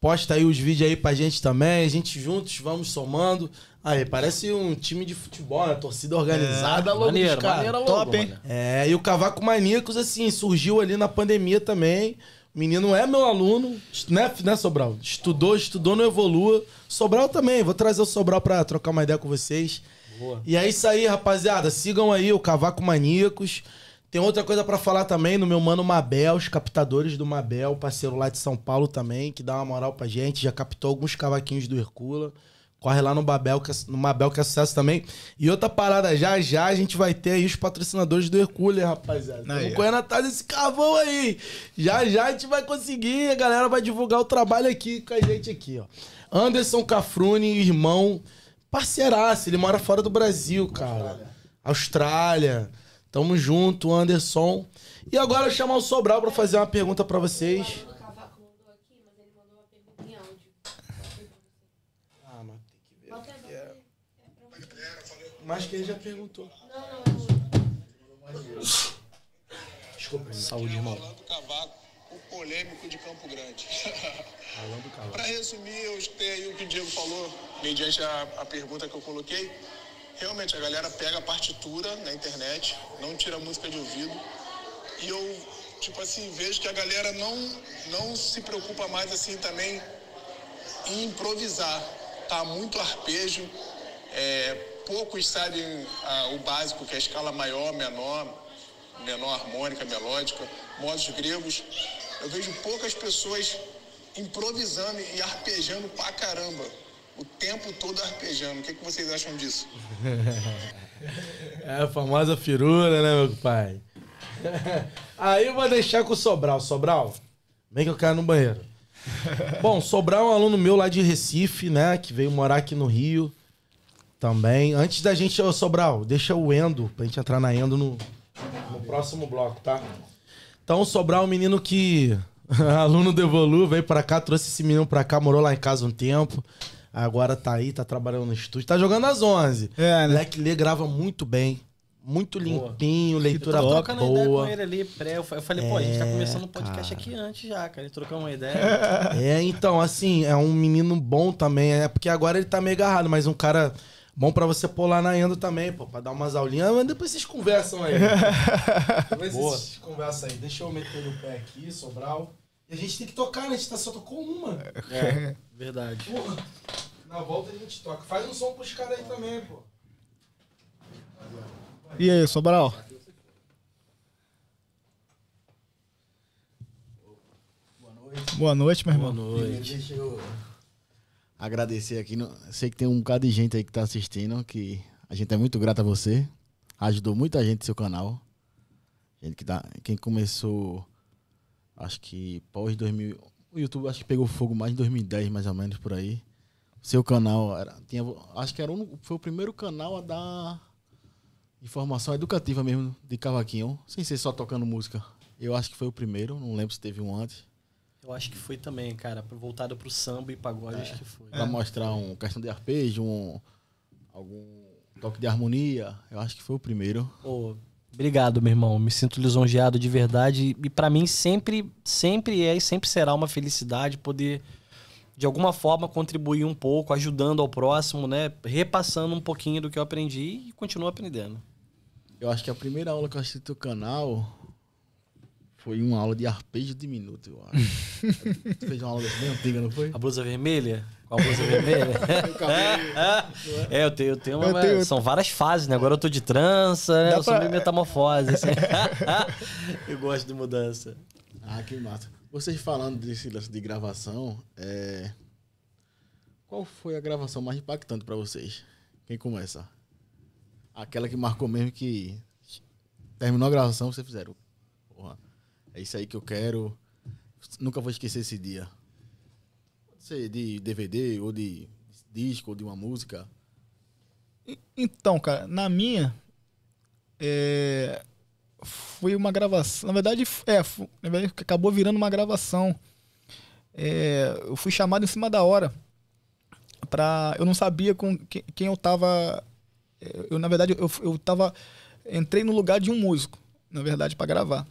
Posta aí os vídeos aí pra gente também. A gente juntos vamos somando. Aí, parece um time de futebol, né? Torcida organizada, é, logo maneiro, dos cara. Logo, Top, hein? É, e o Cavaco Maníacos, assim, surgiu ali na pandemia também. O menino é meu aluno, né, né, Sobral? Estudou, estudou, não evolua. Sobral também, vou trazer o Sobral pra trocar uma ideia com vocês. Boa. E é isso aí, rapaziada. Sigam aí o Cavaco Maníacos. Tem outra coisa para falar também no meu mano Mabel, os captadores do Mabel, parceiro lá de São Paulo também, que dá uma moral pra gente, já captou alguns cavaquinhos do Hercula. Corre lá no, Babel, é no Mabel, que é sucesso também. E outra parada, já já a gente vai ter aí os patrocinadores do Hercule, rapaziada. Estamos correndo atrás desse carvão aí. Já já a gente vai conseguir, a galera vai divulgar o trabalho aqui com a gente aqui, ó. Anderson Cafrune, irmão, parceiraço, ele mora fora do Brasil, cara. Austrália. Austrália. Tamo junto, Anderson. E agora eu chamar o Sobral para fazer uma pergunta para vocês. Ah, mas tem que ver. É. É mas que ele já perguntou. É Desculpa, saúde, irmão. Orlando Cavaco, o polêmico de Campo Grande. Orlando Cavaco. Para resumir, eu escutei o que o Diego falou, mediante a, a pergunta que eu coloquei realmente a galera pega a partitura na internet, não tira música de ouvido. E eu, tipo assim, vejo que a galera não, não se preocupa mais assim também em improvisar. Tá muito arpejo, é, poucos sabem ah, o básico, que é a escala maior, menor, menor harmônica, melódica, modos gregos. Eu vejo poucas pessoas improvisando e arpejando pra caramba o tempo todo arpejando. O que, é que vocês acham disso? é a famosa firula, né, meu pai? Aí eu vou deixar com o Sobral. Sobral, vem que eu caio no banheiro. Bom, Sobral é um aluno meu lá de Recife, né? Que veio morar aqui no Rio também. Antes da gente, ô Sobral, deixa o Endo, pra gente entrar na Endo no, no próximo bloco, tá? Então, o Sobral é um menino que. aluno do Evolu, veio pra cá, trouxe esse menino pra cá, morou lá em casa um tempo. Agora tá aí, tá trabalhando no estúdio, tá jogando às 11. É, né? Black Lê grava muito bem. Muito limpinho, boa. leitura eu tá tô trocando boa. ideia com ele ali, pré. Eu falei, é, pô, a gente tá é, começando o podcast cara. aqui antes já, cara. Ele trocou uma ideia. É, então, assim, é um menino bom também. É porque agora ele tá meio agarrado, mas um cara bom para você pular na Endo também, pô, pra dar umas aulinhas. Mas depois vocês conversam aí. depois vocês conversam aí. Deixa eu meter no pé aqui, Sobral. E a gente tem que tocar, né? A gente tá só tocou uma. É, é verdade. Porra, na volta a gente toca. Faz um som pros caras aí também, pô. E aí, Sobral? Boa noite, meu irmão. Boa noite. Deixa eu agradecer aqui. Sei que tem um bocado de gente aí que tá assistindo, que a gente é muito grato a você. Ajudou muita gente seu canal. Gente que tá, quem começou acho que pós 2000, o YouTube acho que pegou fogo mais em 2010, mais ou menos por aí. Seu canal era, tinha, acho que era um, foi o primeiro canal a dar informação educativa mesmo de cavaquinho, sem ser só tocando música. Eu acho que foi o primeiro, não lembro se teve um antes. Eu acho que foi também, cara, voltado pro samba e pagode, é, acho que foi. Pra é. mostrar um questão de arpejo, um algum toque de harmonia, eu acho que foi o primeiro. Oh, Obrigado, meu irmão. Me sinto lisonjeado de verdade. E para mim sempre, sempre é e sempre será uma felicidade poder, de alguma forma, contribuir um pouco, ajudando ao próximo, né? Repassando um pouquinho do que eu aprendi e continuo aprendendo. Eu acho que a primeira aula que eu assisti do teu canal foi uma aula de arpejo de minuto, eu acho. fez uma aula bem antiga, não foi? A blusa vermelha? Com a blusa vermelha? é, eu tenho, eu tenho uma. Eu mas... tenho... São várias fases, né? Agora eu tô de trança, né? eu sou meio metamorfose. Assim. eu gosto de mudança. Ah, que massa. Vocês falando desse lance de gravação, é... qual foi a gravação mais impactante para vocês? Quem começa? Aquela que marcou mesmo que terminou a gravação, vocês fizeram. Porra, é isso aí que eu quero. Nunca vou esquecer esse dia ser de DVD ou de disco ou de uma música? Então, cara, na minha é, foi uma gravação. Na verdade, é, foi, na verdade, acabou virando uma gravação. É, eu fui chamado em cima da hora. Pra, eu não sabia com que, quem eu tava. É, eu, na verdade, eu, eu tava. Entrei no lugar de um músico, na verdade, para gravar.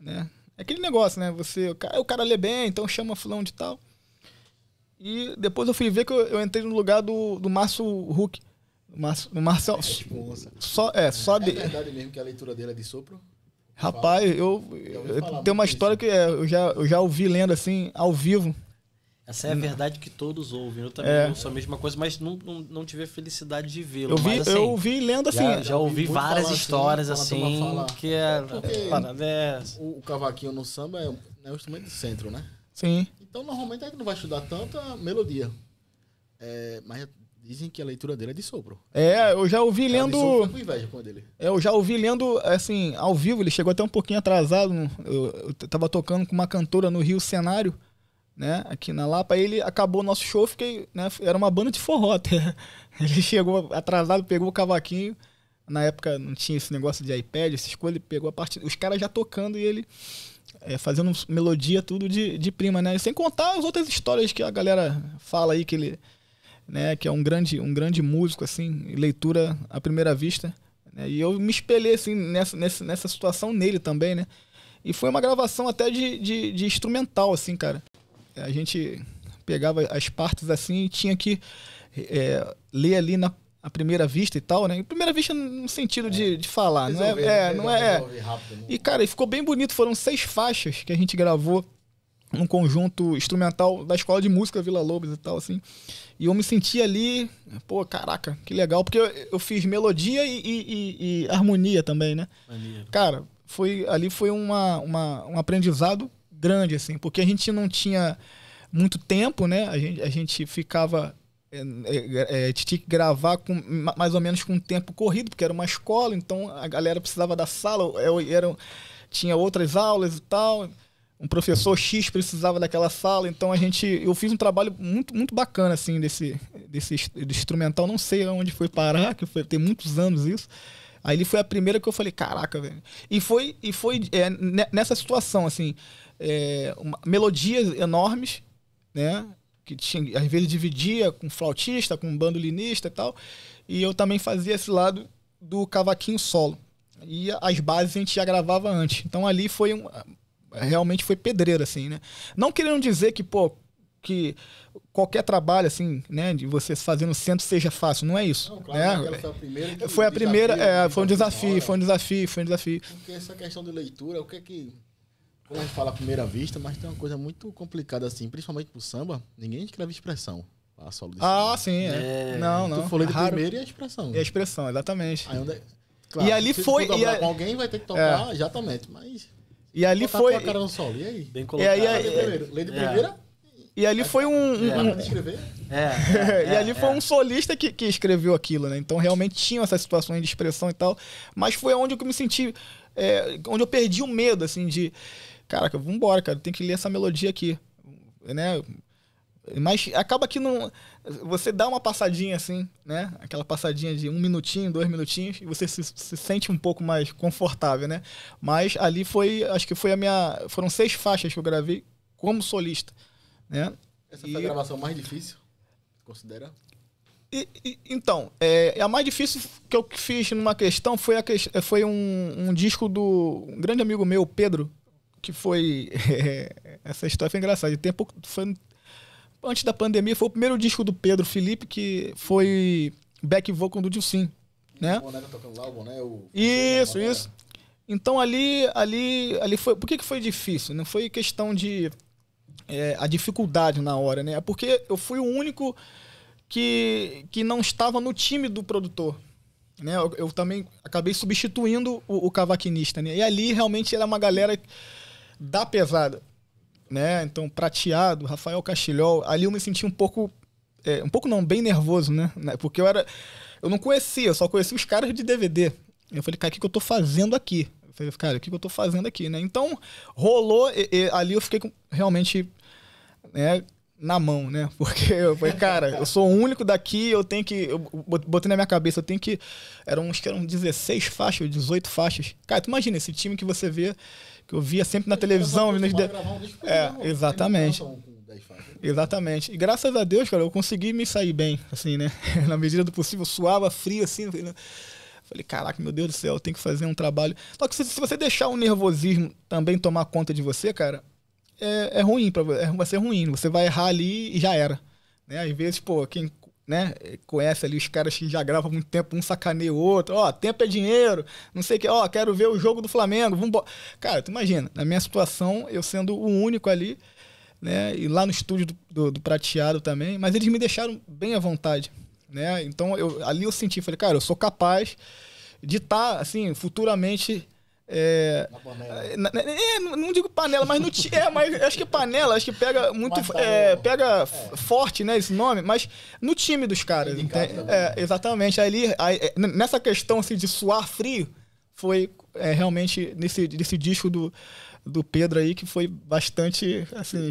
Né? É aquele negócio, né? Você, o cara, o cara lê bem, então chama fulão de tal. E depois eu fui ver que eu, eu entrei no lugar do, do Márcio Huck. Márcio, Marcel, é, tipo, é, só, é, só de... é verdade mesmo que a leitura dele é de sopro? Rapaz, eu, eu tem uma história isso. que é, eu, já, eu já ouvi lendo assim, ao vivo. Essa é a hum. verdade que todos ouvem. Eu também é. ouço a mesma coisa, mas não, não, não tive a felicidade de vê-lo. Eu, vi, assim, eu ouvi lendo assim. Já, já ouvi várias assim, histórias assim, assim que é, é, o, o cavaquinho no samba é, é um instrumento de centro, né? Sim. Então, normalmente, a gente não vai estudar tanta melodia. É, mas dizem que a leitura dele é de sopro. É, eu já ouvi é, lendo. lendo. Eu com inveja com ele. É, eu já ouvi lendo, assim, ao vivo, ele chegou até um pouquinho atrasado. Eu, eu tava tocando com uma cantora no Rio Cenário, né? Aqui na Lapa. Aí ele acabou o nosso show, fiquei, né? Era uma banda de forró até. Ele chegou atrasado, pegou o cavaquinho. Na época não tinha esse negócio de iPad, essas coisas, ele pegou a parte. Os caras já tocando e ele é, fazendo melodia tudo de, de prima, né? Sem contar as outras histórias que a galera fala aí que ele, né, que é um grande, um grande músico assim, leitura à primeira vista. Né? E eu me espelhei assim nessa, nessa, nessa situação nele também, né? E foi uma gravação até de, de, de instrumental assim, cara. É, a gente pegava as partes assim e tinha que é, ler ali na, à primeira vista e tal, né? Primeira vista no sentido é. de, de falar, resolver, não é? é né? não é. é. Né? E cara, e ficou bem bonito. Foram seis faixas que a gente gravou num conjunto instrumental da escola de música Vila Lobos e tal, assim. E eu me senti ali, pô, caraca, que legal, porque eu, eu fiz melodia e, e, e, harmonia também, né? Maneiro. Cara, foi ali foi uma, uma, um aprendizado grande, assim, porque a gente não tinha muito tempo, né? A gente, a gente ficava é, é, é tinha que gravar com, mais ou menos com um tempo corrido, porque era uma escola, então a galera precisava da sala, é, era, tinha outras aulas e tal. Um professor X precisava daquela sala, então a gente. Eu fiz um trabalho muito, muito bacana, assim, desse, desse, desse instrumental. Não sei onde foi parar, que foi, tem muitos anos isso. Aí ele foi a primeira que eu falei, caraca, velho. E foi, e foi é, nessa situação, assim, é, uma, melodias enormes, né? que tinha, às vezes dividia com flautista, com bandolinista e tal. E eu também fazia esse lado do cavaquinho solo. E as bases a gente já gravava antes. Então ali foi um. Realmente foi pedreiro, assim, né? Não querendo dizer que, pô, que qualquer trabalho, assim, né, de você fazer no centro seja fácil, não é isso. Não, claro, né? né? foi a primeira. foi, a primeira desafio, né? é, foi um desafio, foi um desafio, foi um desafio. Porque essa questão de leitura, o que é que quando a gente fala à primeira vista, mas tem uma coisa muito complicada assim, principalmente pro samba, ninguém escreve expressão. Ah, solo ah, sim, é. é. Não, não. Tu falou é de primeira e a expressão. E a expressão, exatamente. Aí onde... É- claro, e ali foi. a... com alguém vai ter que tocar, é. exatamente, mas. E ali foi. cara no solo, e aí? Bem colocado. E aí, é, Lei de primeira. E ali foi um. e ali foi um solista que, que escreveu aquilo, né? Então realmente tinham essas situações de expressão e tal. Mas foi onde eu me senti. onde eu perdi o medo, assim, de caraca, vambora, cara, tem que ler essa melodia aqui, né? Mas acaba que não. Você dá uma passadinha assim, né? Aquela passadinha de um minutinho, dois minutinhos, e você se, se, sente um pouco mais confortável, né? Mas ali foi. Acho que foi a minha. Foram seis faixas que eu gravei como solista, né? Essa e... foi a gravação mais difícil, considera? E, e, então, é, a mais difícil que eu fiz numa questão foi, a, foi um, um disco do um grande amigo meu, Pedro, que foi. essa história foi engraçada. Tem pouco, foi, antes da pandemia, foi o primeiro disco do Pedro Felipe, que foi back vocal do Sim Né? O Boneco tá né, isso, isso. Então ali, ali, ali foi. Por que, que foi difícil? Não foi questão de é, a dificuldade na hora, né? É porque eu fui o único que, que não estava no time do produtor. Né? Eu, eu também acabei substituindo o, o cavaquinista. Né? E ali realmente era uma galera da pesada, né? Então, Prateado, Rafael Castilhol, ali eu me senti um pouco. É, um pouco não, bem nervoso, né? né? Porque eu era. Eu não conhecia, eu só conhecia os caras de DVD. Eu falei, cara, o que, que eu tô fazendo aqui? Eu falei, cara, o que, que eu tô fazendo aqui, né? Então, rolou, e, e, ali eu fiquei com, realmente né, na mão, né? Porque eu falei, cara, eu sou o único daqui, eu tenho que. Eu botei na minha cabeça, eu tenho que. Eram uns que eram 16 faixas, 18 faixas. Cara, tu imagina esse time que você vê que eu via sempre na televisão. Nos... é, exatamente. Exatamente. E graças a Deus, cara, eu consegui me sair bem, assim, né? na medida do possível, suava, frio, assim. Né? Falei, caraca, meu Deus do céu, eu tenho que fazer um trabalho. Só que se, se você deixar o nervosismo também tomar conta de você, cara, é, é ruim, pra, é, vai ser ruim. Você vai errar ali e já era. Né? Às vezes, pô, quem né? Conhece ali os caras que já gravam há muito tempo, um sacaneia o outro, ó, oh, tempo é dinheiro, não sei o que, ó, oh, quero ver o jogo do Flamengo, vamos Cara, tu imagina, na minha situação, eu sendo o único ali, né? E lá no estúdio do, do, do Prateado também, mas eles me deixaram bem à vontade, né? Então eu, ali eu senti, falei, cara, eu sou capaz de estar, tá, assim, futuramente é, na é, é não digo panela, mas não É, mas acho que panela, acho que pega muito. É, pega forte, né? Esse nome, mas no time dos caras. É, exatamente. Ali, aí, é, nessa questão assim, de suar frio, foi realmente nesse, nesse disco do, do Pedro aí que foi bastante assim,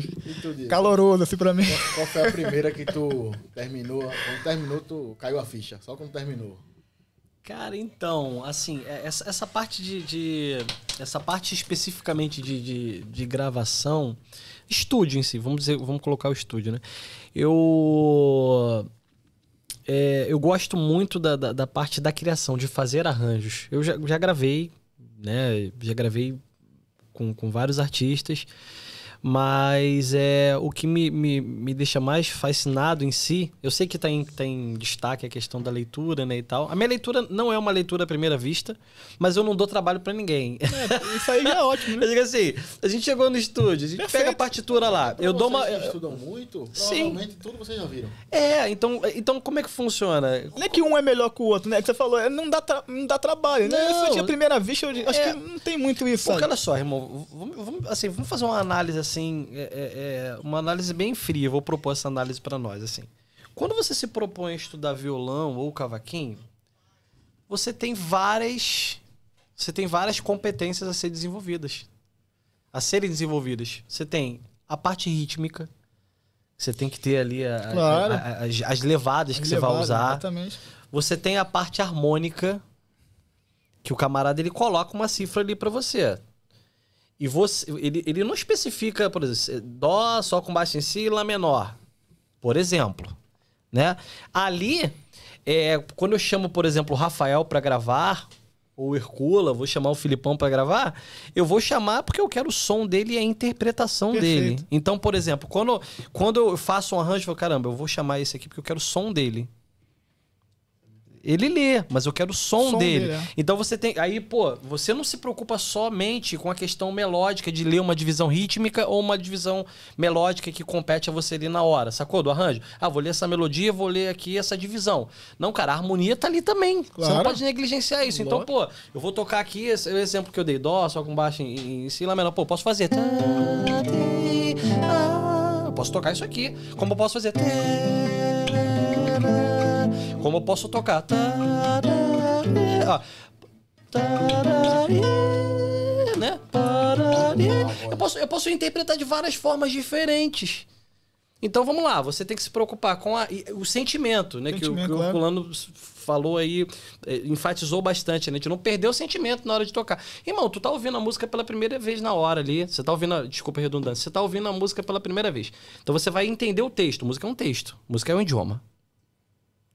caloroso assim, pra mim. Qual, qual, foi a primeira que tu terminou? Quando terminou, tu caiu a ficha. Só quando terminou. Cara, então, assim, é, essa, essa parte de, de, Essa parte especificamente de, de, de, gravação. Estúdio em si, vamos dizer, vamos colocar o estúdio, né? Eu. É, eu gosto muito da, da, da, parte da criação, de fazer arranjos. Eu já, já gravei, né? Já gravei com, com vários artistas. Mas é o que me, me, me deixa mais fascinado em si, eu sei que tá tem tá destaque a questão da leitura, né, e tal. A minha leitura não é uma leitura à primeira vista, mas eu não dou trabalho para ninguém. É, isso aí é ótimo, né? Eu digo assim, a gente chegou no estúdio, a gente Perfeito. pega a partitura lá, pra então eu dou uma... Vocês estudam muito, Sim. tudo vocês já viram. É, então, então como é que funciona? Não é que um é melhor que o outro, né? É que você falou, é, não dá, não dá trabalho, né? não, Eu tinha a primeira vista, eu acho é... que não tem muito isso. Porque olha só, irmão, vamos, vamos, assim, vamos fazer uma análise assim, assim, é, é, é, uma análise bem fria, vou propor essa análise para nós, assim. Quando você se propõe a estudar violão ou cavaquinho, você tem várias você tem várias competências a serem desenvolvidas. A serem desenvolvidas. Você tem a parte rítmica, você tem que ter ali a, claro. a, a, as, as, levadas as que levadas, você vai usar. Exatamente. Você tem a parte harmônica, que o camarada ele coloca uma cifra ali para você. E você, ele, ele não especifica, por exemplo, é dó só com baixo em si e lá menor, por exemplo, né? Ali, é, quando eu chamo, por exemplo, o Rafael para gravar ou Hercula, vou chamar o Filipão para gravar, eu vou chamar porque eu quero o som dele e a interpretação Perfeito. dele. Então, por exemplo, quando, quando eu faço um arranjo, eu falo, caramba, eu vou chamar esse aqui porque eu quero o som dele. Ele lê, mas eu quero o som, som dele. dele é. Então você tem. Aí, pô, você não se preocupa somente com a questão melódica de ler uma divisão rítmica ou uma divisão melódica que compete a você ali na hora, sacou? Do arranjo. Ah, vou ler essa melodia, vou ler aqui essa divisão. Não, cara, a harmonia tá ali também. Claro. Você não pode negligenciar isso. Então, pô, eu vou tocar aqui esse, o exemplo que eu dei, dó, só com baixo em, em si, lá menor. Pô, posso fazer. Tá, tá, tá. posso tocar isso aqui. Como eu posso fazer? Como eu posso tocar? Ah, né? Eu posso, eu posso interpretar de várias formas diferentes. Então vamos lá, você tem que se preocupar com a, o sentimento, né? Sentimento, que, o, que é. o fulano falou aí, é, enfatizou bastante, né? De não perder o sentimento na hora de tocar. Irmão, tu tá ouvindo a música pela primeira vez na hora ali. Você tá ouvindo, a, desculpa a redundância, você tá ouvindo a música pela primeira vez. Então você vai entender o texto. Música é um texto, música é um idioma.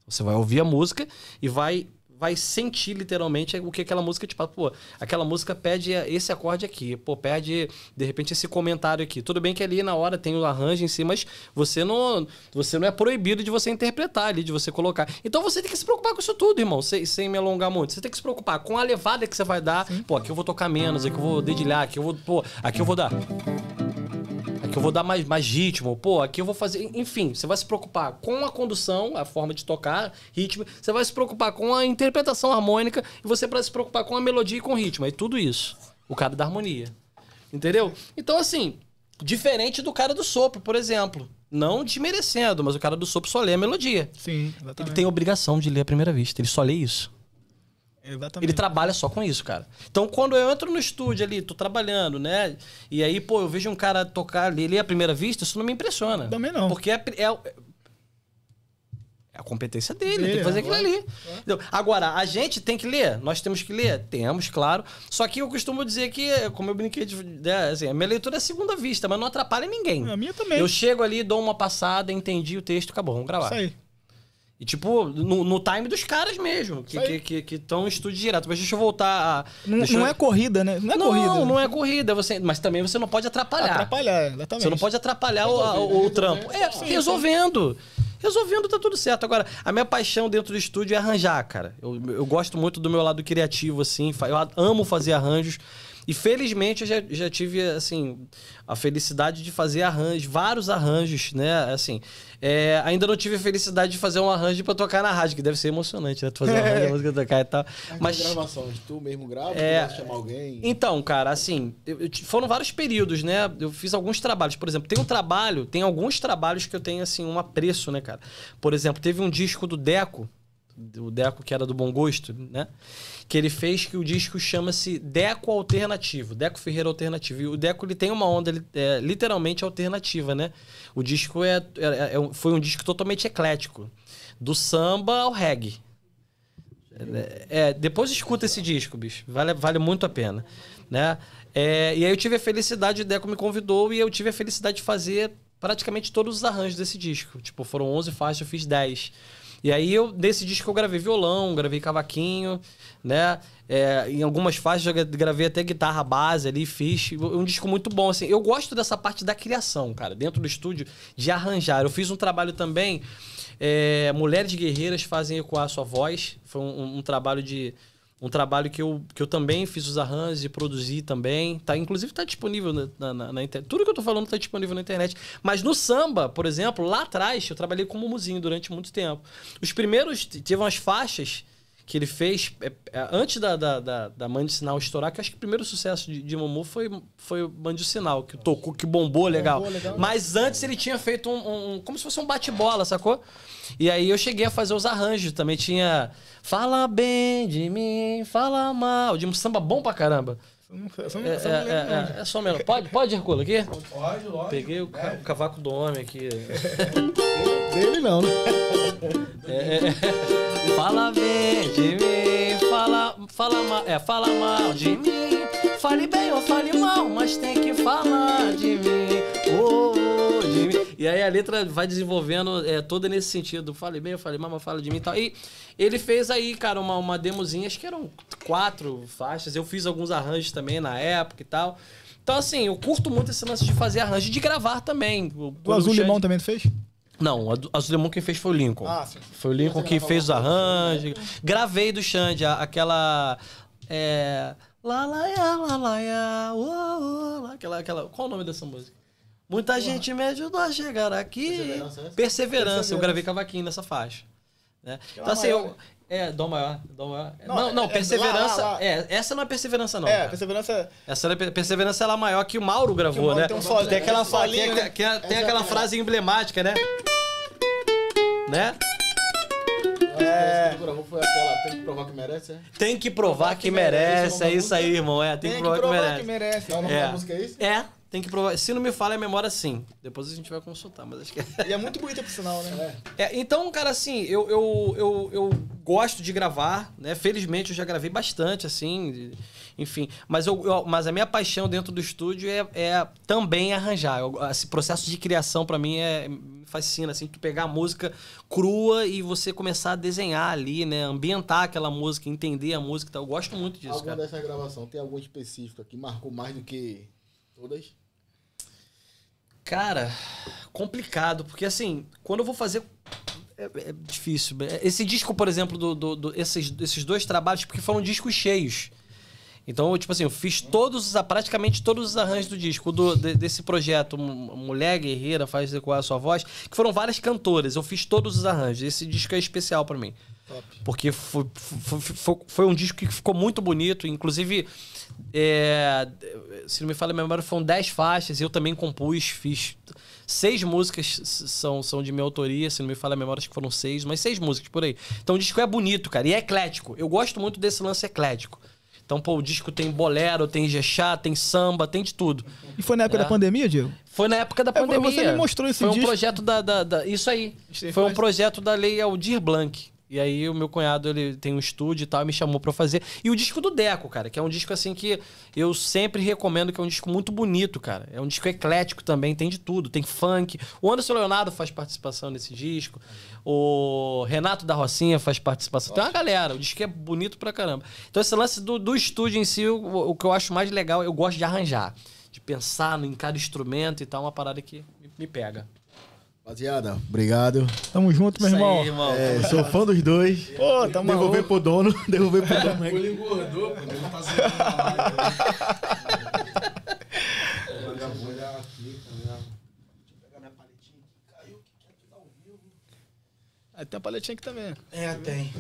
Você vai ouvir a música e vai vai sentir literalmente o que aquela música te passa. Pô, aquela música pede esse acorde aqui, pô, pede de repente esse comentário aqui. Tudo bem que ali na hora tem o arranjo em si, mas você não, você não é proibido de você interpretar ali, de você colocar. Então você tem que se preocupar com isso tudo, irmão, sem, sem me alongar muito. Você tem que se preocupar com a levada que você vai dar. Pô, aqui eu vou tocar menos, aqui eu vou dedilhar, aqui eu vou, pô, aqui eu vou dar que eu vou dar mais, mais ritmo, pô, aqui eu vou fazer. Enfim, você vai se preocupar com a condução, a forma de tocar, ritmo, você vai se preocupar com a interpretação harmônica e você vai se preocupar com a melodia e com o ritmo. É tudo isso. O cara da harmonia. Entendeu? Então, assim, diferente do cara do sopro, por exemplo. Não desmerecendo, mas o cara do sopro só lê a melodia. Sim, exatamente. Ele tem obrigação de ler à primeira vista. Ele só lê isso. Exatamente. Ele trabalha só com isso, cara. Então, quando eu entro no estúdio ali, tô trabalhando, né? E aí, pô, eu vejo um cara tocar ali, ali à primeira vista, isso não me impressiona. Também não. Porque é, é, é a competência dele, ele, tem que fazer é, aquilo ali. É. Agora, a gente tem que ler, nós temos que ler? Temos, claro. Só que eu costumo dizer que, como eu brinquei, de, né, assim, a minha leitura é segunda vista, mas não atrapalha ninguém. A minha também. Eu chego ali, dou uma passada, entendi o texto, acabou, vamos gravar. Isso aí. E, tipo, no, no, time dos caras mesmo, que estão que, que, que, estúdio direto. Mas deixa eu voltar a. Não, não eu... é corrida, né? Não é não, corrida. Não, né? não é corrida. Você... Mas também você não pode atrapalhar. Atrapalhar, exatamente. Você não pode atrapalhar resolvendo, o, o, né? trampo. É, sim, resolvendo. Resolvendo, tá tudo certo. Agora, a minha paixão dentro do estúdio é arranjar, cara. Eu, eu gosto muito do meu lado criativo, assim. Eu amo fazer arranjos. E felizmente eu já, já tive, assim, a felicidade de fazer arranjos, vários arranjos, né? Assim, é, ainda não tive a felicidade de fazer um arranjo para tocar na rádio, que deve ser emocionante, né? Tu fazer um arranjo, música tocar e tal. Mas gravação de tu mesmo grava, é... chamar alguém. Então, cara, assim, eu, eu, foram vários períodos, né? Eu fiz alguns trabalhos, por exemplo, tem um trabalho, tem alguns trabalhos que eu tenho assim um apreço, né, cara? Por exemplo, teve um disco do Deco, o Deco que era do Bom Gosto, né? que ele fez que o disco chama-se Deco Alternativo, Deco Ferreira Alternativo. E o Deco ele tem uma onda é, literalmente alternativa, né? O disco é, é, é, é foi um disco totalmente eclético, do samba ao reggae. É, é, depois escuta esse disco, bicho. Vale, vale muito a pena, né? e aí eu tive a felicidade, o Deco me convidou e eu tive a felicidade de fazer praticamente todos os arranjos desse disco. Tipo, foram 11 faixas, eu fiz 10. E aí eu, nesse disco eu gravei violão, gravei cavaquinho, né? É, em algumas faixas eu gravei até guitarra base ali, fiz. Um disco muito bom, assim. Eu gosto dessa parte da criação, cara, dentro do estúdio, de arranjar. Eu fiz um trabalho também. É, Mulheres Guerreiras fazem ecoar a sua voz. Foi um, um, um trabalho de um trabalho que eu, que eu também fiz os arranjos e produzi também. Tá, inclusive está disponível na, na, na internet. Tudo que eu estou falando está disponível na internet. Mas no samba, por exemplo, lá atrás, eu trabalhei como muzinho durante muito tempo. Os primeiros, tiveram as faixas que ele fez é, é, antes da, da, da, da Mande Sinal estourar, que acho que o primeiro sucesso de, de Momu foi, foi do Sinal, que tocou, que bombou legal. Bombou, legal Mas antes ele tinha feito um, um, como se fosse um bate-bola, sacou? E aí eu cheguei a fazer os arranjos, também tinha Fala bem de mim, fala mal, de um samba bom pra caramba. É, é, é, só mesmo. Pode, pode Herculo, aqui? Pode, lógico. Peguei o, ca o cavaco do homem aqui. Dele não, né? É, é, fala bem de mim, fala, fala, mal, é, fala mal de mim. Fale bem ou fale mal, mas tem que falar de mim. Oh, oh de mim. E aí a letra vai desenvolvendo é, toda nesse sentido. Fale bem, eu falei mal, mas fala de mim e tal. E ele fez aí, cara, uma, uma demozinha, acho que eram quatro faixas. Eu fiz alguns arranjos também na época e tal. Então, assim, eu curto muito esse lance de fazer arranjo e de gravar também. O, Azul Xande... Limão também fez? Não, a Azul Demon quem fez foi o Lincoln. Ah, sim. Foi o Lincoln é que fez o arranjo. Né? Gravei do Xande aquela. É. Lá, lá, ia, lá, lá, ia, uou, uou, aquela, aquela. Qual o nome dessa música? Muita Porra. gente me ajudou a chegar aqui. Perseverança. Né? Perseverança. Eu gravei cavaquinho nessa faixa. Né? É então, assim, eu, né? É, Dó maior. Dó maior. Não, não, não é, é perseverança. Lá, lá, lá. É, essa não é perseverança, não. É, cara. perseverança. Essa é perseverança é lá maior que o Mauro gravou, né? Tem, sozinho, tem aquela, falinha tem, tem, né? aquela frase emblemática, né? Né? É. Que gravou foi aquela, tem que provar que merece, é? Tem que provar que, merece, é isso aí, irmão. É, tem, que, provar que merece. Que merece. Não, não é. é. música é isso? É. Tem que provar. Se não me falha a memória, sim. Depois a gente vai consultar, mas acho que. É. E é muito bonito, por sinal, né? É. então, cara, assim, eu, eu, eu, eu gosto de gravar, né? Felizmente eu já gravei bastante, assim. Enfim. Mas, eu, eu mas a minha paixão dentro do estúdio é, é também arranjar. Eu, esse processo de criação, para mim, é, fascina, assim. Tu pegar a música crua e você começar a desenhar ali, né? Ambientar aquela música, entender a música e tal. Eu gosto muito disso. Alguma cara. dessa gravação tem alguma específico que marcou mais do que Todas? Cara, complicado, porque assim, quando eu vou fazer. É, é difícil. É, esse disco, por exemplo, do, do, do, esses, esses dois trabalhos, porque foram discos cheios. Então, tipo assim, eu fiz todos, praticamente todos os arranjos do disco, do, de, desse projeto Mulher Guerreira Faz Decorar Sua Voz, que foram várias cantoras. Eu fiz todos os arranjos. Esse disco é especial para mim. Porque foi, foi, foi, foi, um disco que ficou muito bonito. Inclusive, é, se não me falha a memória, foram 10 faixas. Eu também compus, fiz. Seis músicas são, são de minha autoria, se não me falha a memória, acho que foram seis, mas seis músicas por aí. Então o disco é bonito, cara, e é eclético. Eu gosto muito desse lance eclético. Então, pô, o disco tem bolero, tem jexá, tem samba, tem de tudo. E foi na época é. da pandemia, Diego? Foi na época da é, pandemia. Você me mostrou esse foi disco. Foi um projeto da, da, da... Isso aí. foi faz... um projeto da Lei Aldir Blanc. E aí o meu cunhado, ele tem um estúdio e tal, e me chamou para fazer. E o disco do Deco, cara, que é um disco assim que eu sempre recomendo, que é um disco muito bonito, cara. É um disco eclético também, tem de tudo. Tem funk. O Anderson Leonardo faz participação nesse disco. O Renato da Rocinha faz participação. Tem uma galera, o disco é bonito pra caramba. Então esse lance do, do estúdio em si, o, o que eu acho mais legal, eu gosto de arranjar. De pensar em cada instrumento e tal, uma parada que me pega. Rapaziada, obrigado. Tamo junto, meu irmão. Aí, irmão. É, sou fã dos dois. Pô, tamo Devolver pro dono. Devolver pro dono. Ele engordou, pô. Ele tá zoando a live. Né? aqui, tá Aí ah, tem a paletinha aqui também. É, tem.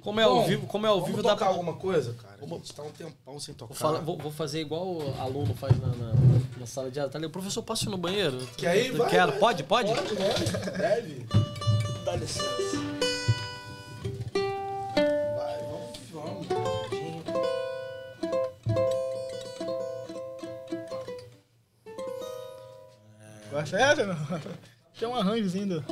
Como é Bom, ao vivo, como é ao vivo dá pra... alguma coisa, cara? Vamos... A gente tá um tempão sem tocar. Vou, falar, vou, vou fazer igual o aluno faz na, na, na sala de aula. Tá ali, o professor passa no banheiro. Que aí, vai, quero. Vai, pode, pode? Pode, pode. Deve. Dá licença. Vai, vamos, vamos. Gosta dessa? Tem um arranjozinho ainda.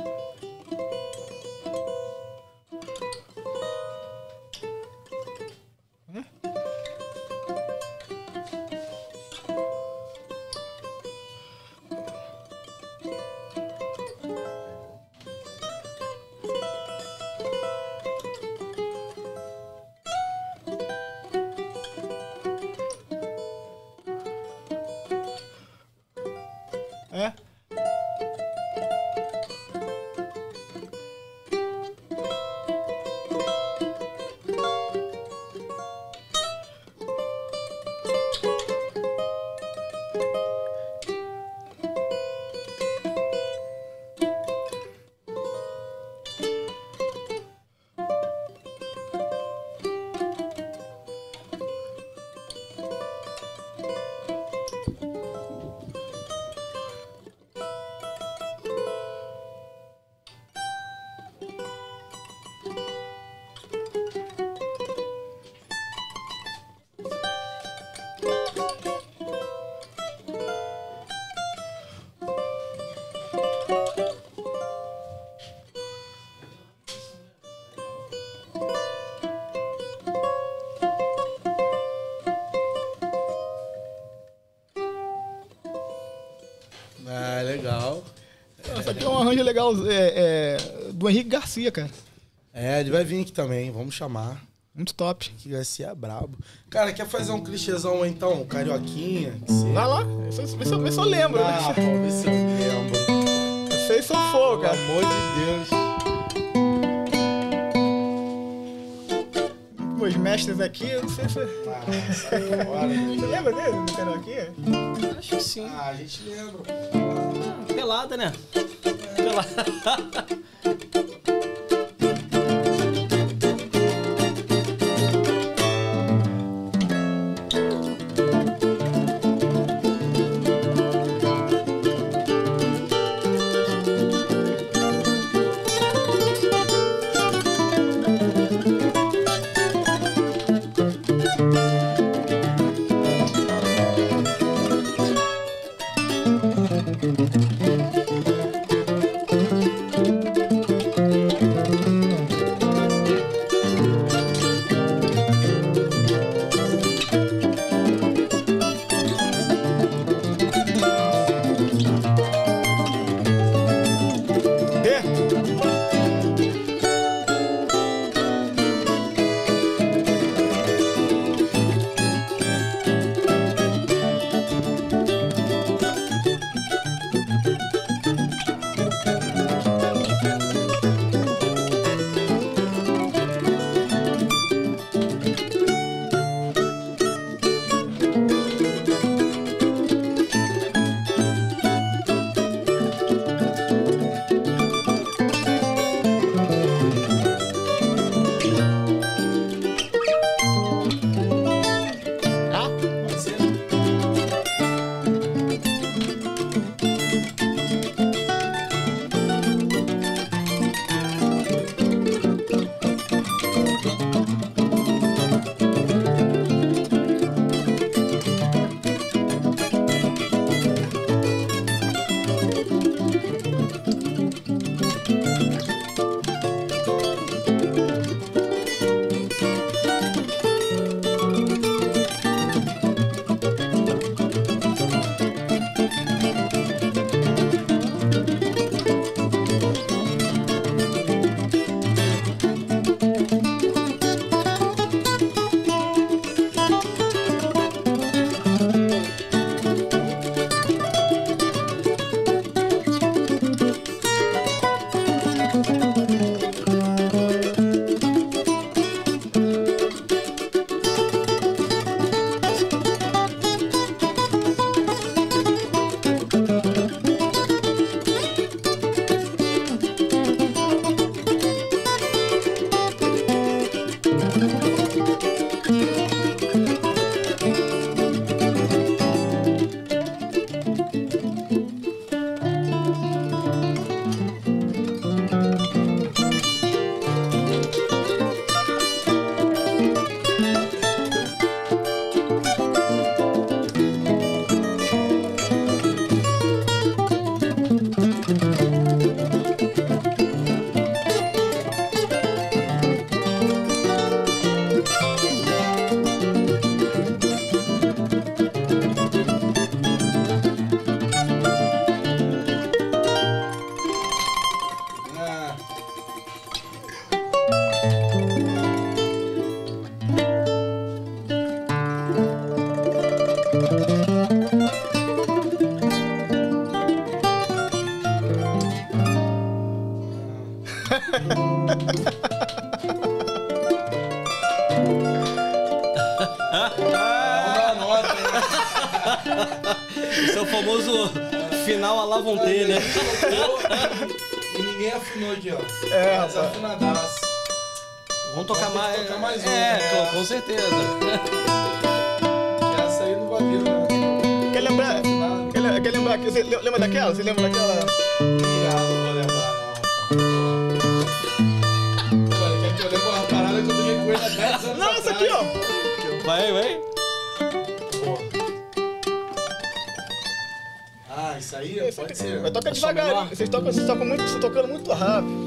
Ah, legal. Essa aqui é um arranjo legal é, é, do Henrique Garcia, cara. É, ele vai vir aqui também, vamos chamar. Muito top. Que vai ser brabo. Cara, quer fazer um clichêzão então? Carioquinha? Vai lá, Vê se eu lembro. Ah, né? vê se eu lembro. se eu fogo, cara. Pelo amor de Deus. mestres aqui, eu não sei se. Ah, saiu Você lembra dele no Karaokê? Acho que sim. Ah, a gente lembra. Hum, pelada, né? Pelada. final a lá vão ter, né? e ninguém afinou aqui, ó. É, Desafinadaço. Vamos tocar mais. Tocar mais é, um, é, né? com certeza. essa aí não valeu, né? Quer lembrar? Quer, lembrar, quer lembrar? Você lembra daquela? Você lembra daquela? Ah, não vou lembrar, não. Olha, quer que eu lembre uma parada que eu também coisa 10 anos Não, essa aqui, ó. Vai, vai. Mas toca devagarinho. Vocês tocam, vocês tocam muito, vocês tocando muito rápido.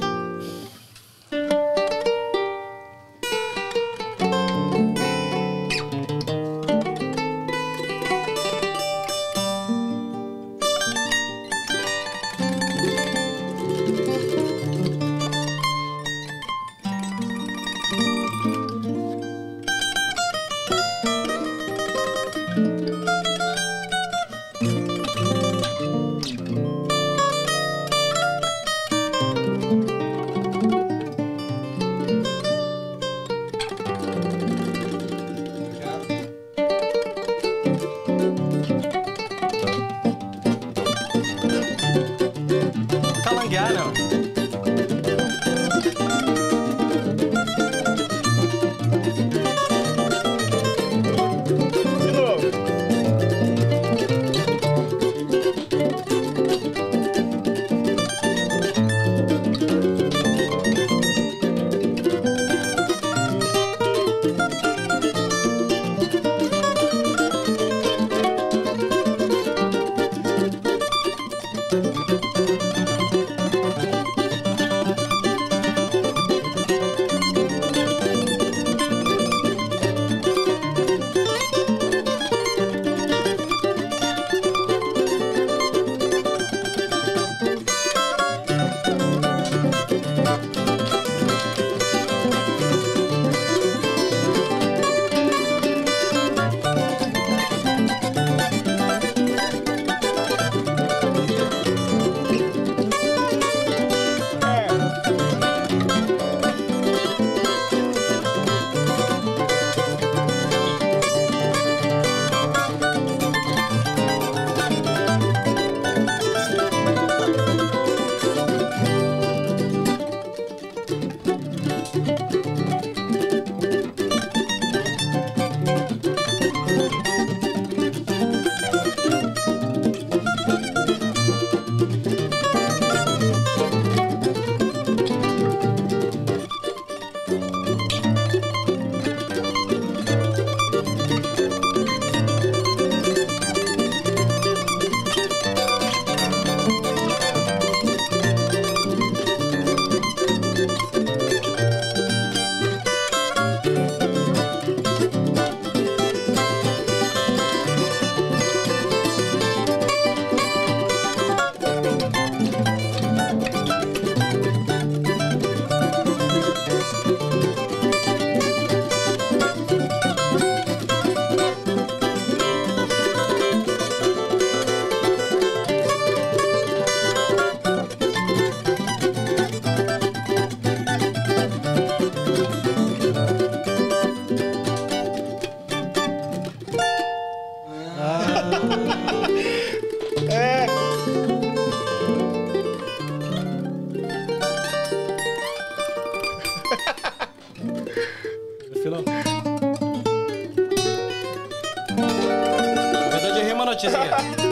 tizinha. É. É.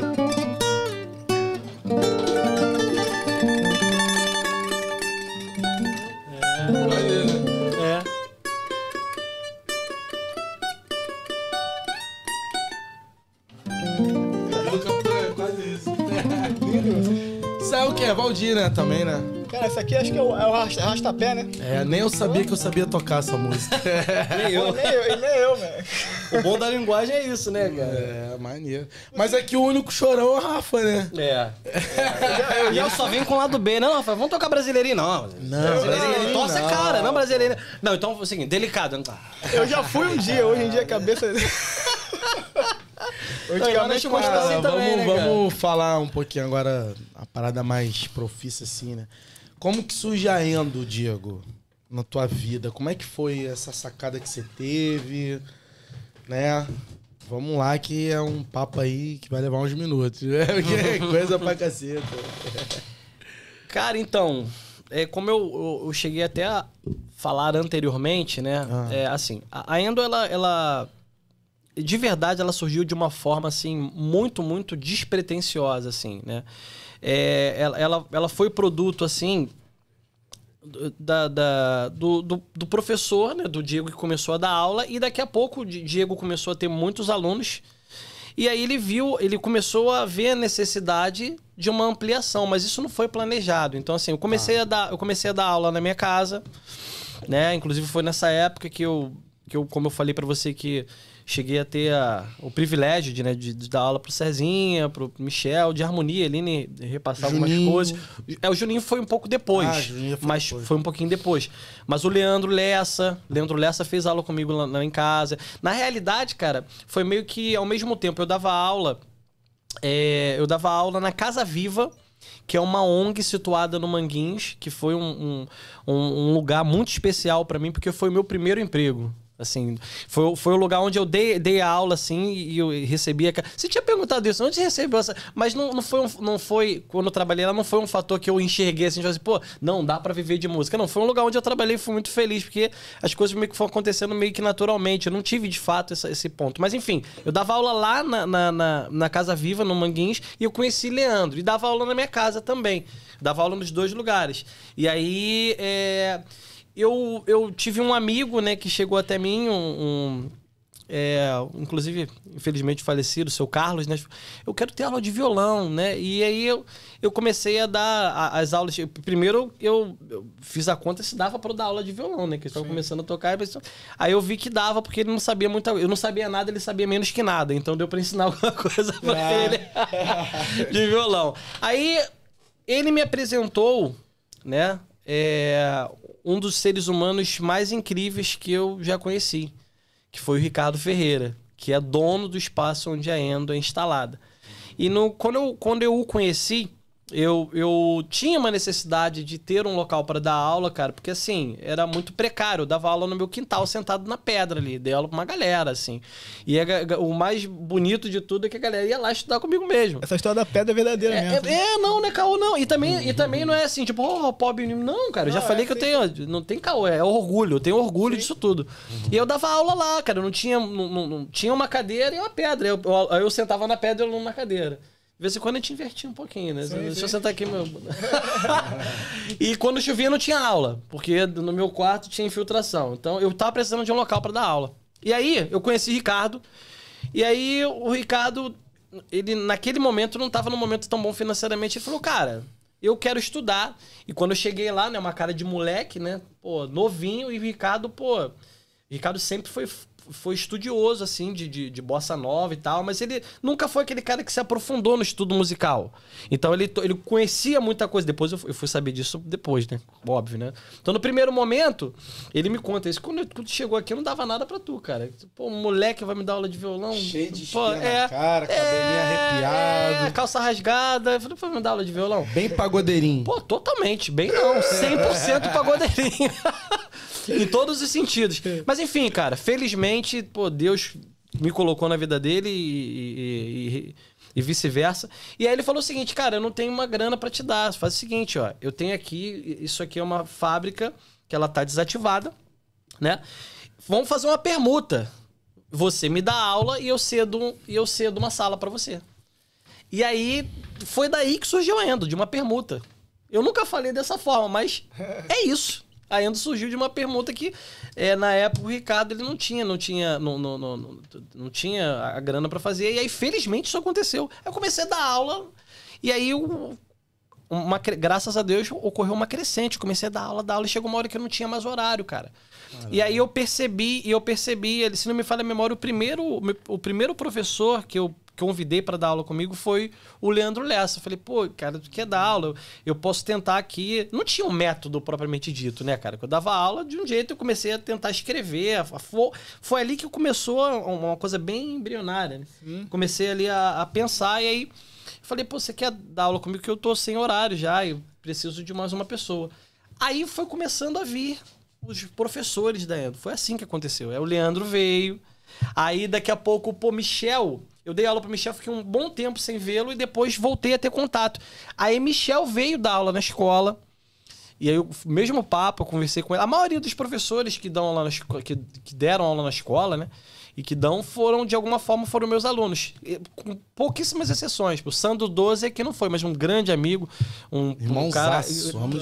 Quase é o que? É Valdir, né? Também, né? Cara, essa aqui acho que é o, é o né? É, nem eu sabia que eu sabia tocar essa música. nem eu. Pô, nem eu, nem eu, velho. O bom da linguagem é isso, né, cara? É, mas Maneiro. Mas é que o único chorão é o Rafa, né? É. é. E eu só venho com o lado B. Não, né, Rafa, vamos tocar brasileirinho, não. Não, brasileirinho. Não, Nossa, é cara, não brasileirinho. Não, então, é o seguinte, delicado. Eu já fui um dia, hoje em dia a cabeça... Antigamente eu gostava assim vamos, também, né, Vamos cara? falar um pouquinho agora, a parada mais profissa assim, né? Como que surge a Endo, Diego, na tua vida? Como é que foi essa sacada que você teve, né? vamos lá que é um papo aí que vai levar uns minutos. É, é coisa pra caceta. Cara, então, é, como eu, eu, eu, cheguei até a falar anteriormente, né? Ah. É, assim, a, a Endo, ela, ela. De verdade, ela surgiu de uma forma, assim, muito, muito despretensiosa, assim, né? É, ela, ela, ela foi produto, assim, da, da do, do, do, professor, né, do Diego que começou a dar aula, e daqui a pouco o Diego começou a ter muitos alunos. E aí ele viu, ele começou a ver a necessidade de uma ampliação, mas isso não foi planejado. Então, assim, eu comecei ah. a dar, eu comecei a dar aula na minha casa, né? Inclusive foi nessa época que eu, que eu como eu falei para você que cheguei a ter a, o privilégio de, né, de, de dar aula pro Cezinha, pro Michel, de harmonia, ele né, repassava Juninho. algumas coisas. É, o Juninho foi um pouco depois, ah, foi mas depois. foi um pouquinho depois. Mas o Leandro Lessa, Leandro Lessa fez aula comigo lá, lá em casa. Na realidade, cara, foi meio que ao mesmo tempo eu dava aula, é, eu dava aula na Casa Viva, que é uma ONG situada no Manguins, que foi um, um, um lugar muito especial para mim, porque foi o meu primeiro emprego. Assim, foi, foi o lugar onde eu dei, dei a aula, assim, e eu recebi a... Você tinha perguntado isso, onde recebeu essa... Mas não, não, foi um, não foi... Quando eu trabalhei lá, não foi um fator que eu enxerguei, assim, assim pô, não, dá para viver de música. Não, foi um lugar onde eu trabalhei e fui muito feliz, porque as coisas meio que foram acontecendo meio que naturalmente. Eu não tive, de fato, essa, esse ponto. Mas, enfim, eu dava aula lá na, na, na, na Casa Viva, no Manguins, e eu conheci Leandro. E dava aula na minha casa também. Dava aula nos dois lugares. E aí, é eu, eu tive um amigo, né, que chegou até mim, um, um é, inclusive, infelizmente falecido, o seu Carlos, né? Eu quero ter aula de violão, né? E aí eu, eu comecei a dar as aulas. primeiro eu, eu, fiz a conta se dava para dar aula de violão, né? Que eu estava começando a tocar. aí eu vi que dava, porque ele não sabia muito Eu não sabia nada, ele sabia menos que nada. Então deu para ensinar alguma coisa para ah. ele de violão. Aí ele me apresentou, né? É, um dos seres humanos mais incríveis que eu já conheci, que foi o Ricardo Ferreira, que é dono do espaço onde a Endo é instalada. E no, quando, eu, quando eu o conheci, eu, eu tinha uma necessidade de ter um local para dar aula, cara, porque assim, era muito precário. Eu dava aula no meu quintal, sentado na pedra ali, dei aula pra uma galera, assim. E o mais bonito de tudo é que a galera ia lá estudar comigo mesmo. Essa história da pedra é verdadeira é, mesmo. É, é, não, né, caô, não. E também, uhum. e também não é assim, tipo, oh, pobre. Não, cara, eu já não, falei é que assim. eu tenho. Não tem caô, é orgulho, eu tenho orgulho Sim. disso tudo. Uhum. E eu dava aula lá, cara, não tinha, não, não, não tinha uma cadeira e uma pedra. Aí eu, eu, eu sentava na pedra e o aluno na cadeira. De vez em quando a gente invertia um pouquinho, né? Sim, Deixa sim. eu sentar aqui, meu. e quando chovia não tinha aula, porque no meu quarto tinha infiltração. Então eu tava precisando de um local para dar aula. E aí eu conheci Ricardo. E aí o Ricardo, ele naquele momento não tava num momento tão bom financeiramente. Ele falou, cara, eu quero estudar. E quando eu cheguei lá, né, uma cara de moleque, né? Pô, novinho. E o Ricardo, pô. O Ricardo sempre foi foi estudioso, assim, de, de, de, bossa nova e tal, mas ele nunca foi aquele cara que se aprofundou no estudo musical. Então ele, ele conhecia muita coisa. Depois eu, fui saber disso depois, né? Óbvio, né? Então no primeiro momento, ele me conta isso. Quando, quando chegou aqui, eu não dava nada para tu, cara. Pô, moleque vai me dar aula de violão. Cheio de Pô, é, cara, cabelinho é, arrepiado. É, calça rasgada. Eu falei, vai me dar aula de violão? Bem pagodeirinho. Pô, totalmente. Bem não. 100% pagodeirinho. em todos os sentidos. Mas enfim, cara, felizmente pô, Deus me colocou na vida dele e, e, e, e vice-versa. E aí ele falou o seguinte, cara, eu não tenho uma grana para te dar. Faz o seguinte, ó, eu tenho aqui, isso aqui é uma fábrica que ela tá desativada, né? Vamos fazer uma permuta. Você me dá aula e eu cedo, e eu cedo uma sala para você. E aí foi daí que surgiu a Endo, de uma permuta. Eu nunca falei dessa forma, mas é isso. A Endo surgiu de uma permuta que, é, na época, o Ricardo ele não tinha, não tinha, não, não, não, não tinha a grana para fazer. E aí, felizmente, isso aconteceu. Eu comecei a dar aula e aí, eu, uma, graças a Deus, ocorreu uma crescente. Eu comecei a dar aula, dar aula e chegou uma hora que eu não tinha mais horário, cara. E aí eu percebi, e eu percebi, se não me falha a memória, o primeiro, o primeiro professor que eu, convidei para dar aula comigo foi o Leandro Lessa. Eu falei, pô, cara, tu quer dar aula? Eu, eu posso tentar aqui. Não tinha um método propriamente dito, né, cara? Eu dava aula de um jeito, eu comecei a tentar escrever. Foi, foi ali que começou uma coisa bem embrionária. Né? Comecei ali a, a, pensar e aí falei, pô, você quer dar aula comigo? Que eu tô sem horário já, eu preciso de mais uma pessoa. Aí foi começando a vir os professores da Endo. Foi assim que aconteceu. É, o Leandro veio. Aí daqui a pouco, pô, Michel, eu dei aula para Michel, fiquei um bom tempo sem vê-lo e depois voltei a ter contato. Aí Michel veio dar aula na escola. E aí, o mesmo papo, eu conversei com ele. A maioria dos professores que, dão aula na, que, que deram aula na escola, né? e que dão foram, de alguma forma, foram meus alunos. Com pouquíssimas exceções. Tipo, o Sandro 12 é que não foi, mas um grande amigo, um, um cara. Amo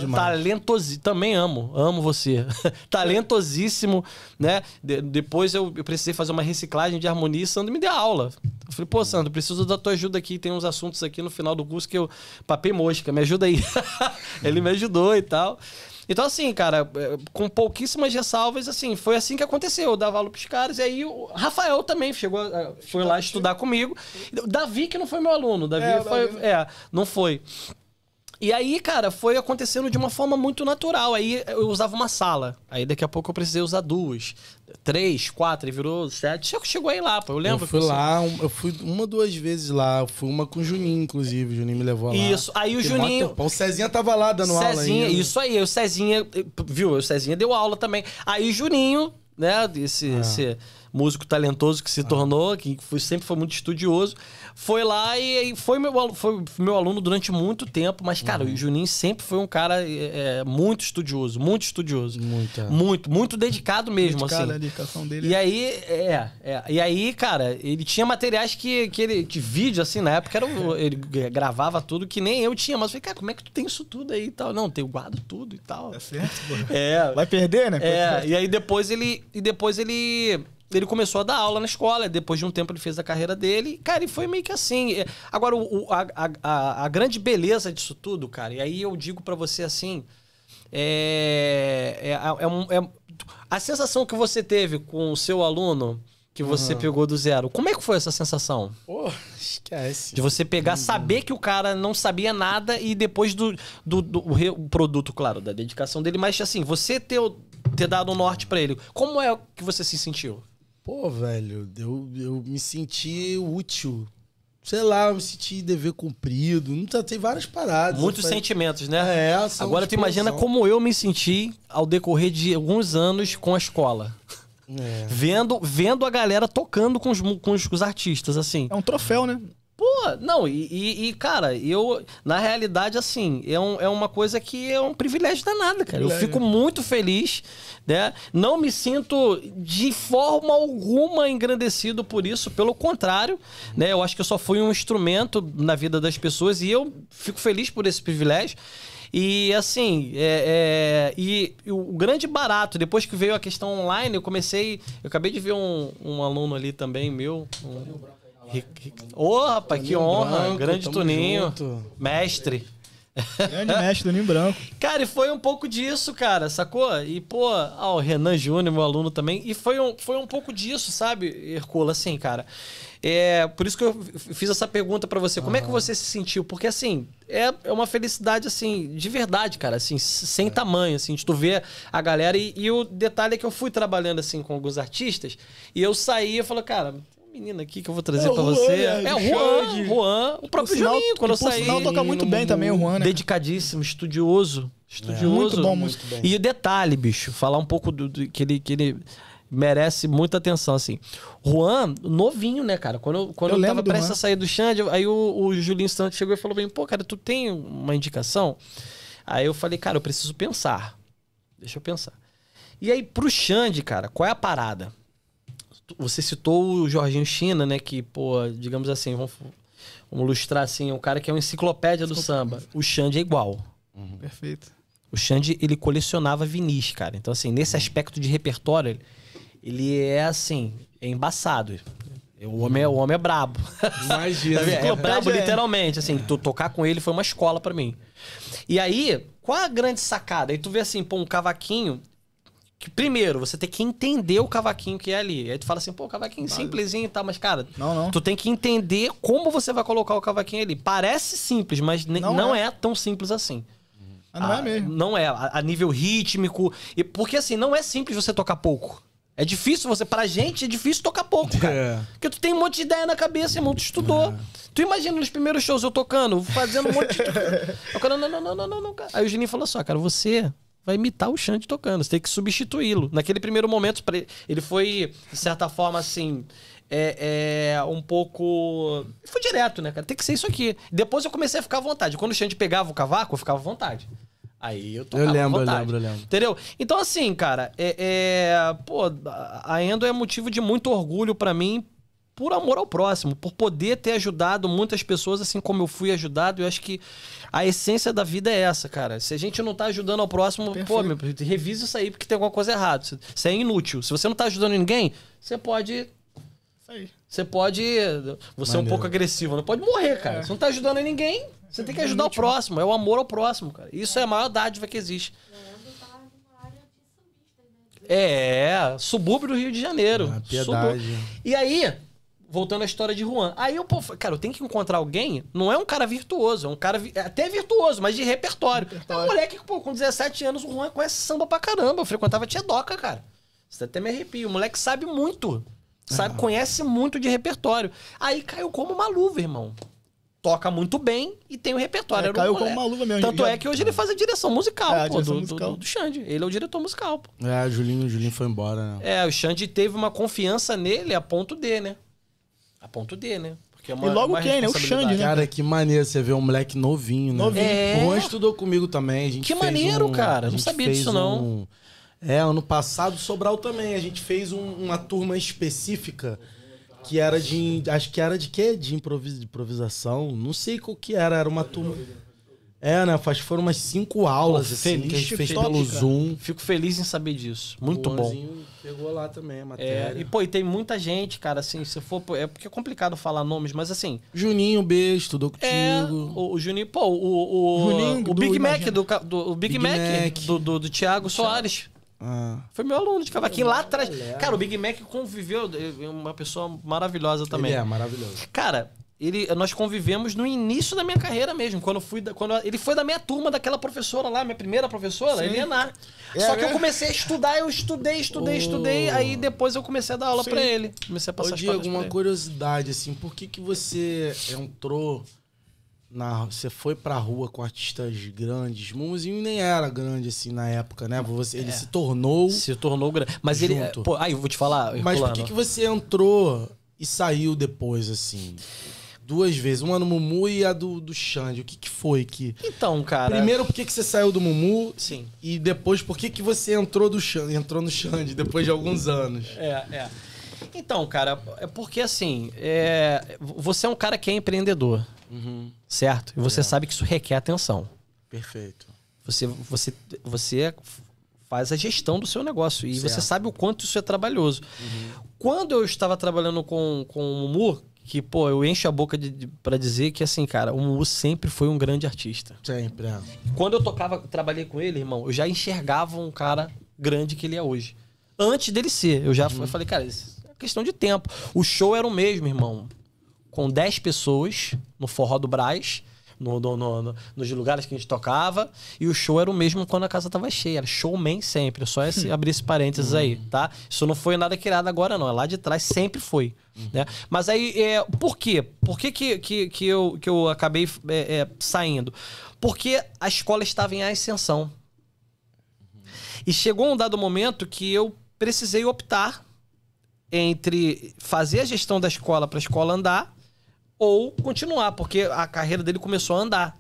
também amo, amo você. Talentosíssimo, né? De, depois eu, eu, precisei fazer uma reciclagem de harmonia e Sandro me deu aula. Eu falei, pô, Sandro, preciso da tua ajuda aqui. Tem uns assuntos aqui no final do curso que eu papei mosca, me ajuda aí. Ele me ajudou e tal. Então, assim, cara, é, com pouquíssimas ressalvas, assim, foi assim que aconteceu. Eu dava aula pros caras, e aí o Rafael também chegou, foi lá estudar comigo. Davi, que não foi meu aluno, Davi é, foi. Davi... É, não foi. E aí, cara, foi acontecendo de uma forma muito natural. Aí eu usava uma sala. Aí daqui a pouco eu precisei usar duas três, quatro e virou sete. Você chegou aí lá, pô. Eu lembro. Eu fui lá, um, eu fui uma duas vezes lá. Eu fui uma com o Juninho, inclusive. O Juninho me levou lá. Isso. Aí o Juninho. o Cezinha tava lá dando Cezinha, aula Cezinha, né? Isso aí. O Cezinha, viu? O Cezinha deu aula também. Aí o Juninho, né? Esse, ah. esse músico talentoso que se tornou, que foi, sempre foi muito estudioso foi lá e, e foi, meu, foi meu aluno durante muito tempo, mas, cara, uhum. o Juninho sempre foi um cara é, é muito estudioso, muito estudioso. Muito, é. muito, muito dedicado mesmo, dedicado, assim. A dedicação dele. E é. aí, é, é, E aí, cara, ele tinha materiais que, que ele. de vídeo, assim, na época, era, um, ele gravava tudo que nem eu tinha. Mas eu falei, cara, como é que tu tem isso tudo aí e tal? Não, eu guardo tudo e tal. Tá certo, pô. É. Vai perder, né? É, e aí depois ele. E depois ele ele começou a dar aula na escola. Depois de um tempo, ele fez a carreira dele. Cara, e foi meio que assim. Agora, o, a, a, a, grande beleza disso tudo, cara, e aí eu digo para você assim: é, é, é, é, a sensação que você teve com o seu aluno que você uhum. pegou do zero. Como é que foi essa sensação? Pô, oh, esquece. De você pegar, saber que o cara não sabia nada e depois do, do, do o produto, claro, da dedicação dele, mas assim, você ter, ter dado o um norte para ele. Como é que você se sentiu? Pô, velho, eu, eu me senti útil. Sei lá, eu me senti dever cumprido. tem várias paradas. Muitos falei... sentimentos, né? É, Agora tu tipo imagina como eu me senti ao decorrer de alguns anos com a escola. É. Vendo, vendo a galera tocando com os, com os, com os artistas, assim. É um troféu, né? Pô, não, e, e, e, cara, eu, na realidade, assim, é, um, é uma coisa que é um privilégio danado, cara. Eu fico muito feliz, né? Não me sinto de forma alguma engrandecido por isso, pelo contrário, né? Eu acho que eu só fui um instrumento na vida das pessoas e eu fico feliz por esse privilégio. E assim, é, é, e, o grande barato, depois que veio a questão online, eu comecei. Eu acabei de ver um, um aluno ali também, meu. Um, Ô, oh, rapaz, que honra. Branco, grande tuninho, Junto. Mestre. Grande mestre do Branco. cara, e foi um pouco disso, cara, sacou? E, pô, ó, ah, o Renan Júnior, meu aluno também. E foi um, foi um pouco disso, sabe, Hercula, assim, cara. É, por isso que eu fiz essa pergunta para você. Como uhum. é que você se sentiu? Porque, assim, é, é uma felicidade, assim, de verdade, cara, assim, sem é. tamanho, assim, de tu ver a galera. E, e, o detalhe é que eu fui trabalhando, assim, com alguns artistas e eu saí e falei, cara, menino aqui que eu vou trazer é pra Juan, você. É, é o Juan, de... Juan, o próprio o sinal, Juninho, quando eu saí. O sinal toca muito bem também, o Juan, né? Dedicadíssimo, estudioso. Estudioso. É, muito bom, muito bem. E o detalhe, bicho, falar um pouco do, do que ele. Que ele merece muita atenção, assim. Juan, novinho, né, cara? Quando eu, quando eu, eu tava prestes a sair do Xande, aí o, o Julinho Santos chegou e falou pra pô, cara, tu tem uma indicação? Aí eu falei, cara, eu preciso pensar. Deixa eu pensar. E aí, pro Xande, cara, qual é a parada? você citou o Jorginho China, né? Que, pô, digamos assim, vamos, vamos ilustrar assim, um cara que é uma enciclopédia do samba. O Xande é igual. Uhum. Perfeito. O Xande, ele colecionava vinis, cara. Então, assim, nesse uhum. aspecto de repertório, ele é assim, é embaçado. O homem, é, o homem é brabo. Imagina. Tá é brabo, é. literalmente. Assim, tu tocar com ele foi uma escola para mim. E aí, qual a grande sacada? Aí tu vê assim, pô, um cavaquinho. Que, primeiro, você tem que entender o cavaquinho que é ali. Aí tu fala assim, pô, cavaquinho vale. simplesinho e tá, tal, mas cara, não, não. tu tem que entender como você vai colocar o cavaquinho ali. Parece simples, mas não, não é. é. tão simples assim. Uhum. Ah, não a, é ah, mesmo. Não é, a, a, nível rítmico. E, porque assim, não é simples você tocar pouco. É difícil você, pra gente, é difícil tocar pouco, cara. É. Porque tu tem um monte de ideia na cabeça, irmão, tu estudou. É. Tu imagina nos primeiros shows eu tocando, fazendo um monte de. não, não, não, não, não, não, cara. Aí o Juninho falou só, assim, cara, você vai imitar o Xande tocando. Você tem que substituí-lo. Naquele primeiro momento, ele foi, de certa forma, assim. É, é, um pouco. Foi direto, né, cara? Tem que ser isso aqui. Depois eu comecei a ficar à vontade. Quando o Xande pegava o cavaco, eu ficava à vontade. Aí eu tocava eu lembro, à vontade. Eu lembro, eu lembro. Entendeu? Então, assim, cara, é, é... pô, a Endo é motivo de muito orgulho para mim por amor ao próximo, por poder ter ajudado muitas pessoas assim como eu fui ajudado. Eu acho que a essência da vida é essa, cara. Se a gente não tá ajudando ao próximo, Perfeito. pô, meu, revise isso aí porque tem alguma coisa errada. Isso é inútil. Se você não tá ajudando ninguém, você pode. Isso aí. Você pode. Você Maneiro. é um pouco agressivo, não pode morrer, cara. É. Se Você não tá ajudando ninguém, você tem que é ajudar o próximo. É o amor ao próximo, cara. Isso é, é a maior dádiva que existe. É, subúrbio do Rio de Janeiro. Ah, piedade. Subúrbio. E aí, voltando à história de Juan. Aí eu, pô, cara, eu tenho que encontrar alguém, não é um cara virtuoso, é um cara vi é até virtuoso, mas de repertório. repertório. É um moleque que, pô, com 17 anos, o Juan conhece samba pra caramba. Eu frequentava Tiedoca, cara. Isso até me arrepia. O moleque sabe muito. Sabe, ah. conhece muito de repertório. Aí caiu como uma luva, irmão. Toca muito bem e tem o repertório. É, caiu como uma luva mesmo. Tanto já... é que hoje ele é. faz a direção musical, é, a direção do, musical. Do, do, Xande. Ele é o diretor musical, pô. É, o Julinho, o Julinho foi embora, né? É, o Xande teve uma confiança nele a ponto de, né? A ponto D, né? Porque é uma, e logo é uma quem, né? O Xande, né? Cara, que maneiro você ver um moleque novinho, né? Novinho. É. O Juan estudou comigo também. A gente que maneiro, um, cara. Não sabia disso, um... não. É, ano passado, Sobral também. A gente fez um, uma turma específica que era de. Acho que era de quê? De, de improvisação. Não sei qual que era. Era uma turma. É, né? Faz, foram umas cinco aulas, Pô, assim, que a gente fez pelo Zoom. Fico feliz em saber disso. Muito o bom. pegou lá também a é, matéria. É, e, pô, e tem muita gente, cara, assim, se for... É porque é complicado falar nomes, mas assim... Juninho B, estudou contigo. É, o, o Juninho... Pô, o... O, Juninho, o Big do, Mac do, do... o Big, Big Mac, Mac, Do, do, do Thiago Soares. Ah. Foi meu aluno de cavaquinho lá atrás. Cara, o Big Mac conviveu, uma pessoa maravilhosa também. Ele é, maravilhoso. Cara, ele, nós convivemos no início da minha carreira mesmo, quando fui da, quando ele foi da minha turma daquela professora lá, minha primeira professora, Sim. Helena. É, Só que eu né? comecei a estudar, eu estudei, estudei, oh. estudei, aí depois eu comecei a dar aula para ele, comecei a passar Ô, Diego, uma curiosidade assim, por que que você entrou na, você foi pra rua com artistas grandes. Mumuzinho nem era grande assim na época, né? Você, ele é. se tornou. Se tornou grande. Mas junto. ele. Pô, aí, vou te falar. Mas por que, que você entrou e saiu depois, assim? duas vezes, uma no Mumu e a do, do Xande. O que, que foi que. Então, cara. Primeiro, por que, que você saiu do Mumu? Sim. E depois, por que, que você entrou, do Xande, entrou no Xande depois de alguns anos? É, é. Então, cara, é porque assim, é... você é um cara que é empreendedor, uhum. certo? E você é. sabe que isso requer atenção. Perfeito. Você, você, você faz a gestão do seu negócio e certo. você sabe o quanto isso é trabalhoso. Uhum. Quando eu estava trabalhando com, com o Mumu, que, pô, eu encho a boca de, de para dizer que, assim, cara, o Mu sempre foi um grande artista. Sempre, é. Quando eu tocava, trabalhei com ele, irmão, eu já enxergava um cara grande que ele é hoje. Antes dele ser, eu já uhum. falei, cara, isso é questão de tempo. O show era o mesmo, irmão. Com 10 pessoas no Forró do Braz no, no, no, nos lugares que a gente tocava. E o show era o mesmo quando a casa tava cheia. Era showman sempre. Só esse, hum. abrir esse parênteses aí, hum. tá? Isso não foi nada criado agora, não. É lá de trás, sempre foi. Uhum. Né? Mas aí, é, por quê? Por que, que, que, que, eu, que eu acabei é, é, saindo? Porque a escola estava em ascensão. E chegou um dado momento que eu precisei optar entre fazer a gestão da escola para a escola andar ou continuar, porque a carreira dele começou a andar.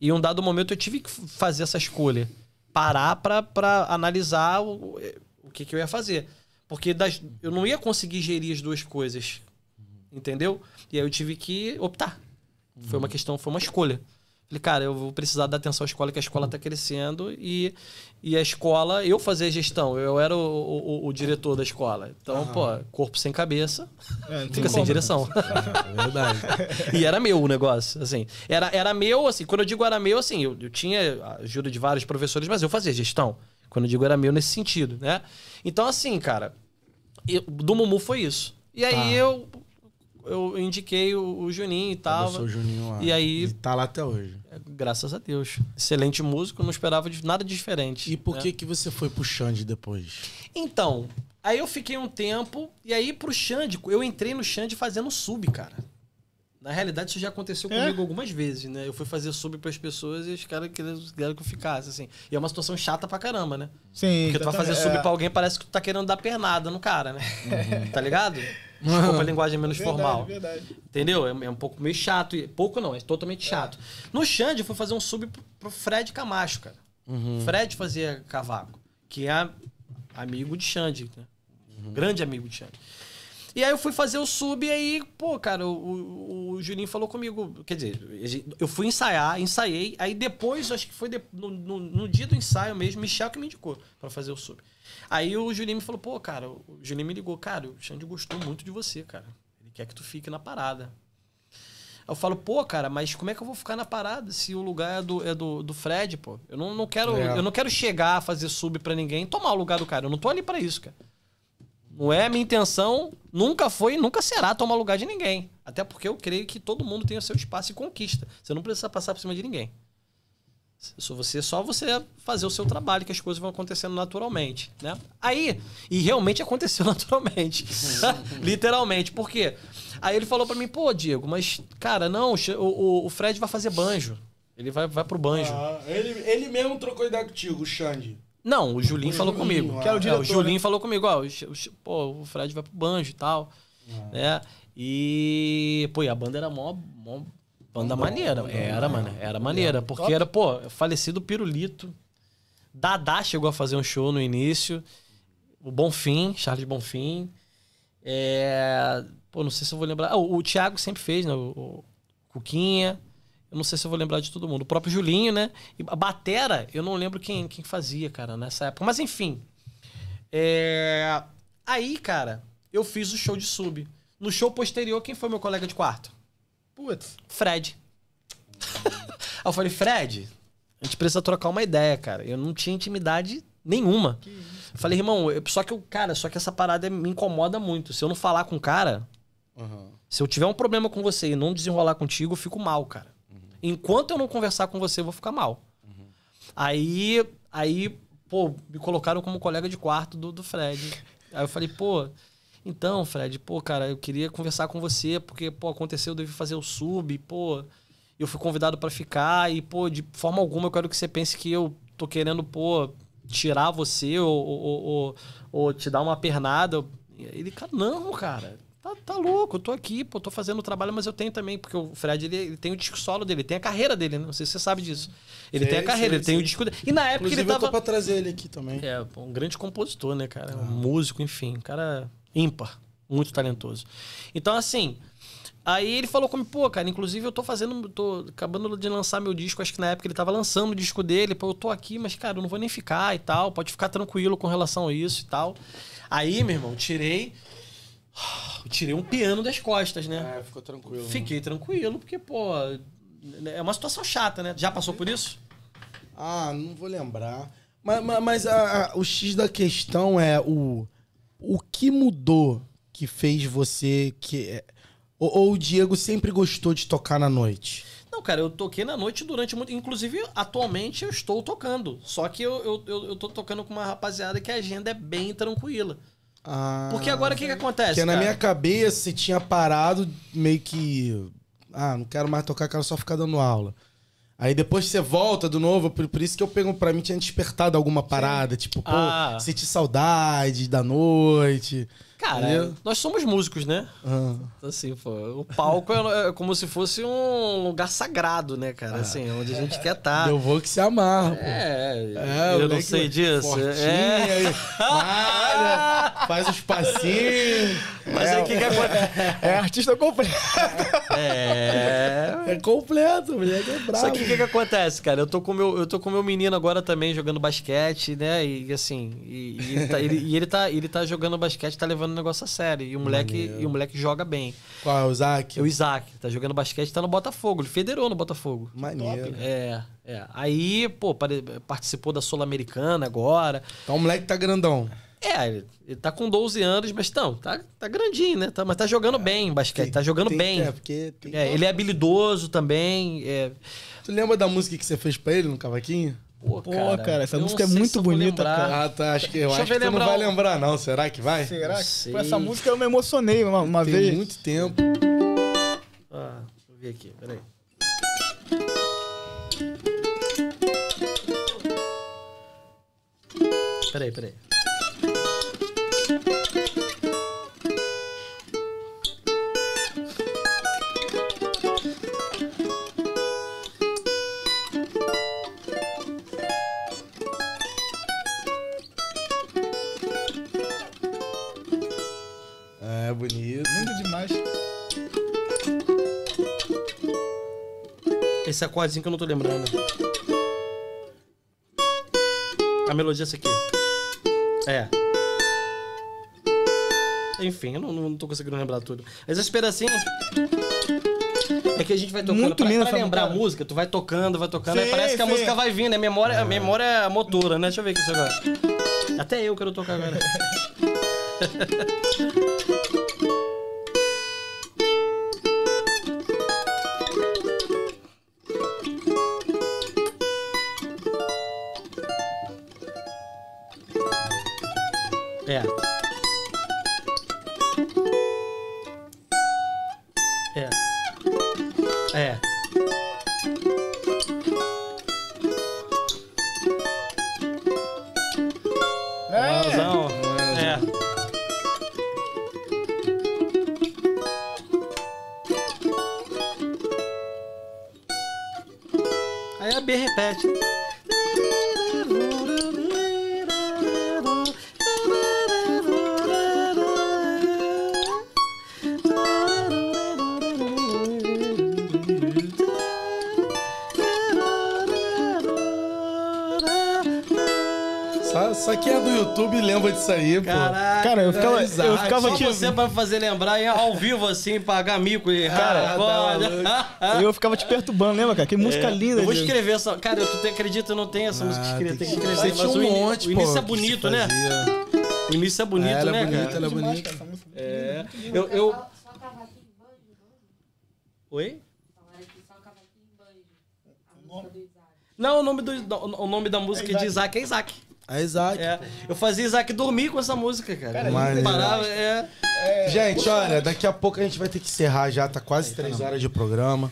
E em um dado momento eu tive que fazer essa escolha. Parar para analisar o, eh, o que, que eu ia fazer. Porque das, eu não ia conseguir gerir as duas coisas. Entendeu? E aí eu tive que optar. Foi uma uhum. questão, foi uma escolha. Falei, cara, eu vou precisar dar atenção à escola, que a escola está crescendo e e a escola, eu fazia gestão, eu era o, o, o diretor da escola. Então, Aham. pô, corpo sem cabeça, é, fica sem como. Né? direção. É verdade. e era meu o negócio, assim. Era, era meu, assim, quando eu digo era meu, assim, eu, eu tinha ajuda de vários professores, mas eu fazia gestão. Quando eu digo era meu nesse sentido, né? Então, assim, cara, eu, do Mumu foi isso. E aí tá. eu eu indiquei o, o Juninho e tal. Eu sou o Juninho lá. E aí. E tá lá até hoje. É, graças a Deus. Excelente músico, não esperava de, nada diferente. E por né? que que você foi pro Xande depois? Então, aí eu fiquei um tempo, e aí pro Xande, eu entrei no Xande fazendo sub, cara. Na realidade, isso já aconteceu é? comigo algumas vezes, né? Eu fui fazer sub pras pessoas e os caras queriam, que eu ficasse, assim. E é uma situação chata pra caramba, né? Sim. Porque tu vai fazer sub é. pra alguém, parece que tu tá querendo dar pernada no cara, né? Uhum. Tá ligado? Desculpa a linguagem menos verdade, formal. Verdade. Entendeu? É, é, um pouco meio chato. Pouco não, é totalmente chato. É. No Xande, eu fui fazer um sub pro, pro Fred Camacho, cara. Uhum. Fred fazia cavaco, que é amigo de Xande, né? Uhum. Grande amigo de Xande. E aí eu fui fazer o sub e aí, pô, cara, o, o, Juninho falou comigo. Quer dizer, eu fui ensaiar, ensaiei. Aí depois, acho que foi de, no, no, no, dia do ensaio mesmo, Michel que me indicou para fazer o sub. Aí o Juninho me falou, pô, cara, o Juninho me ligou, cara, o Xande gostou muito de você, cara. Ele quer que tu fique na parada. Eu falo, pô, cara, mas como é que eu vou ficar na parada se o lugar é do, é do, do Fred, pô? Eu não, não quero é. eu não quero chegar a fazer sub para ninguém tomar o lugar do cara. Eu não tô ali para isso, cara. Não é minha intenção, nunca foi e nunca será tomar lugar de ninguém. Até porque eu creio que todo mundo tem o seu espaço e conquista. Você não precisa passar por cima de ninguém. Só você, só você fazer o seu trabalho, que as coisas vão acontecendo naturalmente, né? Aí, e realmente aconteceu naturalmente. Literalmente. Por quê? Aí ele falou para mim, pô, Diego, mas, cara, não, o, o Fred vai fazer banjo. Ele vai, vai pro banjo. Ah, ele, ele mesmo trocou ideia contigo, o Xande. Não, o Julinho o falou Julinho, comigo. Que era o, diretor, é, o Julinho né? falou comigo, ó, o, o, pô, o Fred vai pro banjo e tal. É. Né? E, pô, e a banda era mó, mó banda bom, maneira. Bom, era, mano, era maneira. Porque top. era, pô, falecido Pirulito. Dadá chegou a fazer um show no início. O Bonfim, Charles Bonfim. É, pô, não sei se eu vou lembrar. Ah, o, o Thiago sempre fez, né? O, o Cuquinha. Eu não sei se eu vou lembrar de todo mundo. O próprio Julinho, né? E a Batera, eu não lembro quem, quem fazia, cara, nessa época. Mas enfim. É... Aí, cara, eu fiz o show de sub. No show posterior, quem foi meu colega de quarto? Putz. Fred. Aí eu falei, Fred, a gente precisa trocar uma ideia, cara. Eu não tinha intimidade nenhuma. falei, irmão, eu, só que eu, cara, só que essa parada me incomoda muito. Se eu não falar com o cara, uhum. se eu tiver um problema com você e não desenrolar contigo, eu fico mal, cara. Enquanto eu não conversar com você, eu vou ficar mal. Uhum. Aí, aí, pô, me colocaram como colega de quarto do, do Fred. Aí eu falei, pô, então, Fred, pô, cara, eu queria conversar com você, porque, pô, aconteceu, eu devia fazer o sub, pô, eu fui convidado para ficar, e, pô, de forma alguma eu quero que você pense que eu tô querendo, pô, tirar você ou, ou, ou, ou te dar uma pernada. Ele, cara, não, cara, Tá, tá louco, eu tô aqui, pô, tô fazendo o trabalho, mas eu tenho também, porque o Fred ele, ele tem o disco solo dele, tem a carreira dele, né? não sei se você sabe disso. Ele sim, tem a carreira, sim, ele sim. tem o disco dele. E na época Inclusive, ele tava. Eu tô pra trazer ele aqui também. É, um grande compositor, né, cara? Um ah. músico, enfim, um cara ímpar, muito talentoso. Então, assim, Aí ele falou comigo, pô, cara, inclusive eu tô fazendo, tô acabando de lançar meu disco, acho que na época ele tava lançando o disco dele, pô, eu tô aqui, mas cara, eu não vou nem ficar e tal, pode ficar tranquilo com relação a isso e tal. Aí, meu irmão, tirei, eu tirei um piano das costas, né? É, ficou tranquilo. Né? Fiquei tranquilo, porque, pô, é uma situação chata, né? Já passou por isso? Ah, não vou lembrar. Mas, mas, mas a, a, o X da questão é o, o que mudou que fez você que. É, ou, ou o Diego sempre gostou de tocar na noite? Não, cara, eu toquei na noite durante muito. Inclusive, atualmente eu estou tocando. Só que eu, eu, eu, eu tô tocando com uma rapaziada que a agenda é bem tranquila. Ah, Porque agora o que, que acontece? Porque na minha cabeça tinha parado meio que. Ah, não quero mais tocar, quero só ficar dando aula. Aí depois você volta do novo, por, por isso que eu pego, pra mim tinha despertado alguma parada, Sim. tipo, pô, ah. senti saudade da noite. Cara, nós somos músicos, né? Uhum. Então, assim, pô, o palco é, é como se fosse um lugar sagrado, né, cara? Ah. Assim, onde a gente quer estar. Tá. Eu vou que se amarra, é, é, eu não sei disso. Fortinho, é. faz os passinhos. Mas é, aí o que, que é, acontece? É artista completo. É. É completo, moleque é brabo. Só que o que, que acontece, cara? Eu tô com meu, eu tô com meu menino agora também jogando basquete, né? E assim, e, e ele, tá, ele, e ele, tá, ele tá jogando basquete, tá levando levando o negócio a sério. E o moleque, e o moleque joga bem. Qual é o Isaac? É o Isaac. Tá jogando basquete, tá no Botafogo. Ele federou no Botafogo. Maneiro. Top, É, é. Aí, pô, participou da Sul-Americana agora. Então o moleque tá grandão. É, ele, ele tá com 12 anos, mas não, tá, tá grandinho, né? Tá, mas tá jogando é, bem basquete, tem, tá jogando tem, bem. É, porque tem... é, ele é habilidoso também. É... Tu lembra da música que você fez pra ele no cavaquinho? Pô, Pô cara, cara, essa música é muito bonita, cara. Ah, tá, acho que eu acho eu que tu não vai lembrar, não. Será que vai? Será que? Pô, essa música eu me emocionei uma, uma Tem vez. muito tempo. Ah, deixa eu ver aqui, peraí. Peraí, peraí. bonito. Lindo demais. Esse acordezinho que eu não tô lembrando. A melodia é essa aqui. É. Enfim, eu não, não tô conseguindo lembrar tudo. Mas essa pedacinho. Assim, né? É que a gente vai tocando. Muito lindo pra lembrar a música, tu vai tocando, vai tocando. Sim, parece sim. que a música vai vindo, é memória, ah. memória motora, né? Deixa eu ver aqui isso agora. Até eu quero tocar agora. aí, pô. Caraca, cara, eu ficava, é eu ficava Só você pra fazer lembrar, hein, ao vivo, assim, pagar mico e... Cara, ah, tá eu ficava te perturbando, lembra, cara? Que música é. linda. Eu vou escrever essa... Cara, tu te, acredita, eu não tenho essa ah, música escrita. Tem que escrever, você tinha um monte, é né? O início é bonito, é, é né? O início é bonito, né, Ela é bonita, ela é bonita. É, eu... eu... Oi? Não, o nome, do, o nome da música é Isaac. de Isaac é Isaac. É Isaac. É. Eu fazia Isaac dormir com essa música, cara. cara parava, é. É. Gente, olha, daqui a pouco a gente vai ter que encerrar já, tá quase Aí, tá três tá horas de programa.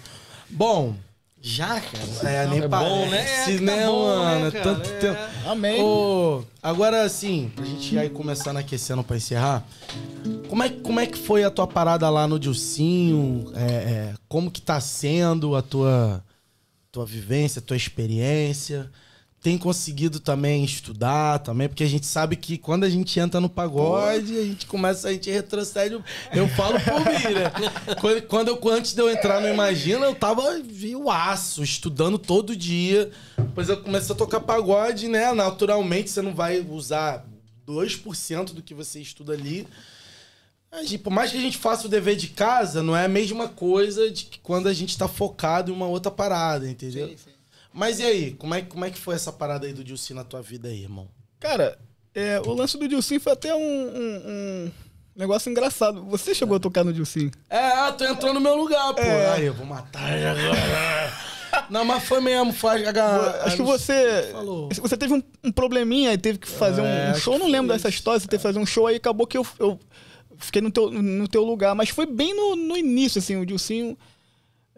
Bom. Já, cara? É, nem é parece, bom, né? É, tá né, bom, mano? Né, Tanto é. tempo. Amém. Oh, agora, assim, pra gente já ir começando aquecendo pra encerrar, como é, como é que foi a tua parada lá no Dilcinho? É, é como que tá sendo a tua, tua vivência, tua experiência? tem conseguido também estudar também, porque a gente sabe que quando a gente entra no pagode, a gente começa, a gente retrocede. Eu falo por mim, né? Quando, quando eu, antes de eu entrar no Imagina, eu tava viu aço, estudando todo dia. Depois eu comecei a tocar pagode, né? Naturalmente, você não vai usar 2% do que você estuda ali. Gente, tipo, por mais que a gente faça o dever de casa, não é a mesma coisa de que quando a gente tá focado em uma outra parada, entendeu? Sim, sim. Mas e aí, como é, como é que foi essa parada aí do Dilcim na tua vida aí, irmão? Cara, é, o lance do Dilcim foi até um, um, um negócio engraçado. Você chegou é. a tocar no Dilcim? É, ah, tu entrou no meu lugar, pô. É. Aí, eu vou matar ele agora. Não, mas foi mesmo. Foi a, a, Acho que você. Falou. Você teve um, um, probleminha e teve que fazer é, um, show. Não lembro dessa história. Você teve que é. fazer um show aí acabou que eu, eu fiquei no teu, no teu lugar. Mas foi bem no, no início, assim. O Dilcinho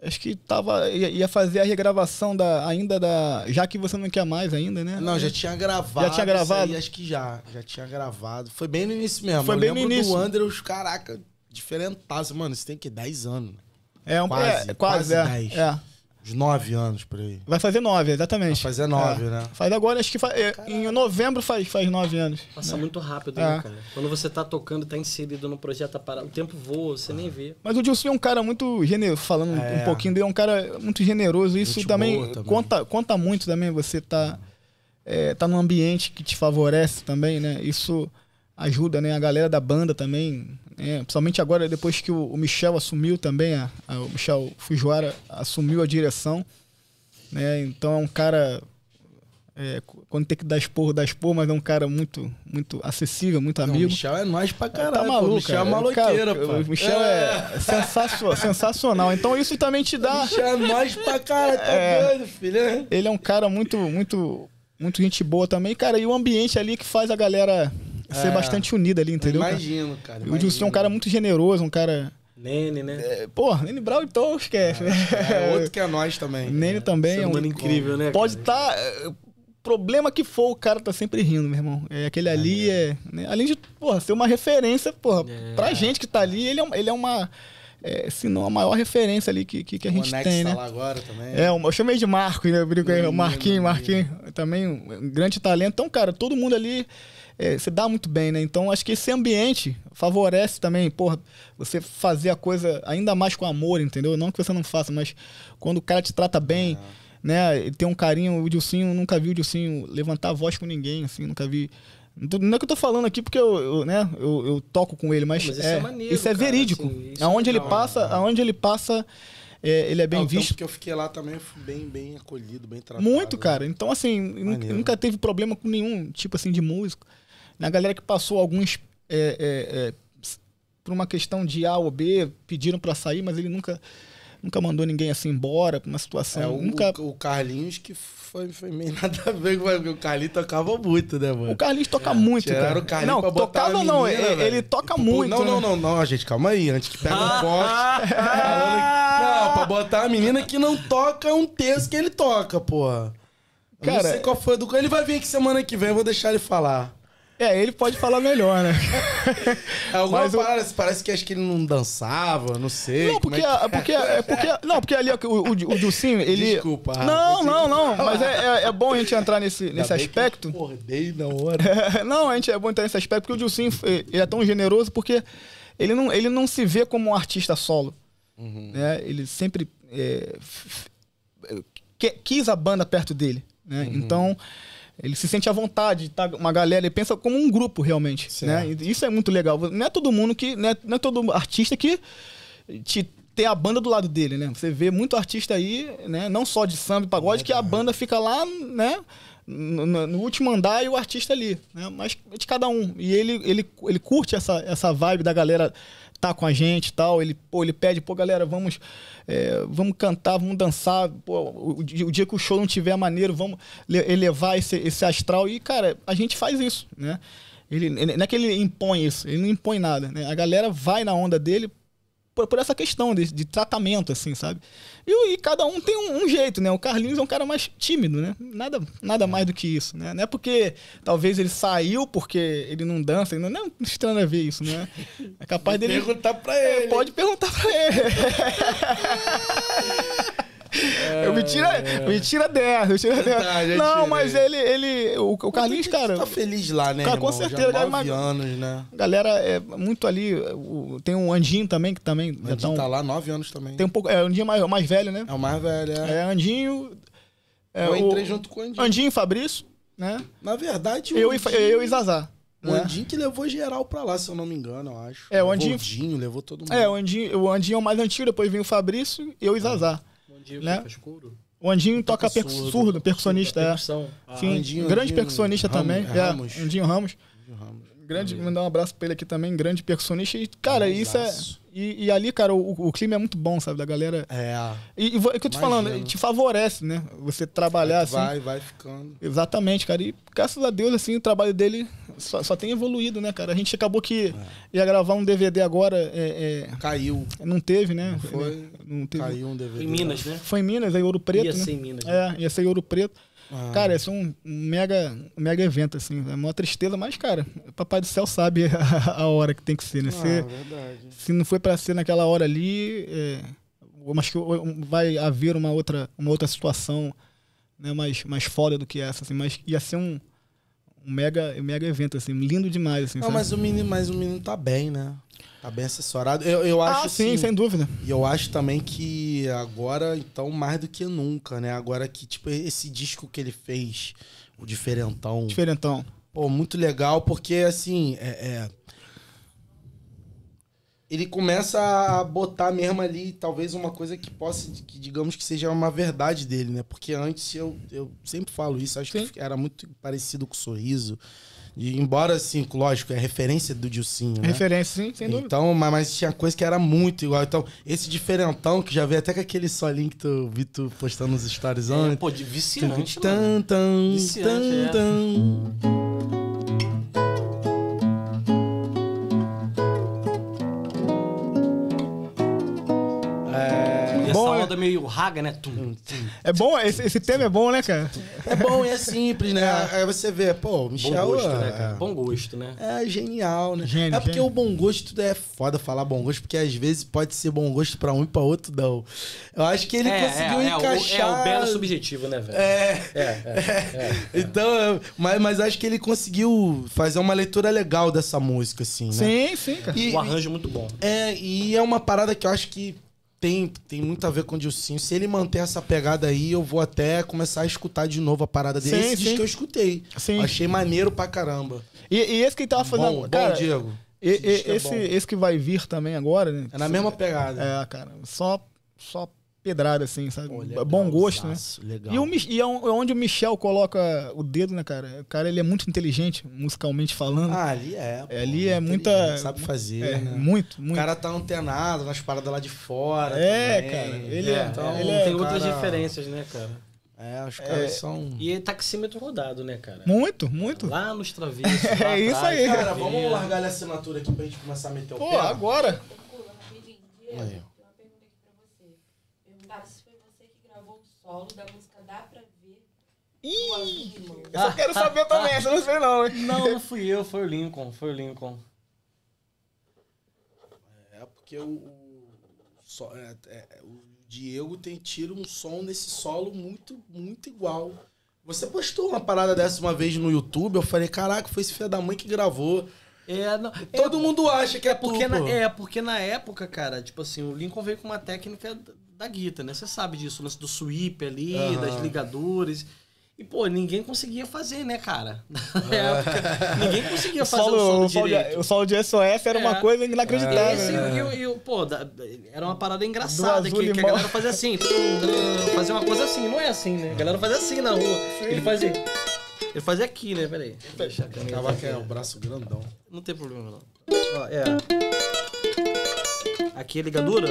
Acho que tava, ia fazer a regravação da, ainda da. Já que você não quer mais ainda, né? Não, já tinha gravado. Já tinha gravado? Aí, acho que já. Já tinha gravado. Foi bem no início mesmo. Foi eu bem no início. O André, os caraca, diferentaço. Mano, isso tem que 10 anos. É, um, quase, é, quase, quase 10. É. Uns nove anos por aí. Vai fazer nove, exatamente. Vai fazer nove, é. né? Faz agora, acho que faz, é, em novembro faz, faz nove anos. Passa né? muito rápido, né, é. né, cara? Quando você tá tocando, tá inserido no projeto, tá o tempo voa, você ah. nem vê. Mas o Dilson é um cara muito generoso, falando é. um pouquinho dele, é um cara muito generoso. Isso também, também, Conta, conta muito também, você tá, é, tá num ambiente que te favorece também, né? Isso ajuda, né? A galera da banda também é, principalmente agora, depois que o, Michel assumiu também, a, a, o Michel Fujiwara assumiu a direção. Né? Então é um cara. É, quando tem que dar esporro, dá esporro, mas é um cara muito, muito acessível, muito amigo. Não, o Michel é nós pra é, tá caralho. Tá maluco, é pô, Michel é maloqueira, pô. O Michel é, é sensacional, sensacional. Então isso também te dá. O Michel é nós pra caralho, tá é, doido, filho. Né? Ele é um cara muito, muito, muito gente boa também, cara. E o ambiente ali que faz a galera ser é. bastante unida ali, entendeu? Eu imagino, cara. cara. O Dilson é um cara muito generoso, um cara. Nene, né? É, porra, Nene Brown então esquece. Né? É, é outro que é nós também. Nene é, também Seu é um. Mano incrível, né? Pode estar. Tá, é, problema que for, o cara tá sempre rindo, meu irmão. É, aquele é ali é. Né? Além de, porra, ser uma referência, porra, é. pra gente que tá ali, ele é, ele é uma. É, se não a maior referência ali que, que, que a gente Monex tem, tá né? agora também. É, eu chamei de Marco, né? Eu brinco aí, Marquinho, Marquinho, também um grande talento. Então, cara, todo mundo ali é, dá muito bem, né? Então acho que esse ambiente favorece também, porra, você fazer a coisa ainda mais com amor, entendeu? Não que você não faça, mas quando o cara te trata bem, é. né? Tem um carinho, o Dilcinho, nunca vi o Dilcinho levantar a voz com ninguém, assim, nunca vi. Então, não é que eu tô falando aqui porque eu, eu né, eu, eu, toco com ele, mas, mas isso é, é maneiro, isso é cara, verídico. Assim, isso é aonde, é ele passa, né? aonde ele passa, é, ele é bem ah, visto. Tempo que eu fiquei lá também bem, bem acolhido, bem tratado. Muito, né? cara. Então, assim, maneiro. nunca teve problema com nenhum tipo assim de músico na galera que passou alguns é, é, é por uma questão de A ou B, pediram para sair, mas ele nunca nunca mandou ninguém assim embora por uma situação. É, o, nunca... o Carlinhos que foi, foi meio nada a ver, porque o Carlinhos tocava muito, né, mano? O Carlinhos toca é, muito, cara. O Carlinhos não, pra botar tocava menina, não, ele, ele toca tipo, muito. Não, né? não, não, não, gente, calma aí, antes que pega um poste. Não, pra botar a menina que não toca um terço que ele toca, porra. Cara, não sei qual foi do. Ele vai vir aqui semana que vem, eu vou deixar ele falar. É, ele pode falar melhor, né? É alguma Mas parada, eu... parece que acho que ele não dançava, não sei. Não, porque, é que... porque, é porque, é não, porque ali o, o, o ele... Desculpa. Não, não, não, mas é, é, é, bom a gente entrar nesse, nesse aspecto. eu acordei na hora. não, a gente é bom entrar nesse aspecto, porque o Dilcim ele é tão generoso porque ele não, ele não se vê como um artista solo. Uhum. Né? Ele sempre é, f... É, quis a banda perto dele, né? Uhum. Então... Ele se sente à vontade, tá uma galera, ele pensa como um grupo realmente, certo. né? Isso é muito legal. Não é todo mundo que, não é, não é todo artista que te ter a banda do lado dele, né? Você vê muito artista aí, né? Não só de samba e pagode, é que a banda fica lá, né? No, no, no, último andar e o artista ali, né? Mas é de cada um. E ele, ele, ele curte essa, essa vibe da galera tá com a gente e tal. Ele, pô, ele pede, pô, galera, vamos, é, vamos cantar, vamos dançar. Pô, o, o, dia que o show não tiver maneiro, vamos elevar esse, esse astral. E, cara, a gente faz isso, né? Ele, não é que ele impõe isso, ele não impõe nada. Né? A galera vai na onda dele, por, por essa questão de, de, tratamento, assim, sabe? E, e cada um tem um, um, jeito, né? O Carlinhos é um cara mais tímido, né? Nada, nada mais do que isso, né? Não é porque talvez ele saiu porque ele não dança, não, não é estranho a é ver isso, né? É capaz dele. Perguntar pra é, ele. É, pode perguntar pra ele. É, me, tira, é. me tira dessa, me tira dessa. Tá, não, tirei. mas ele, ele. O, o Carlinhos, cara. Tá feliz lá, né? Cara, irmão? com certeza. Já nove anos, né? Galera, é muito ali. O, tem um Andinho também, que também. Andinho então, tá lá nove anos também. Tem um pouco. É o Andinho é mais, mais velho, né? É o mais velho, é. É, Andinho. É, eu entrei o, junto com o Andinho. Andinho e Fabrício, né? Na verdade, eu Andinho... e Eu e Zazá. O né? Andinho que levou geral pra lá, se eu não me engano, eu acho. É, o Andinho. O Andinho levou todo é, mundo. É, o Andinho, o Andinho é o mais antigo, depois vem o Fabrício, eu e é. Zazá. É. Andinho né? escuro. O Andinho toca, toca surdo, surdo, percussionista, é. Sim, ah, Andinho, grande Andinho, percussionista Ramos, também. É. Ramos. É, Andinho Ramos. Andinho Ramos. Grande, Valeu. mandar um abraço pra ele aqui também, grande personista. E, cara, um isso é. E, e, ali, cara, o, o clima é muito bom, sabe? Da galera. É. E, e é o que eu tô Imagina. falando, te favorece, né? Você trabalhar vai, assim. Vai, vai ficando. Exatamente, cara. E graças a Deus, assim, o trabalho dele só, só tem evoluído, né, cara? A gente acabou que é. ia gravar um DVD agora. É, é... Caiu. Não teve, né? Não foi. Não teve. Caiu um DVD. Foi em Minas, né? Foi em Minas, aí Ouro Preto. Ia né? ser em Minas. Né? É, né? ia ser em Ouro Preto. Ah. Cara, isso é um mega, mega evento, assim. É uma tristeza, mas, cara, o Papai do Céu sabe a, a hora que tem que ser, né? Ah, se, verdade. se não foi para ser naquela hora ali, é, mas que vai haver uma outra, uma outra situação né, mais, mais foda do que essa, assim. Mas ia ser um, um mega, mega evento, assim, lindo demais, assim. Não, mas o menino, mas o menino tá bem, né? Tá bem assessorado. Eu, eu acho. Ah, sim, assim, sem dúvida. E eu acho também que agora, então, mais do que nunca, né? Agora que, tipo, esse disco que ele fez, o Diferentão. Diferentão. Pô, muito legal, porque, assim, é... é ele começa a botar mesmo ali, talvez uma coisa que possa, que digamos que seja uma verdade dele, né? Porque antes eu, eu sempre falo isso, acho Sim. que era muito parecido com o sorriso. E embora, assim, lógico, é referência do Dilcinho, né? Referência, sim, sem dúvida. Então, mas, mas, tinha coisa que era muito igual. Então, esse diferentão, que já veio até com aquele solinho que tu vi tu postando nos stories é, Pô, de viciante, tu, mano. Tan, tan, viciante, tan, é. tan. meio raga, né? Hum, tum, tum, é bom, esse, esse tema é bom, né, cara? É bom e é simples, né? É, aí você vê, pô, Michel. Bom gosto, é... né, cara? Bom gosto, né? É genial, né? Gênio, é porque gênio. o bom gosto é foda falar bom gosto, porque às vezes pode ser bom gosto pra um e pra outro, não. Eu acho que ele é, conseguiu é, encaixar. É, o é belo subjetivo, né, velho? É. É, é Então, mas, mas acho que ele conseguiu fazer uma leitura legal dessa música, assim, né? Sim, sim, cara. E, o arranjo muito bom. É, e é uma parada que eu acho que tem, tem muito a ver com o Dilcinho. Se ele manter essa pegada aí, eu vou até começar a escutar de novo a parada dele. Sim, Esse sim. que eu escutei. Sim. Achei maneiro pra caramba. E, e esse que ele tava fazendo. Bom, cara, bom Diego. E, esse, é esse, esse, que vai vir também agora, né? É na mesma pegada. É, cara. Só, só pedrada, assim, sabe? Bom gosto, né? saço, né? Legal. E, o, e é, é onde o Michel coloca o dedo, né, cara? O cara, ele é muito inteligente, musicalmente falando. Ah, ali é. é ali é muita... Sabe fazer, é, né? Muito, muito. O cara tá antenado nas paradas lá de fora É, também. cara. Ele é. é então, ele é, tem cara... outras diferenças, né, cara? É, os caras é. são. E tá taxímetro rodado, né, cara? Muito, muito. Lá nos travessos. é isso atrás, aí. Tá cara, vamos largar a assinatura aqui pra gente começar a meter o Pô, pé. Pô, agora. Aí. Apolo da música Dá Pra Ver. Ih! Eu só quero saber também, eu não sei não, hein? Não, não fui eu, foi o Lincoln, foi o Lincoln. É, porque o, o, é, é, é, o Diego tem tiro um som nesse solo muito, muito igual. Você postou uma parada dessa uma vez no YouTube, eu falei, caraca, foi esse filho da mãe que gravou. É, não, Todo é, mundo acha que é, porque tu, na, É, porque na época, cara, tipo assim, o Lincoln veio com uma técnica da guita, né? Você sabe disso, o lance do sweep ali, uhum. das ligaduras. E, pô, ninguém conseguia fazer, né, cara? Na é. época, ninguém conseguia fazer o solo, o solo, de, o solo de SOF era é. uma coisa inacreditável. e, né? e, pô, da, era uma parada engraçada que, que, a galera fazia assim. fazer uma coisa assim, não é assim, né? A galera fazia assim na rua. Ele fazia... Ele fazia aqui, né? Peraí. Deixa eu Acaba é o braço grandão. Não tem problema, não. Ó, é. Aqui é ligadura?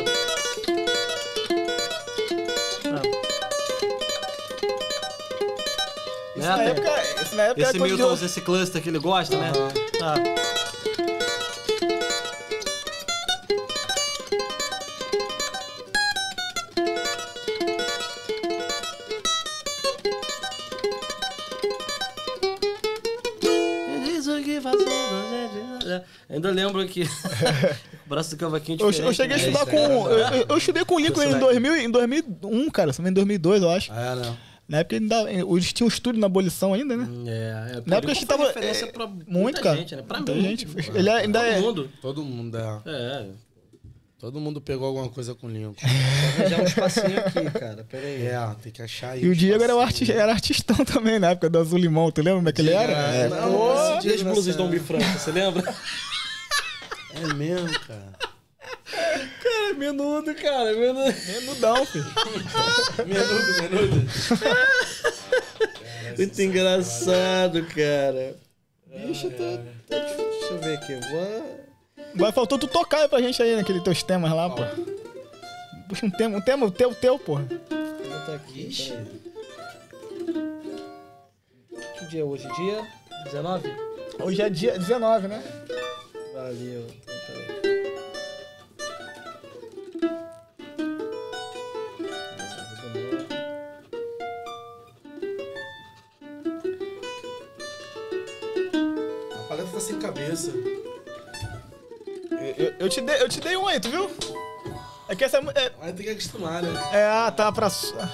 na, é, época, na época Esse é Milton, de... esse cluster que ele gosta, uhum. né? Tá. Ainda lembro que o braço do cavaquinho de Eu, é eu cheguei a né? estudar com. Eu, eu, eu, estudei com o Lincoln em, 2000, em 2001, cara. Em 2002, eu acho. Ah, não. Né? Na época ainda, eles tinham um estúdio na abolição ainda, né? Hum, é, é na época a gente tava. Referência é, pra muita cara. Gente, né? Pra muita mim, gente. Cara. Ele é, ainda é. todo é. Mundo. Todo mundo. É. é. Todo mundo pegou alguma coisa com o Lincoln. Vou arranjar um espacinho aqui, cara. Pera aí. É, tem que achar aí. E o Diego era, o arti era artistão também na época do Azul Limão, tu lembra como é que ele era? É, não, pô, esse dia as blusas do Homem Franco, você lembra? É mesmo, cara. Menudo, cara. Menudo. Menudão, filho. menudo, menudo. Muito é engraçado, cara. Bicho, eu tô, tô, é. Deixa eu ver aqui. Vai, faltou tu tocar pra gente aí naqueles teus temas lá, pô. Puxa um tema, um tema, o teu, teu, porra. Eu tô aqui, Ixi. Que dia é hoje? Dia 19? Hoje é dia 19, né? Valeu. Então, peraí. cabeça. Eu, eu, te dei, eu te dei um aí, tu viu? É que essa é. é... Mas tem que acostumar, né? É, ah, tá, pra. Ah.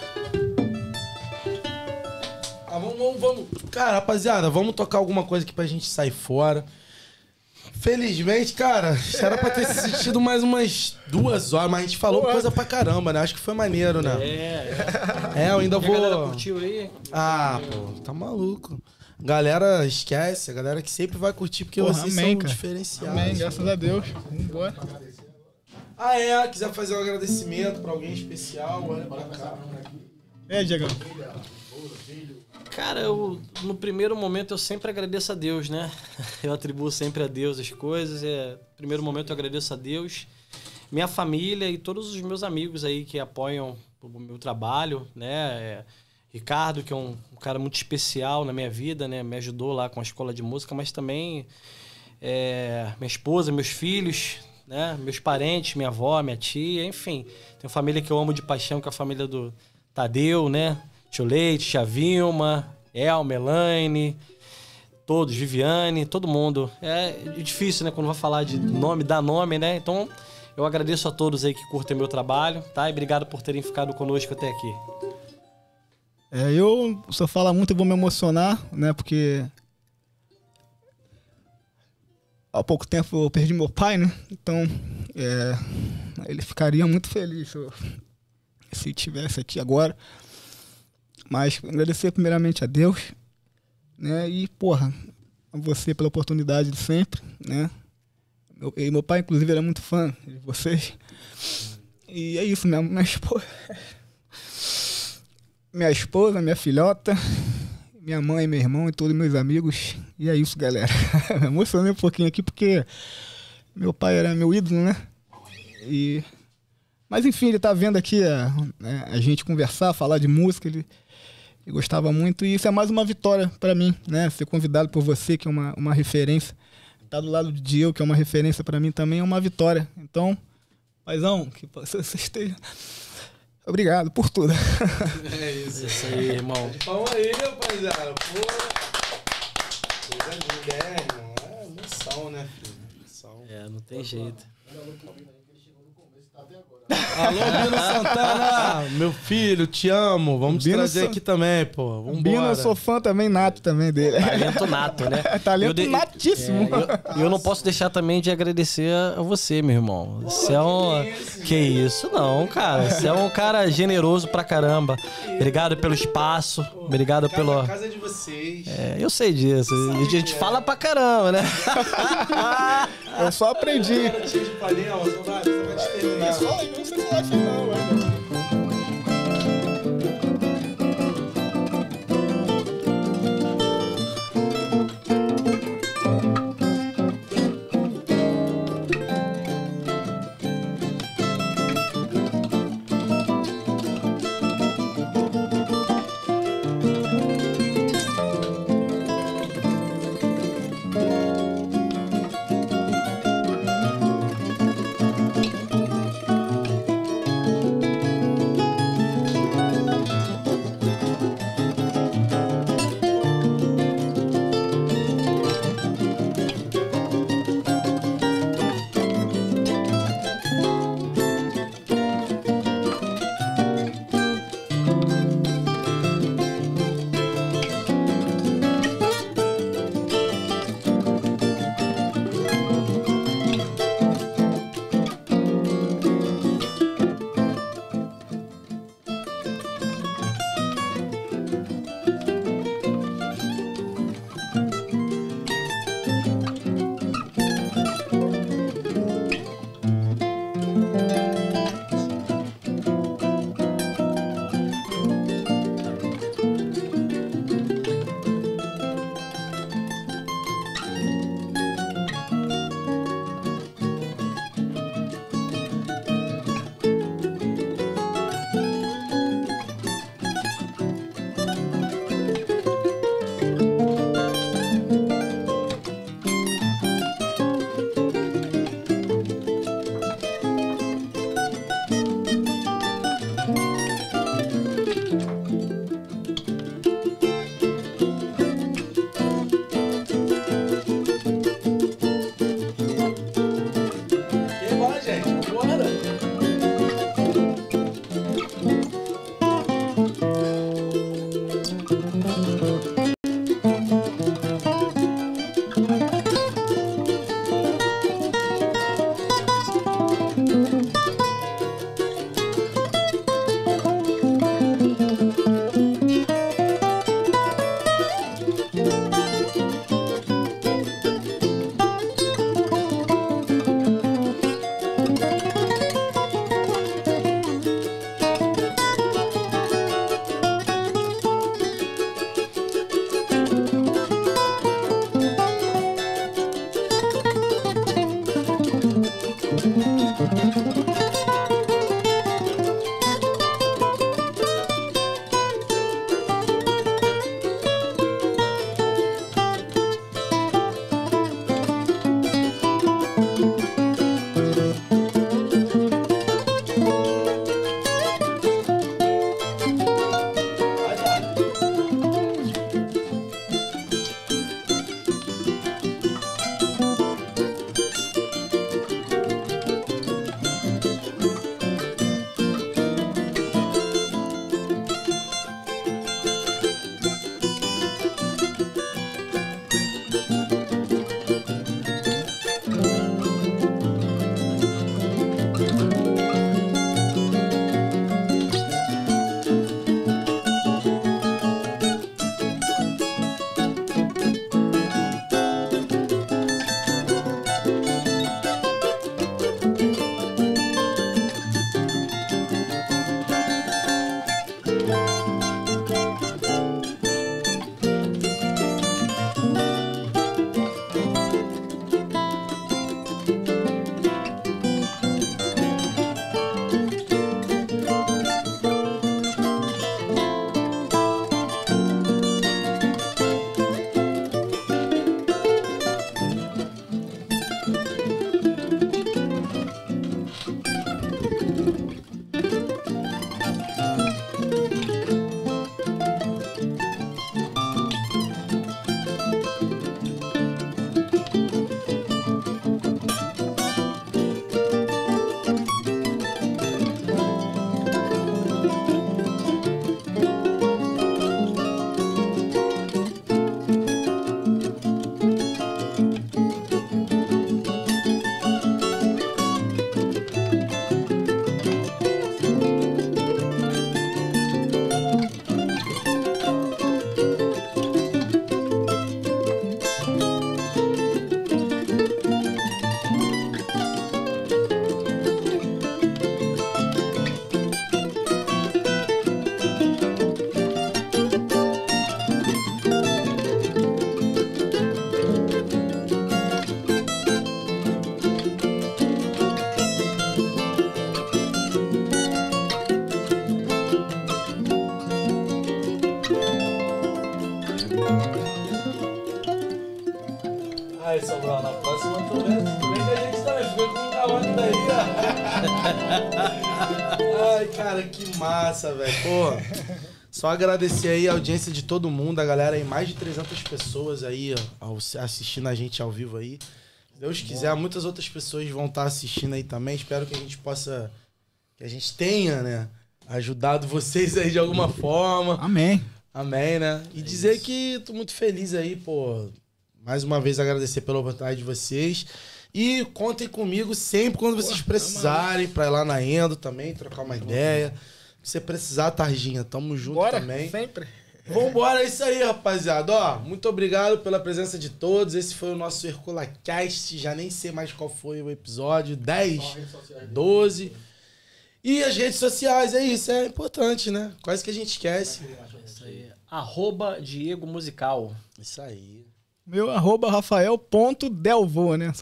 ah, vamos, vamos, vamos. Cara, rapaziada, vamos tocar alguma coisa aqui pra gente sair fora. Felizmente, cara, isso era pra ter assistido é. mais umas duas horas, mas a gente falou coisa pra caramba, né? Acho que foi maneiro, né? É, é. é eu ainda e vou. A curtiu aí? Ah, pô, tá maluco. Galera, esquece, a galera que sempre vai curtir, porque Porra, vocês amém, são cara. diferenciados. Amém, graças a Deus. Vambora. Ah, é, quiser fazer um agradecimento pra alguém especial, olha pra cá. É, Diego. Cara, eu, no primeiro momento eu sempre agradeço a Deus, né? Eu atribuo sempre a Deus as coisas. É, no primeiro momento eu agradeço a Deus, minha família e todos os meus amigos aí que apoiam o meu trabalho, né? É, Ricardo, que é um, um, cara muito especial na minha vida, né? Me ajudou lá com a escola de música, mas também é, minha esposa, meus filhos, né? Meus parentes, minha avó, minha tia, enfim. Tem uma família que eu amo de paixão, que é a família do Tadeu, né? Tio Leite, Tia Vilma, El, Elaine, todos, Viviane, todo mundo. É difícil, né? Quando vai falar de nome, dar nome, né? Então, eu agradeço a todos aí que curtem meu trabalho, tá? E obrigado por terem ficado conosco até aqui. É, eu, se eu falar muito, e vou me emocionar, né? Porque. Há pouco tempo eu perdi meu pai, né? Então, é, ele ficaria muito feliz se, eu, se tivesse aqui agora. Mas agradecer primeiramente a Deus, né? E, porra, a você pela oportunidade de sempre, né? Meu, e meu pai, inclusive, era é muito fã de vocês. E é isso, mesmo, mas esposa. minha esposa, minha filhota, minha mãe, meu irmão e todos meus amigos. E é isso, galera. Me emocionei um pouquinho aqui porque meu pai era meu ídolo, né? E... Mas enfim, ele tá vendo aqui a, é, né, a gente conversar, falar de música, ele, ele gostava muito. E isso é mais uma vitória para mim, né? Ser convidado por você, que é uma, uma referência. Tá do lado de eu, que é uma referência para mim também, é uma vitória. Então, paizão, que você esteja Obrigado por tudo. É isso, é isso aí, irmão. Palma aí, rapaziada. Pô. Coisa linda, é, irmão. É noção, né, filho? Noção. É, não tem Pô, jeito. Mano. Alô, Bino Santana! Meu filho, te amo. Vamos Bino trazer aqui também, pô. Vambora. Bino, eu sou fã também, nato também dele. Talento nato, né? Talento de... natíssimo. É, eu, eu, não posso deixar também de agradecer a você, meu irmão. você é um... Que isso? isso, não, cara. Você é um cara generoso pra caramba. Obrigado pelo espaço. Obrigado pelo... A casa é de vocês. É, eu sei disso. a gente é. fala pra caramba, né? eu só aprendi. Eu só aprendi. Thank you. Ai, cara, que massa, velho. Pô, Só agradecer aí a audiência de todo mundo, a galera aí, mais de 300 pessoas aí ó, assistindo a gente ao vivo aí. Se Deus quiser, Bom. muitas outras pessoas vão estar tá assistindo aí também. Espero que a gente possa, que a gente tenha, né, ajudado vocês aí de alguma forma. Amém. Amém, né? E é dizer isso. que tô muito feliz aí, pô. Mais uma vez agradecer pela oportunidade de vocês. E contem comigo sempre quando vocês Porra, precisarem para ir lá na Endo também, trocar uma ideia. Se precisar, Targinha, tamo junto Bora, também. sempre. Vambora, é isso aí, rapaziada. Ó, muito obrigado pela presença de todos. Esse foi o nosso HerculaCast. Já nem sei mais qual foi o episódio. 10, 12. E as redes sociais, é isso. É importante, né? Quase que a gente esquece. Isso aí. Arroba Diego Musical. Isso aí. Meu arroba Rafael.delvo, né?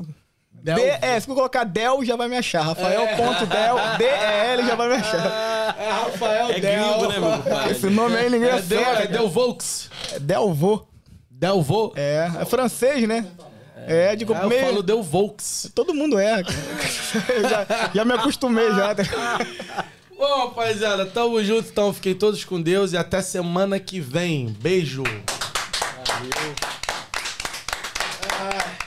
Del. D, é, se colocar Del, já vai me achar. Rafael.del, é. D-E-L, já vai me achar. É, Rafael é Del. gringo, né, meu Esse nome aí ninguém é acerta. Del, é Delvox. É Delvo. Delvo? É, é francês, né? É, é digo, ah, meio... eu falo deu Volks. Todo mundo é. já, já, me acostumei já. Bom, rapaziada, tamo junto então. fiquem todos com Deus e até semana que vem. Beijo. Valeu. Ah.